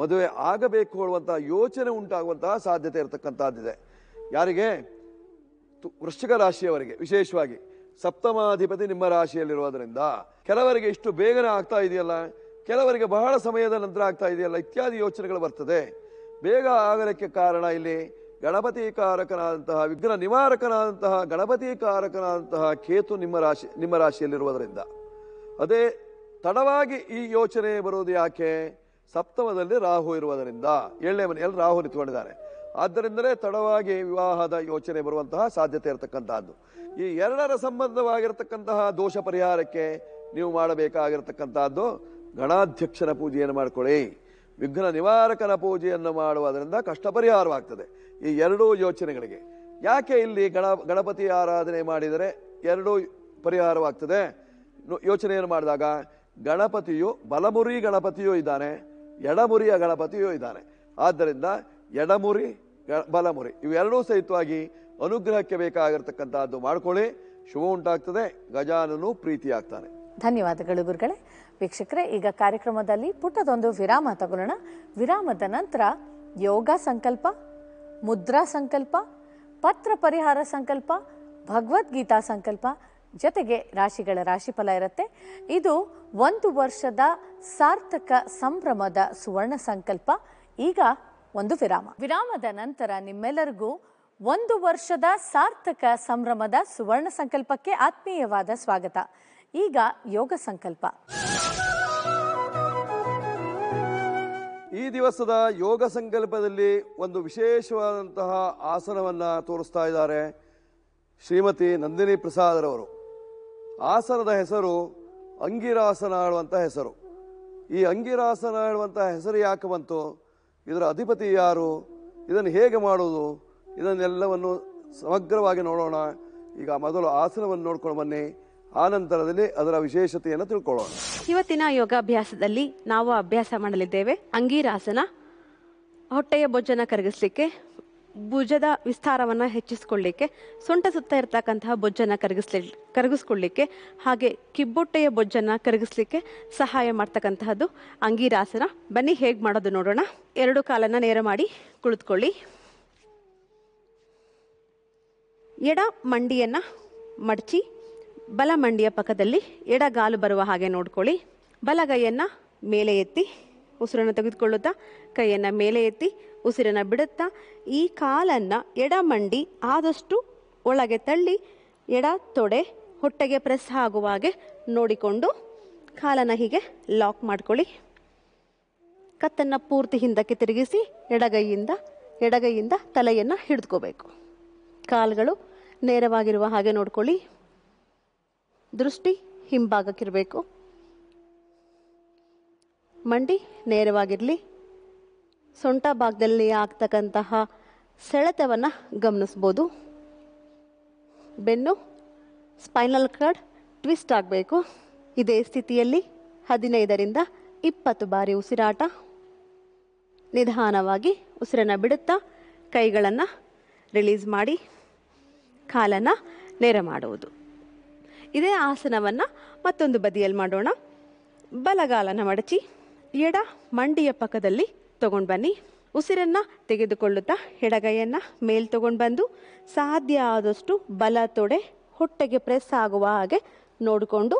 ಮದುವೆ ಆಗಬೇಕು ಹೇಳುವಂತಹ ಯೋಚನೆ ಉಂಟಾಗುವಂತಹ ಸಾಧ್ಯತೆ ಇರತಕ್ಕಂಥದ್ದಿದೆ ಯಾರಿಗೆ ವೃಶ್ಚಿಕ ರಾಶಿಯವರಿಗೆ ವಿಶೇಷವಾಗಿ ಸಪ್ತಮಾಧಿಪತಿ ನಿಮ್ಮ ರಾಶಿಯಲ್ಲಿರೋದರಿಂದ ಕೆಲವರಿಗೆ ಇಷ್ಟು ಬೇಗನೆ ಆಗ್ತಾ ಇದೆಯಲ್ಲ ಕೆಲವರಿಗೆ ಬಹಳ ಸಮಯದ ನಂತರ ಆಗ್ತಾ ಇದೆಯಲ್ಲ ಇತ್ಯಾದಿ ಯೋಚನೆಗಳು ಬರ್ತದೆ ಬೇಗ ಆಗಲಿಕ್ಕೆ ಕಾರಣ ಇಲ್ಲಿ ಗಣಪತಿ ಕಾರಕನಾದಂತಹ ವಿಘ್ನ ನಿವಾರಕನಾದಂತಹ ಗಣಪತಿ ಕಾರಕನಾದಂತಹ ಕೇತು ನಿಮ್ಮ ರಾಶಿ ನಿಮ್ಮ ರಾಶಿಯಲ್ಲಿರುವುದರಿಂದ ಅದೇ ತಡವಾಗಿ ಈ ಯೋಚನೆ ಬರುವುದು ಯಾಕೆ ಸಪ್ತಮದಲ್ಲಿ ರಾಹು ಇರುವುದರಿಂದ ಏಳನೇ ಮನೆಯಲ್ಲಿ ರಾಹು ನಿಂತ್ಕೊಂಡಿದ್ದಾರೆ ಆದ್ದರಿಂದಲೇ ತಡವಾಗಿ ವಿವಾಹದ ಯೋಚನೆ ಬರುವಂತಹ ಸಾಧ್ಯತೆ ಇರತಕ್ಕಂತಹದ್ದು ಈ ಎರಡರ ಸಂಬಂಧವಾಗಿರತಕ್ಕಂತಹ ದೋಷ ಪರಿಹಾರಕ್ಕೆ ನೀವು ಮಾಡಬೇಕಾಗಿರತಕ್ಕಂಥದ್ದು ಗಣಾಧ್ಯಕ್ಷನ ಪೂಜೆಯನ್ನು ಮಾಡಿಕೊಳ್ಳಿ ವಿಘ್ನ ನಿವಾರಕನ ಪೂಜೆಯನ್ನು ಮಾಡುವುದರಿಂದ ಕಷ್ಟ ಪರಿಹಾರವಾಗ್ತದೆ ಈ ಎರಡೂ ಯೋಚನೆಗಳಿಗೆ ಯಾಕೆ ಇಲ್ಲಿ ಗಣ ಗಣಪತಿ ಆರಾಧನೆ ಮಾಡಿದರೆ ಎರಡೂ ಪರಿಹಾರವಾಗ್ತದೆ ಯೋಚನೆಯನ್ನು ಮಾಡಿದಾಗ ಗಣಪತಿಯು ಬಲಮುರಿ ಗಣಪತಿಯೂ ಇದ್ದಾನೆ ಎಡಮುರಿಯ ಗಣಪತಿಯೂ ಇದ್ದಾನೆ ಆದ್ದರಿಂದ ಎಡಮುರಿ ಬಲಮುರಿ ಇವೆರಡೂ ಸಹಿತವಾಗಿ ಅನುಗ್ರಹಕ್ಕೆ ಬೇಕಾಗಿರ್ತಕ್ಕಂಥದ್ದು ಮಾಡ್ಕೊಳ್ಳಿ ಶುಭ ಉಂಟಾಗ್ತದೆ ಗಜಾನನು ಪ್ರೀತಿಯಾಗ್ತಾನೆ ಧನ್ಯವಾದಗಳು ಗುರುಗಳೇ ವೀಕ್ಷಕರೇ ಈಗ ಕಾರ್ಯಕ್ರಮದಲ್ಲಿ ಪುಟ್ಟದೊಂದು ವಿರಾಮ ತಗೊಳ್ಳೋಣ ವಿರಾಮದ ನಂತರ ಯೋಗ ಸಂಕಲ್ಪ ಮುದ್ರಾ ಸಂಕಲ್ಪ ಪತ್ರ ಪರಿಹಾರ ಸಂಕಲ್ಪ ಭಗವದ್ಗೀತಾ ಸಂಕಲ್ಪ ಜೊತೆಗೆ ರಾಶಿಗಳ ರಾಶಿಫಲ ಇರುತ್ತೆ ಇದು ಒಂದು ವರ್ಷದ ಸಾರ್ಥಕ ಸಂಭ್ರಮದ ಸುವರ್ಣ ಸಂಕಲ್ಪ ಈಗ ಒಂದು ವಿರಾಮ ವಿರಾಮದ ನಂತರ ನಿಮ್ಮೆಲ್ಲರಿಗೂ ಒಂದು ವರ್ಷದ ಸಾರ್ಥಕ ಸಂಭ್ರಮದ ಸುವರ್ಣ ಸಂಕಲ್ಪಕ್ಕೆ ಆತ್ಮೀಯವಾದ ಸ್ವಾಗತ ಈಗ ಯೋಗ ಸಂಕಲ್ಪ ಈ ದಿವಸದ ಯೋಗ ಸಂಕಲ್ಪದಲ್ಲಿ ಒಂದು ವಿಶೇಷವಾದಂತಹ ಆಸನವನ್ನು ತೋರಿಸ್ತಾ ಇದ್ದಾರೆ ಶ್ರೀಮತಿ ನಂದಿನಿ ಪ್ರಸಾದರವರು ಆಸನದ ಹೆಸರು ಅಂಗಿರಾಸನ ಹೇಳುವಂಥ ಹೆಸರು ಈ ಅಂಗಿರಾಸನ ಹೇಳುವಂಥ ಹೆಸರು ಯಾಕೆ ಬಂತು ಇದರ ಅಧಿಪತಿ ಯಾರು ಇದನ್ನು ಹೇಗೆ ಮಾಡೋದು ಇದನ್ನೆಲ್ಲವನ್ನು ಸಮಗ್ರವಾಗಿ ನೋಡೋಣ ಈಗ ಮೊದಲು ಆಸನವನ್ನು ನೋಡ್ಕೊಂಡು ಬನ್ನಿ ಆ ನಂತರದಲ್ಲಿ ಅದರ ವಿಶೇಷತೆಯನ್ನು ತಿಳ್ಕೊಳ್ಳೋಣ ಇವತ್ತಿನ ಯೋಗಾಭ್ಯಾಸದಲ್ಲಿ ನಾವು ಅಭ್ಯಾಸ ಮಾಡಲಿದ್ದೇವೆ ಅಂಗೀರಾಸನ ಹೊಟ್ಟೆಯ ಬೊಜ್ಜನ್ನು ಕರಗಿಸ್ಲಿಕ್ಕೆ ಭುಜದ ವಿಸ್ತಾರವನ್ನು ಹೆಚ್ಚಿಸ್ಕೊಳ್ಳಿಕ್ಕೆ ಸೊಂಟ ಸುತ್ತ ಇರತಕ್ಕಂತಹ ಬೊಜ್ಜನ್ನು ಕರಗಿಸ್ಲಿ ಕರಗಿಸ್ಕೊಳ್ಳಿಕ್ಕೆ ಹಾಗೆ ಕಿಬ್ಬೊಟ್ಟೆಯ ಬೊಜ್ಜನ್ನು ಕರಗಿಸ್ಲಿಕ್ಕೆ ಸಹಾಯ ಮಾಡ್ತಕ್ಕಂತಹದ್ದು ಅಂಗೀರಾಸನ ಬನ್ನಿ ಹೇಗೆ ಮಾಡೋದು ನೋಡೋಣ ಎರಡು ಕಾಲನ್ನು ನೇರ ಮಾಡಿ ಕುಳಿತುಕೊಳ್ಳಿ ಎಡ ಮಂಡಿಯನ್ನು ಮಡಚಿ ಬಲ ಮಂಡಿಯ ಪಕ್ಕದಲ್ಲಿ ಎಡಗಾಲು ಬರುವ ಹಾಗೆ ನೋಡ್ಕೊಳ್ಳಿ ಬಲಗೈಯನ್ನು ಮೇಲೆ ಎತ್ತಿ ಉಸಿರನ್ನು ತೆಗೆದುಕೊಳ್ಳುತ್ತಾ ಕೈಯನ್ನು ಮೇಲೆ ಎತ್ತಿ ಉಸಿರನ್ನು ಬಿಡುತ್ತಾ ಈ ಕಾಲನ್ನು ಎಡ ಮಂಡಿ ಆದಷ್ಟು ಒಳಗೆ ತಳ್ಳಿ ಎಡ ತೊಡೆ ಹೊಟ್ಟೆಗೆ ಪ್ರೆಸ್ ಆಗುವ ಹಾಗೆ ನೋಡಿಕೊಂಡು ಕಾಲನ್ನು ಹೀಗೆ ಲಾಕ್ ಮಾಡ್ಕೊಳ್ಳಿ ಕತ್ತನ್ನು ಪೂರ್ತಿ ಹಿಂದಕ್ಕೆ ತಿರುಗಿಸಿ ಎಡಗೈಯಿಂದ ಎಡಗೈಯಿಂದ ತಲೆಯನ್ನು ಹಿಡಿದುಕೋಬೇಕು ಕಾಲುಗಳು ನೇರವಾಗಿರುವ ಹಾಗೆ ನೋಡ್ಕೊಳ್ಳಿ ದೃಷ್ಟಿ ಹಿಂಭಾಗಕ್ಕಿರಬೇಕು ಮಂಡಿ ನೇರವಾಗಿರಲಿ ಸೊಂಟ ಭಾಗದಲ್ಲಿ ಆಗ್ತಕ್ಕಂತಹ ಸೆಳೆತವನ್ನು ಗಮನಿಸ್ಬೋದು ಬೆನ್ನು ಸ್ಪೈನಲ್ ಕಾರ್ಡ್ ಟ್ವಿಸ್ಟ್ ಆಗಬೇಕು ಇದೇ ಸ್ಥಿತಿಯಲ್ಲಿ ಹದಿನೈದರಿಂದ ಇಪ್ಪತ್ತು ಬಾರಿ ಉಸಿರಾಟ ನಿಧಾನವಾಗಿ ಉಸಿರನ್ನು ಬಿಡುತ್ತಾ ಕೈಗಳನ್ನು ರಿಲೀಸ್ ಮಾಡಿ ಕಾಲನ್ನು ನೇರ ಮಾಡುವುದು ಇದೇ ಆಸನವನ್ನು ಮತ್ತೊಂದು ಬದಿಯಲ್ಲಿ ಮಾಡೋಣ ಬಲಗಾಲನ ಮಡಚಿ ಎಡ ಮಂಡಿಯ ಪಕ್ಕದಲ್ಲಿ ತಗೊಂಡು ಬನ್ನಿ ಉಸಿರನ್ನು ತೆಗೆದುಕೊಳ್ಳುತ್ತಾ ಎಡಗೈಯನ್ನು ಮೇಲೆ ತಗೊಂಡು ಬಂದು ಸಾಧ್ಯ ಆದಷ್ಟು ಬಲ ತೊಡೆ ಹೊಟ್ಟೆಗೆ ಪ್ರೆಸ್ ಆಗುವ ಹಾಗೆ ನೋಡಿಕೊಂಡು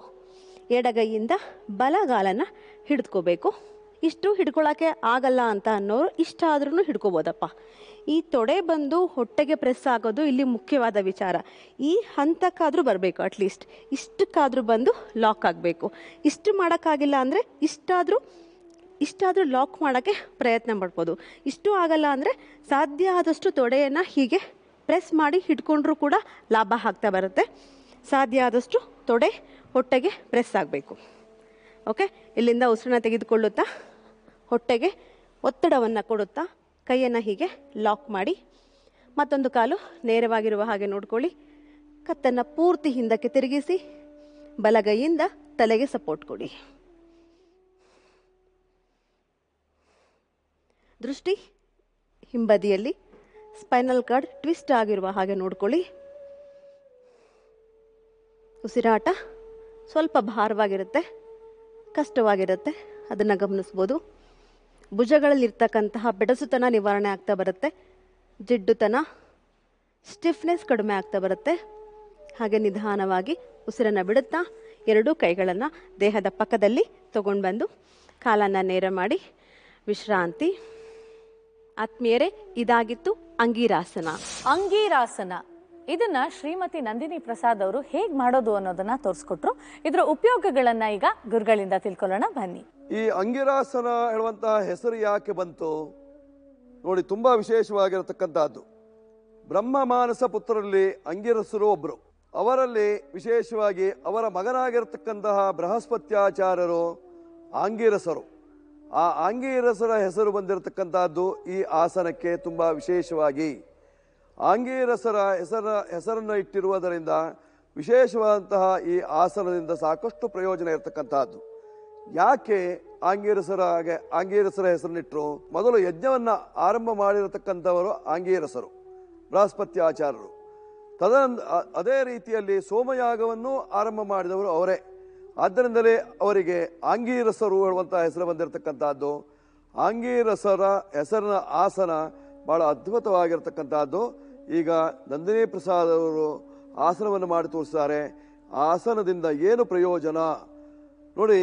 ಎಡಗೈಯಿಂದ ಬಲಗಾಲನ ಹಿಡಿದುಕೋಬೇಕು ಇಷ್ಟು ಹಿಡ್ಕೊಳ್ಳೋಕ್ಕೆ ಆಗಲ್ಲ ಅಂತ ಅನ್ನೋರು ಇಷ್ಟ ಹಿಡ್ಕೋಬೋದಪ್ಪ ಈ ತೊಡೆ ಬಂದು ಹೊಟ್ಟೆಗೆ ಪ್ರೆಸ್ ಆಗೋದು ಇಲ್ಲಿ ಮುಖ್ಯವಾದ ವಿಚಾರ ಈ ಹಂತಕ್ಕಾದರೂ ಬರಬೇಕು ಅಟ್ಲೀಸ್ಟ್ ಇಷ್ಟಕ್ಕಾದರೂ ಬಂದು ಲಾಕ್ ಆಗಬೇಕು ಇಷ್ಟು ಮಾಡೋಕ್ಕಾಗಿಲ್ಲ ಅಂದರೆ ಇಷ್ಟಾದರೂ ಇಷ್ಟಾದರೂ ಲಾಕ್ ಮಾಡೋಕ್ಕೆ ಪ್ರಯತ್ನ ಮಾಡ್ಬೋದು ಇಷ್ಟು ಆಗಲ್ಲ ಅಂದರೆ ಸಾಧ್ಯ ಆದಷ್ಟು ತೊಡೆಯನ್ನು ಹೀಗೆ ಪ್ರೆಸ್ ಮಾಡಿ ಹಿಡ್ಕೊಂಡ್ರೂ ಕೂಡ ಲಾಭ ಆಗ್ತಾ ಬರುತ್ತೆ ಸಾಧ್ಯ ಆದಷ್ಟು ತೊಡೆ ಹೊಟ್ಟೆಗೆ ಪ್ರೆಸ್ ಆಗಬೇಕು ಓಕೆ ಇಲ್ಲಿಂದ ಉಸಿರನ್ನ ತೆಗೆದುಕೊಳ್ಳುತ್ತಾ ಹೊಟ್ಟೆಗೆ ಒತ್ತಡವನ್ನು ಕೊಡುತ್ತಾ ಕೈಯನ್ನು ಹೀಗೆ ಲಾಕ್ ಮಾಡಿ ಮತ್ತೊಂದು ಕಾಲು ನೇರವಾಗಿರುವ ಹಾಗೆ ನೋಡ್ಕೊಳ್ಳಿ ಕತ್ತನ್ನು ಪೂರ್ತಿ ಹಿಂದಕ್ಕೆ ತಿರುಗಿಸಿ ಬಲಗೈಯಿಂದ ತಲೆಗೆ ಸಪೋರ್ಟ್ ಕೊಡಿ ದೃಷ್ಟಿ ಹಿಂಬದಿಯಲ್ಲಿ ಸ್ಪೈನಲ್ ಕಾರ್ಡ್ ಟ್ವಿಸ್ಟ್ ಆಗಿರುವ ಹಾಗೆ ನೋಡ್ಕೊಳ್ಳಿ ಉಸಿರಾಟ ಸ್ವಲ್ಪ ಭಾರವಾಗಿರುತ್ತೆ ಕಷ್ಟವಾಗಿರುತ್ತೆ ಅದನ್ನು ಗಮನಿಸ್ಬೋದು ಭುಜಗಳಲ್ಲಿರ್ತಕ್ಕಂತಹ ಬೆಡಸುತನ ನಿವಾರಣೆ ಆಗ್ತಾ ಬರುತ್ತೆ ಜಿಡ್ಡುತನ ಸ್ಟಿಫ್ನೆಸ್ ಕಡಿಮೆ ಆಗ್ತಾ ಬರುತ್ತೆ ಹಾಗೆ ನಿಧಾನವಾಗಿ ಉಸಿರನ್ನು ಬಿಡುತ್ತಾ ಎರಡೂ ಕೈಗಳನ್ನು ದೇಹದ ಪಕ್ಕದಲ್ಲಿ ತಗೊಂಡು ಬಂದು ಕಾಲನ್ನು ನೇರ ಮಾಡಿ ವಿಶ್ರಾಂತಿ ಆತ್ಮೀಯರೇ ಇದಾಗಿತ್ತು ಅಂಗೀರಾಸನ ಅಂಗೀರಾಸನ ಇದನ್ನ ಶ್ರೀಮತಿ ನಂದಿನಿ ಪ್ರಸಾದ್ ಅವರು ಹೇಗೆ ಮಾಡೋದು ಅನ್ನೋದನ್ನ ತೋರಿಸ್ಕೊಟ್ರು ಇದರ ಉಪಯೋಗಗಳನ್ನ ಈಗ ಗುರುಗಳಿಂದ ತಿಳ್ಕೊಳ್ಳೋಣ ಬನ್ನಿ ಈ ಅಂಗಿರಾಸನ ಹೇಳುವಂತಹ ಹೆಸರು ಯಾಕೆ ಬಂತು ನೋಡಿ ತುಂಬಾ ವಿಶೇಷವಾಗಿರತಕ್ಕಂತಹದ್ದು ಬ್ರಹ್ಮ ಮಾನಸ ಪುತ್ರರಲ್ಲಿ ಅಂಗಿರಸರು ಒಬ್ಬರು ಅವರಲ್ಲಿ ವಿಶೇಷವಾಗಿ ಅವರ ಮಗನಾಗಿರತಕ್ಕಂತಹ ಬೃಹಸ್ಪತ್ಯಾಚಾರ್ಯರು ಆಂಗಿರಸರು ಆ ಆಂಗೀರಸರ ಹೆಸರು ಬಂದಿರತಕ್ಕಂತಹದ್ದು ಈ ಆಸನಕ್ಕೆ ತುಂಬಾ ವಿಶೇಷವಾಗಿ ಆಂಗೀರಸರ ಹೆಸರ ಹೆಸರನ್ನು ಇಟ್ಟಿರುವುದರಿಂದ ವಿಶೇಷವಾದಂತಹ ಈ ಆಸನದಿಂದ ಸಾಕಷ್ಟು ಪ್ರಯೋಜನ ಇರತಕ್ಕಂತಹದ್ದು ಯಾಕೆ ಆಂಗೀರಸರ ಹಾಗೆ ಆಂಗೀರಸರ ಹೆಸರನ್ನಿಟ್ಟರು ಮೊದಲು ಯಜ್ಞವನ್ನು ಆರಂಭ ಮಾಡಿರತಕ್ಕಂಥವರು ಆಂಗೀರಸರು ಬೃಹಸ್ಪತಿ ಆಚಾರ್ಯರು ತದ ಅದೇ ರೀತಿಯಲ್ಲಿ ಸೋಮಯಾಗವನ್ನು ಆರಂಭ ಮಾಡಿದವರು ಅವರೇ ಆದ್ದರಿಂದಲೇ ಅವರಿಗೆ ಆಂಗೀರಸರು ಹೇಳುವಂತಹ ಹೆಸರು ಬಂದಿರತಕ್ಕಂಥದ್ದು ಆಂಗೀರಸರ ಹೆಸರಿನ ಆಸನ ಭಾಳ ಅದ್ಭುತವಾಗಿರ್ತಕ್ಕಂಥದ್ದು ಈಗ ನಂದಿನಿ ಪ್ರಸಾದ್ ಅವರು ಆಸನವನ್ನು ಮಾಡಿ ತೋರಿಸ್ತಾರೆ ಆಸನದಿಂದ ಏನು ಪ್ರಯೋಜನ ನೋಡಿ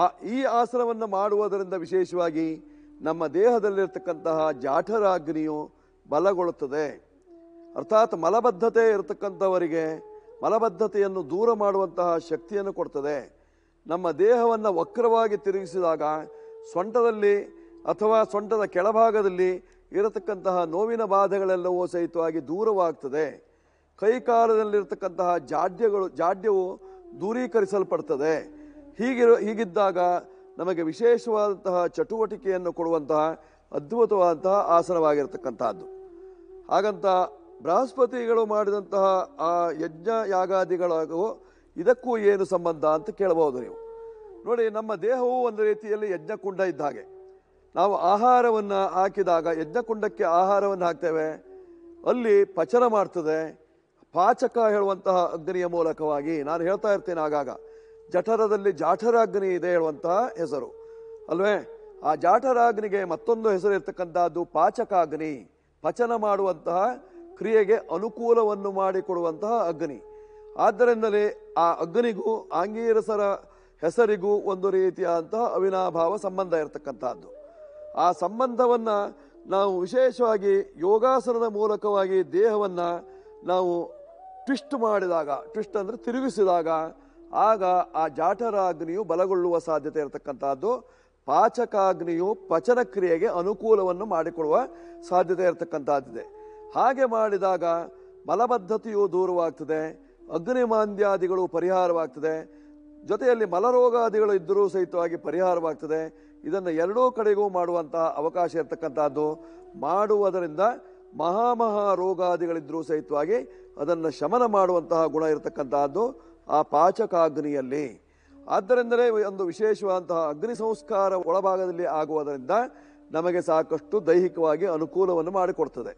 ಆ ಈ ಆಸನವನ್ನು ಮಾಡುವುದರಿಂದ ವಿಶೇಷವಾಗಿ ನಮ್ಮ ದೇಹದಲ್ಲಿರ್ತಕ್ಕಂತಹ ಜಾಠರಾಗ್ನಿಯು ಬಲಗೊಳ್ಳುತ್ತದೆ ಅರ್ಥಾತ್ ಮಲಬದ್ಧತೆ ಇರತಕ್ಕಂಥವರಿಗೆ ಮಲಬದ್ಧತೆಯನ್ನು ದೂರ ಮಾಡುವಂತಹ ಶಕ್ತಿಯನ್ನು ಕೊಡ್ತದೆ ನಮ್ಮ ದೇಹವನ್ನು ವಕ್ರವಾಗಿ ತಿರುಗಿಸಿದಾಗ ಸೊಂಟದಲ್ಲಿ ಅಥವಾ ಸೊಂಟದ ಕೆಳಭಾಗದಲ್ಲಿ ಇರತಕ್ಕಂತಹ ನೋವಿನ ಬಾಧೆಗಳೆಲ್ಲವೂ ಸಹಿತವಾಗಿ ದೂರವಾಗ್ತದೆ ಕೈಕಾಲದಲ್ಲಿರ್ತಕ್ಕಂತಹ ಜಾಡ್ಯಗಳು ಜಾಡ್ಯವು ದೂರೀಕರಿಸಲ್ಪಡ್ತದೆ ಹೀಗಿರೋ ಹೀಗಿದ್ದಾಗ ನಮಗೆ ವಿಶೇಷವಾದಂತಹ ಚಟುವಟಿಕೆಯನ್ನು ಕೊಡುವಂತಹ ಅದ್ಭುತವಾದಂತಹ ಆಸನವಾಗಿರ್ತಕ್ಕಂತಹದ್ದು ಹಾಗಂತ ಬೃಹಸ್ಪತಿಗಳು ಮಾಡಿದಂತಹ ಆ ಯಜ್ಞ ಯಾಗಾದಿಗಳಾಗೂ ಇದಕ್ಕೂ ಏನು ಸಂಬಂಧ ಅಂತ ಕೇಳಬಹುದು ನೀವು ನೋಡಿ ನಮ್ಮ ದೇಹವು ಒಂದು ರೀತಿಯಲ್ಲಿ ಯಜ್ಞ ಇದ್ದ ಹಾಗೆ ನಾವು ಆಹಾರವನ್ನು ಹಾಕಿದಾಗ ಯಜ್ಞಕುಂಡಕ್ಕೆ ಆಹಾರವನ್ನು ಹಾಕ್ತೇವೆ ಅಲ್ಲಿ ಪಚನ ಮಾಡ್ತದೆ ಪಾಚಕ ಹೇಳುವಂತಹ ಅಗ್ನಿಯ ಮೂಲಕವಾಗಿ ನಾನು ಹೇಳ್ತಾ ಇರ್ತೇನೆ ಆಗಾಗ ಜಠರದಲ್ಲಿ ಜಾಠರಾಗ್ನಿ ಇದೆ ಹೇಳುವಂತಹ ಹೆಸರು ಅಲ್ವೇ ಆ ಜಾಠರಾಗ್ನಿಗೆ ಮತ್ತೊಂದು ಹೆಸರು ಇರ್ತಕ್ಕಂಥದ್ದು ಅಗ್ನಿ ಪಚನ ಮಾಡುವಂತಹ ಕ್ರಿಯೆಗೆ ಅನುಕೂಲವನ್ನು ಮಾಡಿಕೊಡುವಂತಹ ಅಗ್ನಿ ಆದ್ದರಿಂದಲೇ ಆ ಅಗ್ನಿಗೂ ಆಂಗೀರಸರ ಹೆಸರಿಗೂ ಒಂದು ರೀತಿಯಾದಂತಹ ಅವಿನಾಭಾವ ಸಂಬಂಧ ಇರತಕ್ಕಂಥದ್ದು ಆ ಸಂಬಂಧವನ್ನು ನಾವು ವಿಶೇಷವಾಗಿ ಯೋಗಾಸನದ ಮೂಲಕವಾಗಿ ದೇಹವನ್ನು ನಾವು ಟ್ವಿಸ್ಟ್ ಮಾಡಿದಾಗ ಟ್ವಿಸ್ಟ್ ಅಂದರೆ ತಿರುಗಿಸಿದಾಗ ಆಗ ಆ ಜಾಠರಾಗ್ನಿಯು ಬಲಗೊಳ್ಳುವ ಸಾಧ್ಯತೆ ಇರತಕ್ಕಂಥದ್ದು ಪಾಚಕಾಗ್ನಿಯು ಪಚನ ಕ್ರಿಯೆಗೆ ಅನುಕೂಲವನ್ನು ಮಾಡಿಕೊಡುವ ಸಾಧ್ಯತೆ ಇರತಕ್ಕಂಥದ್ದಿದೆ ಹಾಗೆ ಮಾಡಿದಾಗ ಮಲಬದ್ಧತೆಯು ದೂರವಾಗ್ತದೆ ಅಗ್ನಿಮಾಂದ್ಯಾದಿಗಳು ಪರಿಹಾರವಾಗ್ತದೆ ಜೊತೆಯಲ್ಲಿ ಮಲರೋಗಾದಿಗಳು ಇದ್ದರೂ ಸಹಿತವಾಗಿ ಪರಿಹಾರವಾಗ್ತದೆ ಇದನ್ನು ಎರಡೂ ಕಡೆಗೂ ಮಾಡುವಂತಹ ಅವಕಾಶ ಇರತಕ್ಕಂಥದ್ದು ಮಾಡುವುದರಿಂದ ಮಹಾಮಹಾ ರೋಗಾದಿಗಳಿದ್ರೂ ಸಹಿತವಾಗಿ ಅದನ್ನು ಶಮನ ಮಾಡುವಂತಹ ಗುಣ ಇರತಕ್ಕಂತಹದ್ದು ಆ ಪಾಚಕಾಗ್ನಿಯಲ್ಲಿ ಆದ್ದರಿಂದಲೇ ಒಂದು ವಿಶೇಷವಾದಂತಹ ಅಗ್ನಿ ಸಂಸ್ಕಾರ ಒಳಭಾಗದಲ್ಲಿ ಆಗುವುದರಿಂದ ನಮಗೆ ಸಾಕಷ್ಟು ದೈಹಿಕವಾಗಿ ಅನುಕೂಲವನ್ನು ಮಾಡಿಕೊಡ್ತದೆ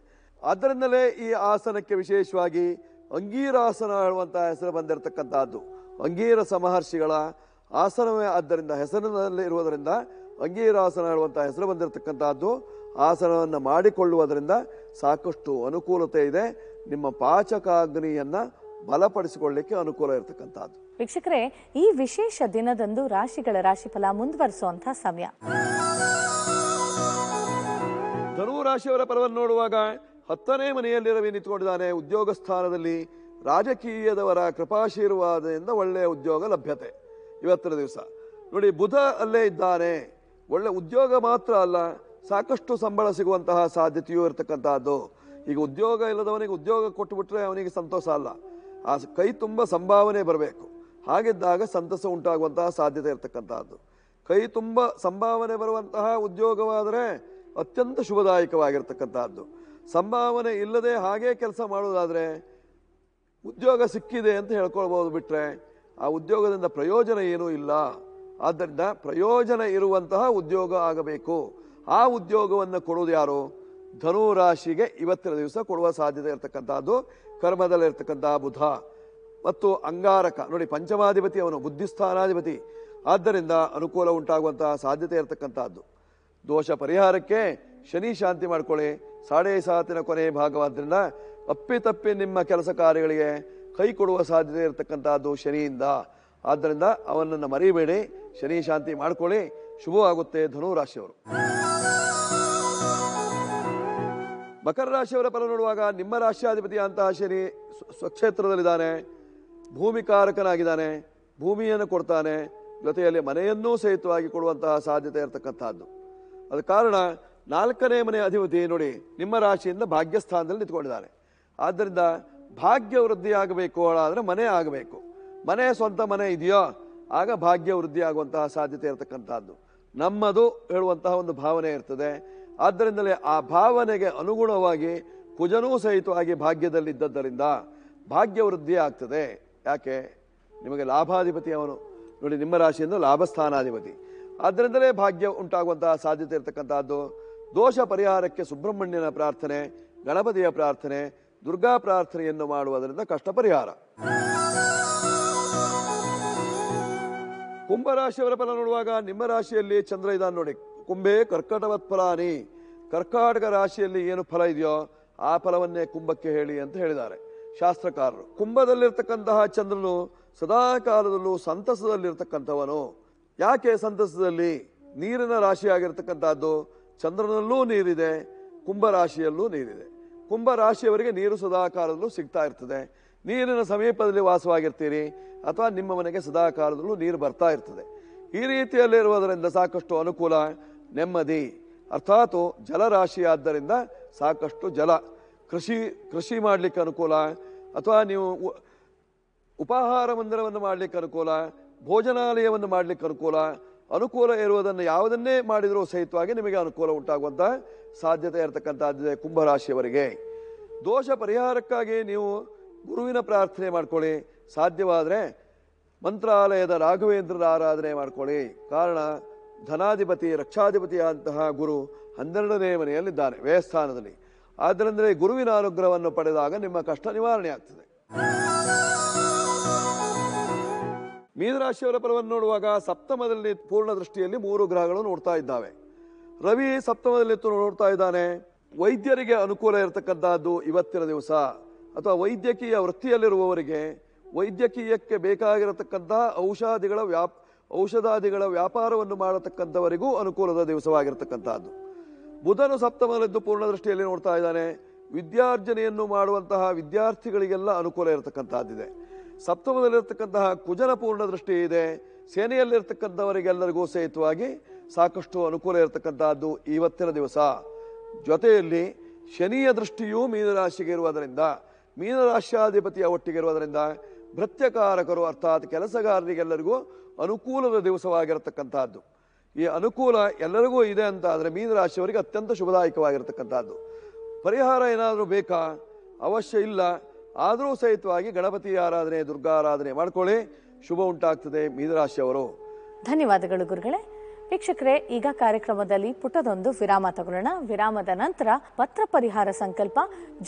ಆದ್ದರಿಂದಲೇ ಈ ಆಸನಕ್ಕೆ ವಿಶೇಷವಾಗಿ ಅಂಗೀರಾಸನ ಹೇಳುವಂತಹ ಹೆಸರು ಬಂದಿರತಕ್ಕಂತಹದ್ದು ಅಂಗೀರಸ ಮಹರ್ಷಿಗಳ ಆಸನವೇ ಆದ್ದರಿಂದ ಹೆಸರಿನಲ್ಲಿ ಇರುವುದರಿಂದ ಅಂಗೀರಾಸನ ಹೇಳುವಂತಹ ಹೆಸರು ಬಂದಿರತಕ್ಕಂತಹದ್ದು ಆಸನವನ್ನು ಮಾಡಿಕೊಳ್ಳುವುದರಿಂದ ಸಾಕಷ್ಟು ಅನುಕೂಲತೆ ಇದೆ ನಿಮ್ಮ ಪಾಚಕಾಗ್ನಿಯನ್ನ ಬಲಪಡಿಸಿಕೊಳ್ಳಿಕ್ಕೆ ಅನುಕೂಲ ಇರತಕ್ಕಂತಹದ್ದು ವೀಕ್ಷಕರೇ ಈ ವಿಶೇಷ ದಿನದಂದು ರಾಶಿಗಳ ರಾಶಿಫಲ ಮುಂದುವರಿಸುವಂತಹ ಸಮಯ ಧನು ರಾಶಿಯವರ ಪರವನ್ನು ನೋಡುವಾಗ ಹತ್ತನೇ ಮನೆಯಲ್ಲಿ ರವಿ ನಿಂತ್ಕೊಂಡಿದ್ದಾನೆ ಉದ್ಯೋಗ ಸ್ಥಾನದಲ್ಲಿ ರಾಜಕೀಯದವರ ಕೃಪಾಶೀರ್ವಾದದಿಂದ ಒಳ್ಳೆಯ ಉದ್ಯೋಗ ಲಭ್ಯತೆ ಇವತ್ತಿನ ದಿವಸ ನೋಡಿ ಬುಧ ಅಲ್ಲೇ ಇದ್ದಾನೆ ಒಳ್ಳೆ ಉದ್ಯೋಗ ಮಾತ್ರ ಅಲ್ಲ ಸಾಕಷ್ಟು ಸಂಬಳ ಸಿಗುವಂತಹ ಸಾಧ್ಯತೆಯೂ ಇರತಕ್ಕಂತಹದ್ದು ಈಗ ಉದ್ಯೋಗ ಇಲ್ಲದವನಿಗೆ ಉದ್ಯೋಗ ಕೊಟ್ಟುಬಿಟ್ರೆ ಅವನಿಗೆ ಸಂತೋಷ ಅಲ್ಲ ಆ ಕೈ ತುಂಬ ಸಂಭಾವನೆ ಬರಬೇಕು ಹಾಗಿದ್ದಾಗ ಸಂತಸ ಉಂಟಾಗುವಂತಹ ಸಾಧ್ಯತೆ ಇರತಕ್ಕಂತಹದ್ದು ಕೈ ತುಂಬ ಸಂಭಾವನೆ ಬರುವಂತಹ ಉದ್ಯೋಗವಾದರೆ ಅತ್ಯಂತ ಶುಭದಾಯಕವಾಗಿರ್ತಕ್ಕಂಥದ್ದು ಸಂಭಾವನೆ ಇಲ್ಲದೆ ಹಾಗೇ ಕೆಲಸ ಮಾಡೋದಾದರೆ ಉದ್ಯೋಗ ಸಿಕ್ಕಿದೆ ಅಂತ ಹೇಳ್ಕೊಳ್ಬೋದು ಬಿಟ್ಟರೆ ಆ ಉದ್ಯೋಗದಿಂದ ಪ್ರಯೋಜನ ಏನೂ ಇಲ್ಲ ಆದ್ದರಿಂದ ಪ್ರಯೋಜನ ಇರುವಂತಹ ಉದ್ಯೋಗ ಆಗಬೇಕು ಆ ಉದ್ಯೋಗವನ್ನು ಕೊಡೋದು ಯಾರು ಧನು ರಾಶಿಗೆ ಇವತ್ತಿನ ದಿವಸ ಕೊಡುವ ಸಾಧ್ಯತೆ ಇರತಕ್ಕಂಥದ್ದು ಕರ್ಮದಲ್ಲಿರ್ತಕ್ಕಂಥ ಬುಧ ಮತ್ತು ಅಂಗಾರಕ ನೋಡಿ ಪಂಚಮಾಧಿಪತಿ ಅವನು ಬುದ್ಧಿಸ್ಥಾನಾಧಿಪತಿ ಆದ್ದರಿಂದ ಅನುಕೂಲ ಉಂಟಾಗುವಂತಹ ಸಾಧ್ಯತೆ ಇರತಕ್ಕಂಥದ್ದು ದೋಷ ಪರಿಹಾರಕ್ಕೆ ಶನಿ ಶಾಂತಿ ಮಾಡಿಕೊಳ್ಳಿ ಸಾಡೆ ಸಾತಿನ ಕೊನೆಯ ಭಾಗವಾದ್ದರಿಂದ ಅಪ್ಪಿತಪ್ಪಿ ನಿಮ್ಮ ಕೆಲಸ ಕಾರ್ಯಗಳಿಗೆ ಕೈ ಕೊಡುವ ಸಾಧ್ಯತೆ ಇರತಕ್ಕಂಥದ್ದು ಶನಿಯಿಂದ ಆದ್ದರಿಂದ ಅವನನ್ನು ಮರಿಬೇಡಿ ಶನಿ ಶಾಂತಿ ಮಾಡ್ಕೊಳ್ಳಿ ಶುಭವಾಗುತ್ತೆ ಧನು ರಾಶಿಯವರು ಮಕರ ರಾಶಿಯವರ ಫಲ ನೋಡುವಾಗ ನಿಮ್ಮ ಅಂತಹ ಶನಿ ಸ್ವಕ್ಷೇತ್ರದಲ್ಲಿದ್ದಾನೆ ಭೂಮಿಕಾರಕನಾಗಿದ್ದಾನೆ ಭೂಮಿಯನ್ನು ಕೊಡ್ತಾನೆ ಜೊತೆಯಲ್ಲಿ ಮನೆಯನ್ನೂ ಸಹಿತವಾಗಿ ಕೊಡುವಂತಹ ಸಾಧ್ಯತೆ ಇರತಕ್ಕಂಥದ್ದು ಅದ ಕಾರಣ ನಾಲ್ಕನೇ ಮನೆ ಅಧಿಪತಿ ನೋಡಿ ನಿಮ್ಮ ರಾಶಿಯಿಂದ ಭಾಗ್ಯಸ್ಥಾನದಲ್ಲಿ ನಿಂತ್ಕೊಂಡಿದ್ದಾರೆ ಆದ್ದರಿಂದ ಭಾಗ್ಯ ವೃದ್ಧಿಯಾಗಬೇಕು ಆದರೆ ಮನೆ ಆಗಬೇಕು ಮನೆ ಸ್ವಂತ ಮನೆ ಇದೆಯೋ ಆಗ ಭಾಗ್ಯ ವೃದ್ಧಿಯಾಗುವಂತಹ ಸಾಧ್ಯತೆ ಇರತಕ್ಕಂಥದ್ದು ನಮ್ಮದು ಹೇಳುವಂತಹ ಒಂದು ಭಾವನೆ ಇರ್ತದೆ ಆದ್ದರಿಂದಲೇ ಆ ಭಾವನೆಗೆ ಅನುಗುಣವಾಗಿ ಕುಜನೂ ಸಹಿತವಾಗಿ ಇದ್ದದ್ದರಿಂದ ಭಾಗ್ಯ ವೃದ್ಧಿ ಆಗ್ತದೆ ಯಾಕೆ ನಿಮಗೆ ಲಾಭಾಧಿಪತಿ ಅವನು ನೋಡಿ ನಿಮ್ಮ ರಾಶಿಯಿಂದ ಲಾಭಸ್ಥಾನಾಧಿಪತಿ ಆದ್ದರಿಂದಲೇ ಭಾಗ್ಯ ಉಂಟಾಗುವಂತಹ ಸಾಧ್ಯತೆ ಇರತಕ್ಕಂಥದ್ದು ದೋಷ ಪರಿಹಾರಕ್ಕೆ ಸುಬ್ರಹ್ಮಣ್ಯನ ಪ್ರಾರ್ಥನೆ ಗಣಪತಿಯ ಪ್ರಾರ್ಥನೆ ದುರ್ಗಾ ಪ್ರಾರ್ಥನೆಯನ್ನು ಮಾಡುವುದರಿಂದ ಕಷ್ಟ ಪರಿಹಾರ ಕುಂಭರಾಶಿಯವರ ಫಲ ನೋಡುವಾಗ ನಿಮ್ಮ ರಾಶಿಯಲ್ಲಿ ಚಂದ್ರ ಇದ್ದಾನೆ ನೋಡಿ ಕುಂಬೆ ಕರ್ಕಟವತ್ ಫಲಾನಿ ಕರ್ಕಾಟಕ ರಾಶಿಯಲ್ಲಿ ಏನು ಫಲ ಇದೆಯೋ ಆ ಫಲವನ್ನೇ ಕುಂಭಕ್ಕೆ ಹೇಳಿ ಅಂತ ಹೇಳಿದ್ದಾರೆ ಶಾಸ್ತ್ರಕಾರರು ಕುಂಭದಲ್ಲಿರ್ತಕ್ಕಂತಹ ಚಂದ್ರನು ಸದಾ ಕಾಲದಲ್ಲೂ ಸಂತಸದಲ್ಲಿರ್ತಕ್ಕಂಥವನು ಯಾಕೆ ಸಂತಸದಲ್ಲಿ ನೀರಿನ ರಾಶಿಯಾಗಿರ್ತಕ್ಕಂಥದ್ದು ಚಂದ್ರನಲ್ಲೂ ನೀರಿದೆ ಕುಂಭ ರಾಶಿಯಲ್ಲೂ ನೀರಿದೆ ಕುಂಭ ರಾಶಿಯವರಿಗೆ ನೀರು ಸದಾ ಕಾಲದಲ್ಲೂ ಸಿಗ್ತಾ ಇರ್ತದೆ ನೀರಿನ ಸಮೀಪದಲ್ಲಿ ವಾಸವಾಗಿರ್ತೀರಿ ಅಥವಾ ನಿಮ್ಮ ಮನೆಗೆ ಸದಾ ಕಾಲದಲ್ಲೂ ನೀರು ಬರ್ತಾ ಇರ್ತದೆ ಈ ರೀತಿಯಲ್ಲಿರುವುದರಿಂದ ಸಾಕಷ್ಟು ಅನುಕೂಲ ನೆಮ್ಮದಿ ಅರ್ಥಾತು ಜಲರಾಶಿಯಾದ್ದರಿಂದ ಸಾಕಷ್ಟು ಜಲ ಕೃಷಿ ಕೃಷಿ ಮಾಡಲಿಕ್ಕೆ ಅನುಕೂಲ ಅಥವಾ ನೀವು ಉಪಾಹಾರ ಮಂದಿರವನ್ನು ಮಾಡಲಿಕ್ಕೆ ಅನುಕೂಲ ಭೋಜನಾಲಯವನ್ನು ಮಾಡಲಿಕ್ಕೆ ಅನುಕೂಲ ಅನುಕೂಲ ಇರುವುದನ್ನು ಯಾವುದನ್ನೇ ಮಾಡಿದರೂ ಸಹಿತವಾಗಿ ನಿಮಗೆ ಅನುಕೂಲ ಉಂಟಾಗುವಂಥ ಸಾಧ್ಯತೆ ಇರತಕ್ಕಂಥದ್ದಿದೆ ಕುಂಭರಾಶಿಯವರಿಗೆ ದೋಷ ಪರಿಹಾರಕ್ಕಾಗಿ ನೀವು ಗುರುವಿನ ಪ್ರಾರ್ಥನೆ ಮಾಡ್ಕೊಳ್ಳಿ ಸಾಧ್ಯವಾದರೆ ಮಂತ್ರಾಲಯದ ರಾಘವೇಂದ್ರರ ಆರಾಧನೆ ಮಾಡ್ಕೊಳ್ಳಿ ಕಾರಣ ಧನಾಧಿಪತಿ ರಕ್ಷಾಧಿಪತಿಯಾದಂತಹ ಗುರು ಹನ್ನೆರಡನೇ ಮನೆಯಲ್ಲಿದ್ದಾನೆ ವ್ಯಯಸ್ಥಾನದಲ್ಲಿ ಆದ್ದರಿಂದ ಗುರುವಿನ ಅನುಗ್ರಹವನ್ನು ಪಡೆದಾಗ ನಿಮ್ಮ ಕಷ್ಟ ನಿವಾರಣೆ ಆಗ್ತದೆ ಮೀನರಾಶಿಯವರ ಫಲವನ್ನು ನೋಡುವಾಗ ಸಪ್ತಮದಲ್ಲಿ ಪೂರ್ಣ ದೃಷ್ಟಿಯಲ್ಲಿ ಮೂರು ಗ್ರಹಗಳು ನೋಡ್ತಾ ಇದ್ದಾವೆ ರವಿ ಸಪ್ತಮದಲ್ಲಿತ್ತು ನೋಡ್ತಾ ಇದ್ದಾನೆ ವೈದ್ಯರಿಗೆ ಅನುಕೂಲ ಇರತಕ್ಕಂಥದ್ದು ಇವತ್ತಿನ ದಿವಸ ಅಥವಾ ವೈದ್ಯಕೀಯ ವೃತ್ತಿಯಲ್ಲಿರುವವರಿಗೆ ವೈದ್ಯಕೀಯಕ್ಕೆ ಬೇಕಾಗಿರತಕ್ಕಂಥ ಔಷಧಿಗಳ ವ್ಯಾಪ್ ಔಷಧಾದಿಗಳ ವ್ಯಾಪಾರವನ್ನು ಮಾಡತಕ್ಕಂಥವರಿಗೂ ಅನುಕೂಲದ ದಿವಸವಾಗಿರತಕ್ಕಂಥದ್ದು ಬುಧನು ಸಪ್ತಮದಲ್ಲಿದ್ದು ಪೂರ್ಣ ದೃಷ್ಟಿಯಲ್ಲಿ ನೋಡ್ತಾ ಇದ್ದಾನೆ ವಿದ್ಯಾರ್ಜನೆಯನ್ನು ಮಾಡುವಂತಹ ವಿದ್ಯಾರ್ಥಿಗಳಿಗೆಲ್ಲ ಅನುಕೂಲ ಇರತಕ್ಕಂಥದ್ದಿದೆ ಸಪ್ತಮದಲ್ಲಿರತಕ್ಕಂತಹ ಕುಜನ ಪೂರ್ಣ ದೃಷ್ಟಿ ಇದೆ ಸೇನೆಯಲ್ಲಿರ್ತಕ್ಕಂಥವರಿಗೆಲ್ಲರಿಗೂ ಸಹಿತವಾಗಿ ಸಾಕಷ್ಟು ಅನುಕೂಲ ಇರತಕ್ಕಂಥದ್ದು ಇವತ್ತಿನ ದಿವಸ ಜೊತೆಯಲ್ಲಿ ಶನಿಯ ದೃಷ್ಟಿಯೂ ಮೀನರಾಶಿಗೆ ಇರುವುದರಿಂದ ಮೀನರಾಶ್ಯಾಧಿಪತಿಯ ಒಟ್ಟಿಗಿರುವುದರಿಂದ ಭೃತ್ಯಕಾರಕರು ಅರ್ಥಾತ್ ಕೆಲಸಗಾರರಿಗೆಲ್ಲರಿಗೂ ಅನುಕೂಲದ ದಿವಸವಾಗಿರತಕ್ಕಂಥದ್ದು ಈ ಅನುಕೂಲ ಎಲ್ಲರಿಗೂ ಇದೆ ಅಂತ ಆದರೆ ಮೀನರಾಶಿಯವರಿಗೆ ಅತ್ಯಂತ ಶುಭದಾಯಕವಾಗಿರತಕ್ಕಂಥದ್ದು ಪರಿಹಾರ ಏನಾದರೂ ಬೇಕಾ ಅವಶ್ಯ ಇಲ್ಲ ಆದರೂ ಸಹಿತವಾಗಿ ಗಣಪತಿ ಆರಾಧನೆ ದುರ್ಗಾರಾಧನೆ ಮಾಡ್ಕೊಳ್ಳಿ ಶುಭ ಉಂಟಾಗ್ತದೆ ಮೀನರಾಶಿಯವರು ಧನ್ಯವಾದಗಳು ಗುರುಗಳೇ ವೀಕ್ಷಕರೇ ಈಗ ಕಾರ್ಯಕ್ರಮದಲ್ಲಿ ಪುಟದೊಂದು ವಿರಾಮ ತಗೊಳ್ಳೋಣ ವಿರಾಮದ ನಂತರ ಪತ್ರ ಪರಿಹಾರ ಸಂಕಲ್ಪ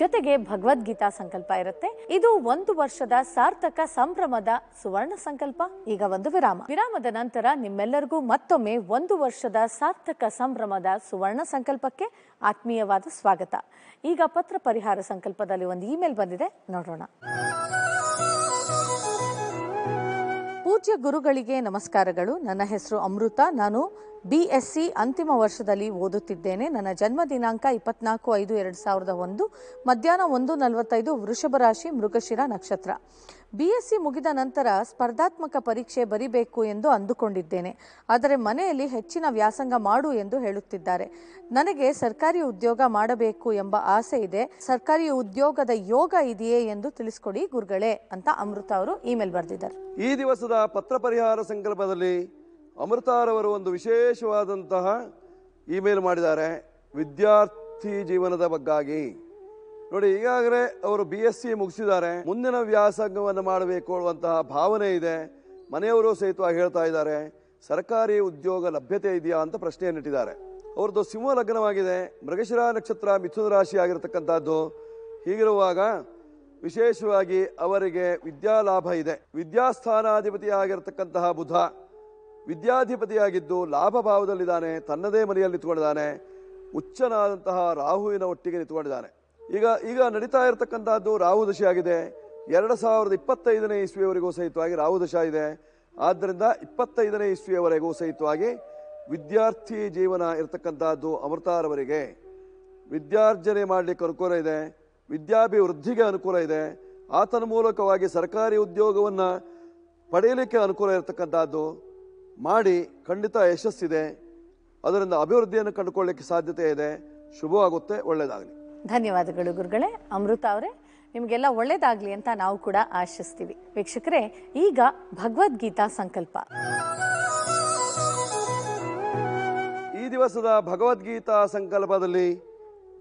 ಜೊತೆಗೆ ಭಗವದ್ಗೀತಾ ಸಂಕಲ್ಪ ಇರುತ್ತೆ ಇದು ಒಂದು ವರ್ಷದ ಸಾರ್ಥಕ ಸಂಭ್ರಮದ ಸುವರ್ಣ ಸಂಕಲ್ಪ ಈಗ ಒಂದು ವಿರಾಮ ವಿರಾಮದ ನಂತರ ನಿಮ್ಮೆಲ್ಲರಿಗೂ ಮತ್ತೊಮ್ಮೆ ಒಂದು ವರ್ಷದ ಸಾರ್ಥಕ ಸಂಭ್ರಮದ ಸುವರ್ಣ ಸಂಕಲ್ಪಕ್ಕೆ ಆತ್ಮೀಯವಾದ ಸ್ವಾಗತ ಈಗ ಪತ್ರ ಪರಿಹಾರ ಸಂಕಲ್ಪದಲ್ಲಿ ಒಂದು ಇಮೇಲ್ ಬಂದಿದೆ ನೋಡೋಣ ಪೂಜ್ಯ ಗುರುಗಳಿಗೆ ನಮಸ್ಕಾರಗಳು ನನ್ನ ಹೆಸರು ಅಮೃತ ನಾನು ಬಿ ಎಸ್ ಸಿ ಅಂತಿಮ ವರ್ಷದಲ್ಲಿ ಓದುತ್ತಿದ್ದೇನೆ ನನ್ನ ಜನ್ಮ ದಿನಾಂಕ ಇಪ್ಪತ್ನಾಲ್ಕು ಐದು ಎರಡು ಸಾವಿರದ ಒಂದು ಮಧ್ಯಾಹ್ನ ಒಂದು ನಲವತ್ತೈದು ವೃಷಭ ರಾಶಿ ಮೃಗಶಿರ ನಕ್ಷತ್ರ ಬಿಎಸ್ಸಿ ಮುಗಿದ ನಂತರ ಸ್ಪರ್ಧಾತ್ಮಕ ಪರೀಕ್ಷೆ ಬರಿಬೇಕು ಎಂದು ಅಂದುಕೊಂಡಿದ್ದೇನೆ ಆದರೆ ಮನೆಯಲ್ಲಿ ಹೆಚ್ಚಿನ ವ್ಯಾಸಂಗ ಮಾಡು ಎಂದು ಹೇಳುತ್ತಿದ್ದಾರೆ ನನಗೆ ಸರ್ಕಾರಿ ಉದ್ಯೋಗ ಮಾಡಬೇಕು ಎಂಬ ಆಸೆ ಇದೆ ಸರ್ಕಾರಿ ಉದ್ಯೋಗದ ಯೋಗ ಇದೆಯೇ ಎಂದು ತಿಳಿಸ್ಕೊಡಿ ಗುರುಗಳೇ ಅಂತ ಅಮೃತ ಅವರು ಇಮೇಲ್ ಬರೆದಿದ್ದಾರೆ ಈ ದಿವಸದ ಪತ್ರ ಪರಿಹಾರ ಸಂಕಲ್ಪದಲ್ಲಿ ಅಮೃತಾರವರು ಒಂದು ವಿಶೇಷವಾದಂತಹ ಇಮೇಲ್ ಮಾಡಿದ್ದಾರೆ ವಿದ್ಯಾರ್ಥಿ ಜೀವನದ ಬಗ್ಗಾಗಿ ನೋಡಿ ಈಗಾಗಲೇ ಅವರು ಬಿ ಎಸ್ ಸಿ ಮುಗಿಸಿದ್ದಾರೆ ಮುಂದಿನ ವ್ಯಾಸಂಗವನ್ನು ಮಾಡಬೇಕು ಅನ್ನುವಂತಹ ಭಾವನೆ ಇದೆ ಮನೆಯವರು ಸಹಿತವಾಗಿ ಹೇಳ್ತಾ ಇದ್ದಾರೆ ಸರ್ಕಾರಿ ಉದ್ಯೋಗ ಲಭ್ಯತೆ ಇದೆಯಾ ಅಂತ ಪ್ರಶ್ನೆಯನ್ನಿಟ್ಟಿದ್ದಾರೆ ಅವ್ರದ್ದು ಸಿಂಹ ಲಗ್ನವಾಗಿದೆ ಮೃಗಶಿರ ನಕ್ಷತ್ರ ಮಿಥುನ ರಾಶಿ ಆಗಿರತಕ್ಕಂಥದ್ದು ಹೀಗಿರುವಾಗ ವಿಶೇಷವಾಗಿ ಅವರಿಗೆ ವಿದ್ಯಾಲಾಭ ಇದೆ ವಿದ್ಯಾಸ್ಥಾನಾಧಿಪತಿ ಆಗಿರತಕ್ಕಂತಹ ಬುಧ ವಿದ್ಯಾಧಿಪತಿಯಾಗಿದ್ದು ಲಾಭ ಭಾವದಲ್ಲಿದ್ದಾನೆ ತನ್ನದೇ ಮನೆಯಲ್ಲಿ ನಿಂತ್ಕೊಂಡಿದ್ದಾನೆ ಉಚ್ಚನಾದಂತಹ ರಾಹುವಿನ ಒಟ್ಟಿಗೆ ನಿಂತ್ಕೊಂಡಿದ್ದಾನೆ ಈಗ ಈಗ ನಡೀತಾ ಇರತಕ್ಕಂಥದ್ದು ರಾಹು ದಶೆ ಆಗಿದೆ ಎರಡು ಸಾವಿರದ ಇಪ್ಪತ್ತೈದನೇ ಇಸ್ವಿಯವರೆಗೂ ಸಹಿತವಾಗಿ ರಾಹು ದಶ ಇದೆ ಆದ್ದರಿಂದ ಇಪ್ಪತ್ತೈದನೇ ಇಸ್ವಿಯವರೆಗೂ ಸಹಿತವಾಗಿ ವಿದ್ಯಾರ್ಥಿ ಜೀವನ ಇರತಕ್ಕಂಥದ್ದು ಅಮೃತಾರವರಿಗೆ ವಿದ್ಯಾರ್ಜನೆ ಮಾಡಲಿಕ್ಕೆ ಅನುಕೂಲ ಇದೆ ವಿದ್ಯಾಭಿವೃದ್ಧಿಗೆ ಅನುಕೂಲ ಇದೆ ಆತನ ಮೂಲಕವಾಗಿ ಸರ್ಕಾರಿ ಉದ್ಯೋಗವನ್ನು ಪಡೆಯಲಿಕ್ಕೆ ಅನುಕೂಲ ಇರತಕ್ಕಂಥದ್ದು ಮಾಡಿ ಖಂಡಿತ ಯಶಸ್ಸಿದೆ ಅದರಿಂದ ಅಭಿವೃದ್ಧಿಯನ್ನು ಕಂಡುಕೊಳ್ಳಿಕ್ಕೆ ಸಾಧ್ಯತೆ ಇದೆ ಶುಭವಾಗುತ್ತೆ ಒಳ್ಳೆಯದಾಗಲಿ ಧನ್ಯವಾದಗಳು ಗುರುಗಳೇ ಅಮೃತ ಅವರೇ ನಿಮಗೆಲ್ಲ ಒಳ್ಳೇದಾಗ್ಲಿ ಅಂತ ನಾವು ಕೂಡ ಆಶಿಸ್ತೀವಿ ವೀಕ್ಷಕರೇ ಈಗ ಭಗವದ್ಗೀತಾ ಸಂಕಲ್ಪ ಈ ದಿವಸದ ಭಗವದ್ಗೀತಾ ಸಂಕಲ್ಪದಲ್ಲಿ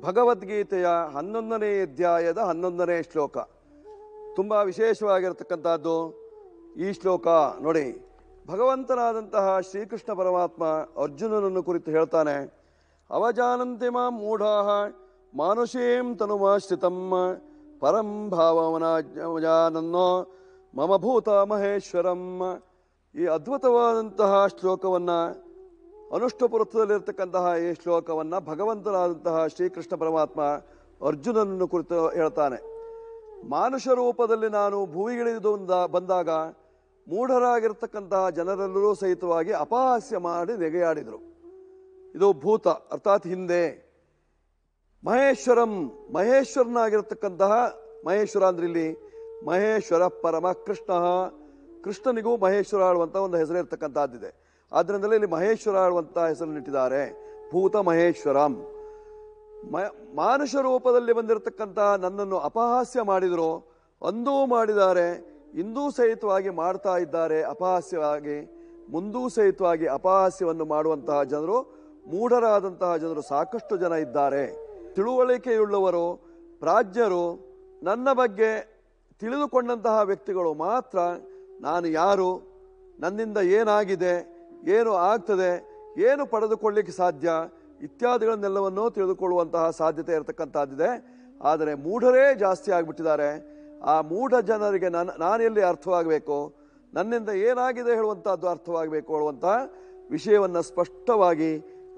ಭಗವದ್ಗೀತೆಯ ಹನ್ನೊಂದನೇ ಅಧ್ಯಾಯದ ಹನ್ನೊಂದನೇ ಶ್ಲೋಕ ತುಂಬ ವಿಶೇಷವಾಗಿರತಕ್ಕಂಥದ್ದು ಈ ಶ್ಲೋಕ ನೋಡಿ ಭಗವಂತನಾದಂತಹ ಶ್ರೀಕೃಷ್ಣ ಪರಮಾತ್ಮ ಅರ್ಜುನನನ್ನು ಕುರಿತು ಹೇಳ್ತಾನೆ ಅವಜಾನಂತಿಮ ಮಾಂ ಮೂಢಾಹ ಮಾನುಷೀಂ ತನುಮಾಶ್ರಿತಂ ಪರಂ ಭಾವಮನಾಜಾನನ್ನೋ ಮಮ ಭೂತ ಮಹೇಶ್ವರಂ ಈ ಅದ್ಭುತವಾದಂತಹ ಶ್ಲೋಕವನ್ನು ಅನುಷ್ಠಪುರತ್ವದಲ್ಲಿರ್ತಕ್ಕಂತಹ ಈ ಶ್ಲೋಕವನ್ನು ಭಗವಂತನಾದಂತಹ ಶ್ರೀಕೃಷ್ಣ ಪರಮಾತ್ಮ ಅರ್ಜುನನನ್ನು ಕುರಿತು ಹೇಳ್ತಾನೆ ಮಾನುಷ ರೂಪದಲ್ಲಿ ನಾನು ಭೂಮಿಗಿಳಿದು ಬಂದಾಗ ಮೂಢರಾಗಿರ್ತಕ್ಕಂತಹ ಜನರೆಲ್ಲರೂ ಸಹಿತವಾಗಿ ಅಪಹಾಸ್ಯ ಮಾಡಿ ನೆಗೆಯಾಡಿದರು ಇದು ಭೂತ ಅರ್ಥಾತ್ ಹಿಂದೆ ಮಹೇಶ್ವರಂ ಮಹೇಶ್ವರನಾಗಿರತಕ್ಕಂತಹ ಮಹೇಶ್ವರ ಅಂದ್ರೆ ಇಲ್ಲಿ ಮಹೇಶ್ವರ ಪರಮ ಕೃಷ್ಣ ಕೃಷ್ಣನಿಗೂ ಮಹೇಶ್ವರ ಆಳುವಂಥ ಒಂದು ಹೆಸರು ಇರತಕ್ಕಂತಹದ್ದಿದೆ ಆದ್ದರಿಂದಲೇ ಇಲ್ಲಿ ಮಹೇಶ್ವರ ಆಳುವಂಥ ಹೆಸರನ್ನು ಇಟ್ಟಿದ್ದಾರೆ ಭೂತ ಮಹೇಶ್ವರಂ ಮಾನುಷ ರೂಪದಲ್ಲಿ ಬಂದಿರತಕ್ಕಂತಹ ನನ್ನನ್ನು ಅಪಹಾಸ್ಯ ಮಾಡಿದರು ಅಂದೂ ಮಾಡಿದ್ದಾರೆ ಇಂದೂ ಸಹಿತವಾಗಿ ಮಾಡ್ತಾ ಇದ್ದಾರೆ ಅಪಹಾಸ್ಯವಾಗಿ ಮುಂದೂ ಸಹಿತವಾಗಿ ಅಪಹಾಸ್ಯವನ್ನು ಮಾಡುವಂತಹ ಜನರು ಮೂಢರಾದಂತಹ ಜನರು ಸಾಕಷ್ಟು ಜನ ಇದ್ದಾರೆ ತಿಳುವಳಿಕೆಯುಳ್ಳವರು ಪ್ರಾಜ್ಞರು ನನ್ನ ಬಗ್ಗೆ ತಿಳಿದುಕೊಂಡಂತಹ ವ್ಯಕ್ತಿಗಳು ಮಾತ್ರ ನಾನು ಯಾರು ನನ್ನಿಂದ ಏನಾಗಿದೆ ಏನು ಆಗ್ತದೆ ಏನು ಪಡೆದುಕೊಳ್ಳಿಕ್ಕೆ ಸಾಧ್ಯ ಇತ್ಯಾದಿಗಳನ್ನೆಲ್ಲವನ್ನೂ ತಿಳಿದುಕೊಳ್ಳುವಂತಹ ಸಾಧ್ಯತೆ ಇರತಕ್ಕಂಥದ್ದಿದೆ ಆದರೆ ಮೂಢರೇ ಜಾಸ್ತಿ ಆಗಿಬಿಟ್ಟಿದ್ದಾರೆ ಆ ಮೂಢ ಜನರಿಗೆ ನಾನು ನಾನೆಲ್ಲಿ ಅರ್ಥವಾಗಬೇಕು ನನ್ನಿಂದ ಏನಾಗಿದೆ ಹೇಳುವಂಥದ್ದು ಅರ್ಥವಾಗಬೇಕು ಹೇಳುವಂತಹ ವಿಷಯವನ್ನು ಸ್ಪಷ್ಟವಾಗಿ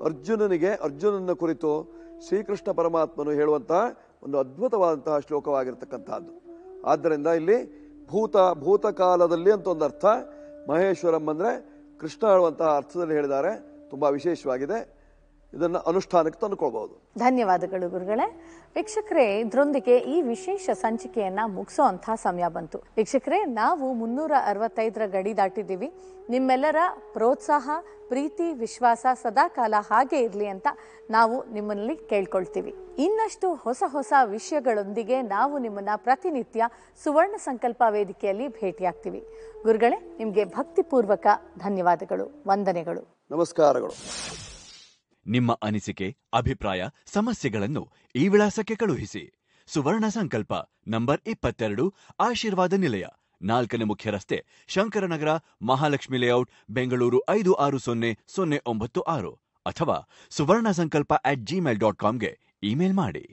ಅರ್ಜುನನಿಗೆ ಅರ್ಜುನನ ಕುರಿತು ಶ್ರೀಕೃಷ್ಣ ಪರಮಾತ್ಮನು ಹೇಳುವಂತಹ ಒಂದು ಅದ್ಭುತವಾದಂತಹ ಶ್ಲೋಕವಾಗಿರ್ತಕ್ಕಂಥದ್ದು ಆದ್ದರಿಂದ ಇಲ್ಲಿ ಭೂತ ಭೂತಕಾಲದಲ್ಲಿ ಅಂತ ಒಂದು ಅರ್ಥ ಮಹೇಶ್ವರಂ ಅಂದರೆ ಕೃಷ್ಣ ಹೇಳುವಂತಹ ಅರ್ಥದಲ್ಲಿ ಹೇಳಿದ್ದಾರೆ ತುಂಬ ವಿಶೇಷವಾಗಿದೆ ಇದನ್ನು ಅನುಷ್ಠಾನಕ್ಕೆ ತಂದುಕೊಳ್ಬಹುದು ಧನ್ಯವಾದಗಳು ಗುರುಗಳೇ ವೀಕ್ಷಕರೇ ಇದರೊಂದಿಗೆ ಈ ವಿಶೇಷ ಸಂಚಿಕೆಯನ್ನ ಮುಗಿಸೋಂಥ ಸಮಯ ಬಂತು ವೀಕ್ಷಕರೇ ನಾವು ಮುನ್ನೂರ ಅರವತ್ತೈದರ ಗಡಿ ದಾಟಿದ್ದೀವಿ ನಿಮ್ಮೆಲ್ಲರ ಪ್ರೋತ್ಸಾಹ ಪ್ರೀತಿ ವಿಶ್ವಾಸ ಸದಾಕಾಲ ಹಾಗೆ ಇರಲಿ ಅಂತ ನಾವು ನಿಮ್ಮಲ್ಲಿ ಕೇಳ್ಕೊಳ್ತೀವಿ ಇನ್ನಷ್ಟು ಹೊಸ ಹೊಸ ವಿಷಯಗಳೊಂದಿಗೆ ನಾವು ನಿಮ್ಮನ್ನ ಪ್ರತಿನಿತ್ಯ ಸುವರ್ಣ ಸಂಕಲ್ಪ ವೇದಿಕೆಯಲ್ಲಿ ಭೇಟಿಯಾಗ್ತೀವಿ ಗುರುಗಳೇ ನಿಮಗೆ ಭಕ್ತಿಪೂರ್ವಕ ಧನ್ಯವಾದಗಳು ವಂದನೆಗಳು ನಮಸ್ಕಾರಗಳು ನಿಮ್ಮ ಅನಿಸಿಕೆ ಅಭಿಪ್ರಾಯ ಸಮಸ್ಯೆಗಳನ್ನು ಈ ವಿಳಾಸಕ್ಕೆ ಕಳುಹಿಸಿ ಸುವರ್ಣ ಸಂಕಲ್ಪ ನಂಬರ್ ಇಪ್ಪತ್ತೆರಡು ಆಶೀರ್ವಾದ ನಿಲಯ ನಾಲ್ಕನೇ ಮುಖ್ಯ ರಸ್ತೆ ಶಂಕರನಗರ ಮಹಾಲಕ್ಷ್ಮಿ ಲೇಔಟ್ ಬೆಂಗಳೂರು ಐದು ಆರು ಸೊನ್ನೆ ಸೊನ್ನೆ ಒಂಬತ್ತು ಆರು ಅಥವಾ Suvarna Sankalpa at Gmail dot ಕಾಮ್ಗೆ ಇಮೇಲ್ ಮಾಡಿ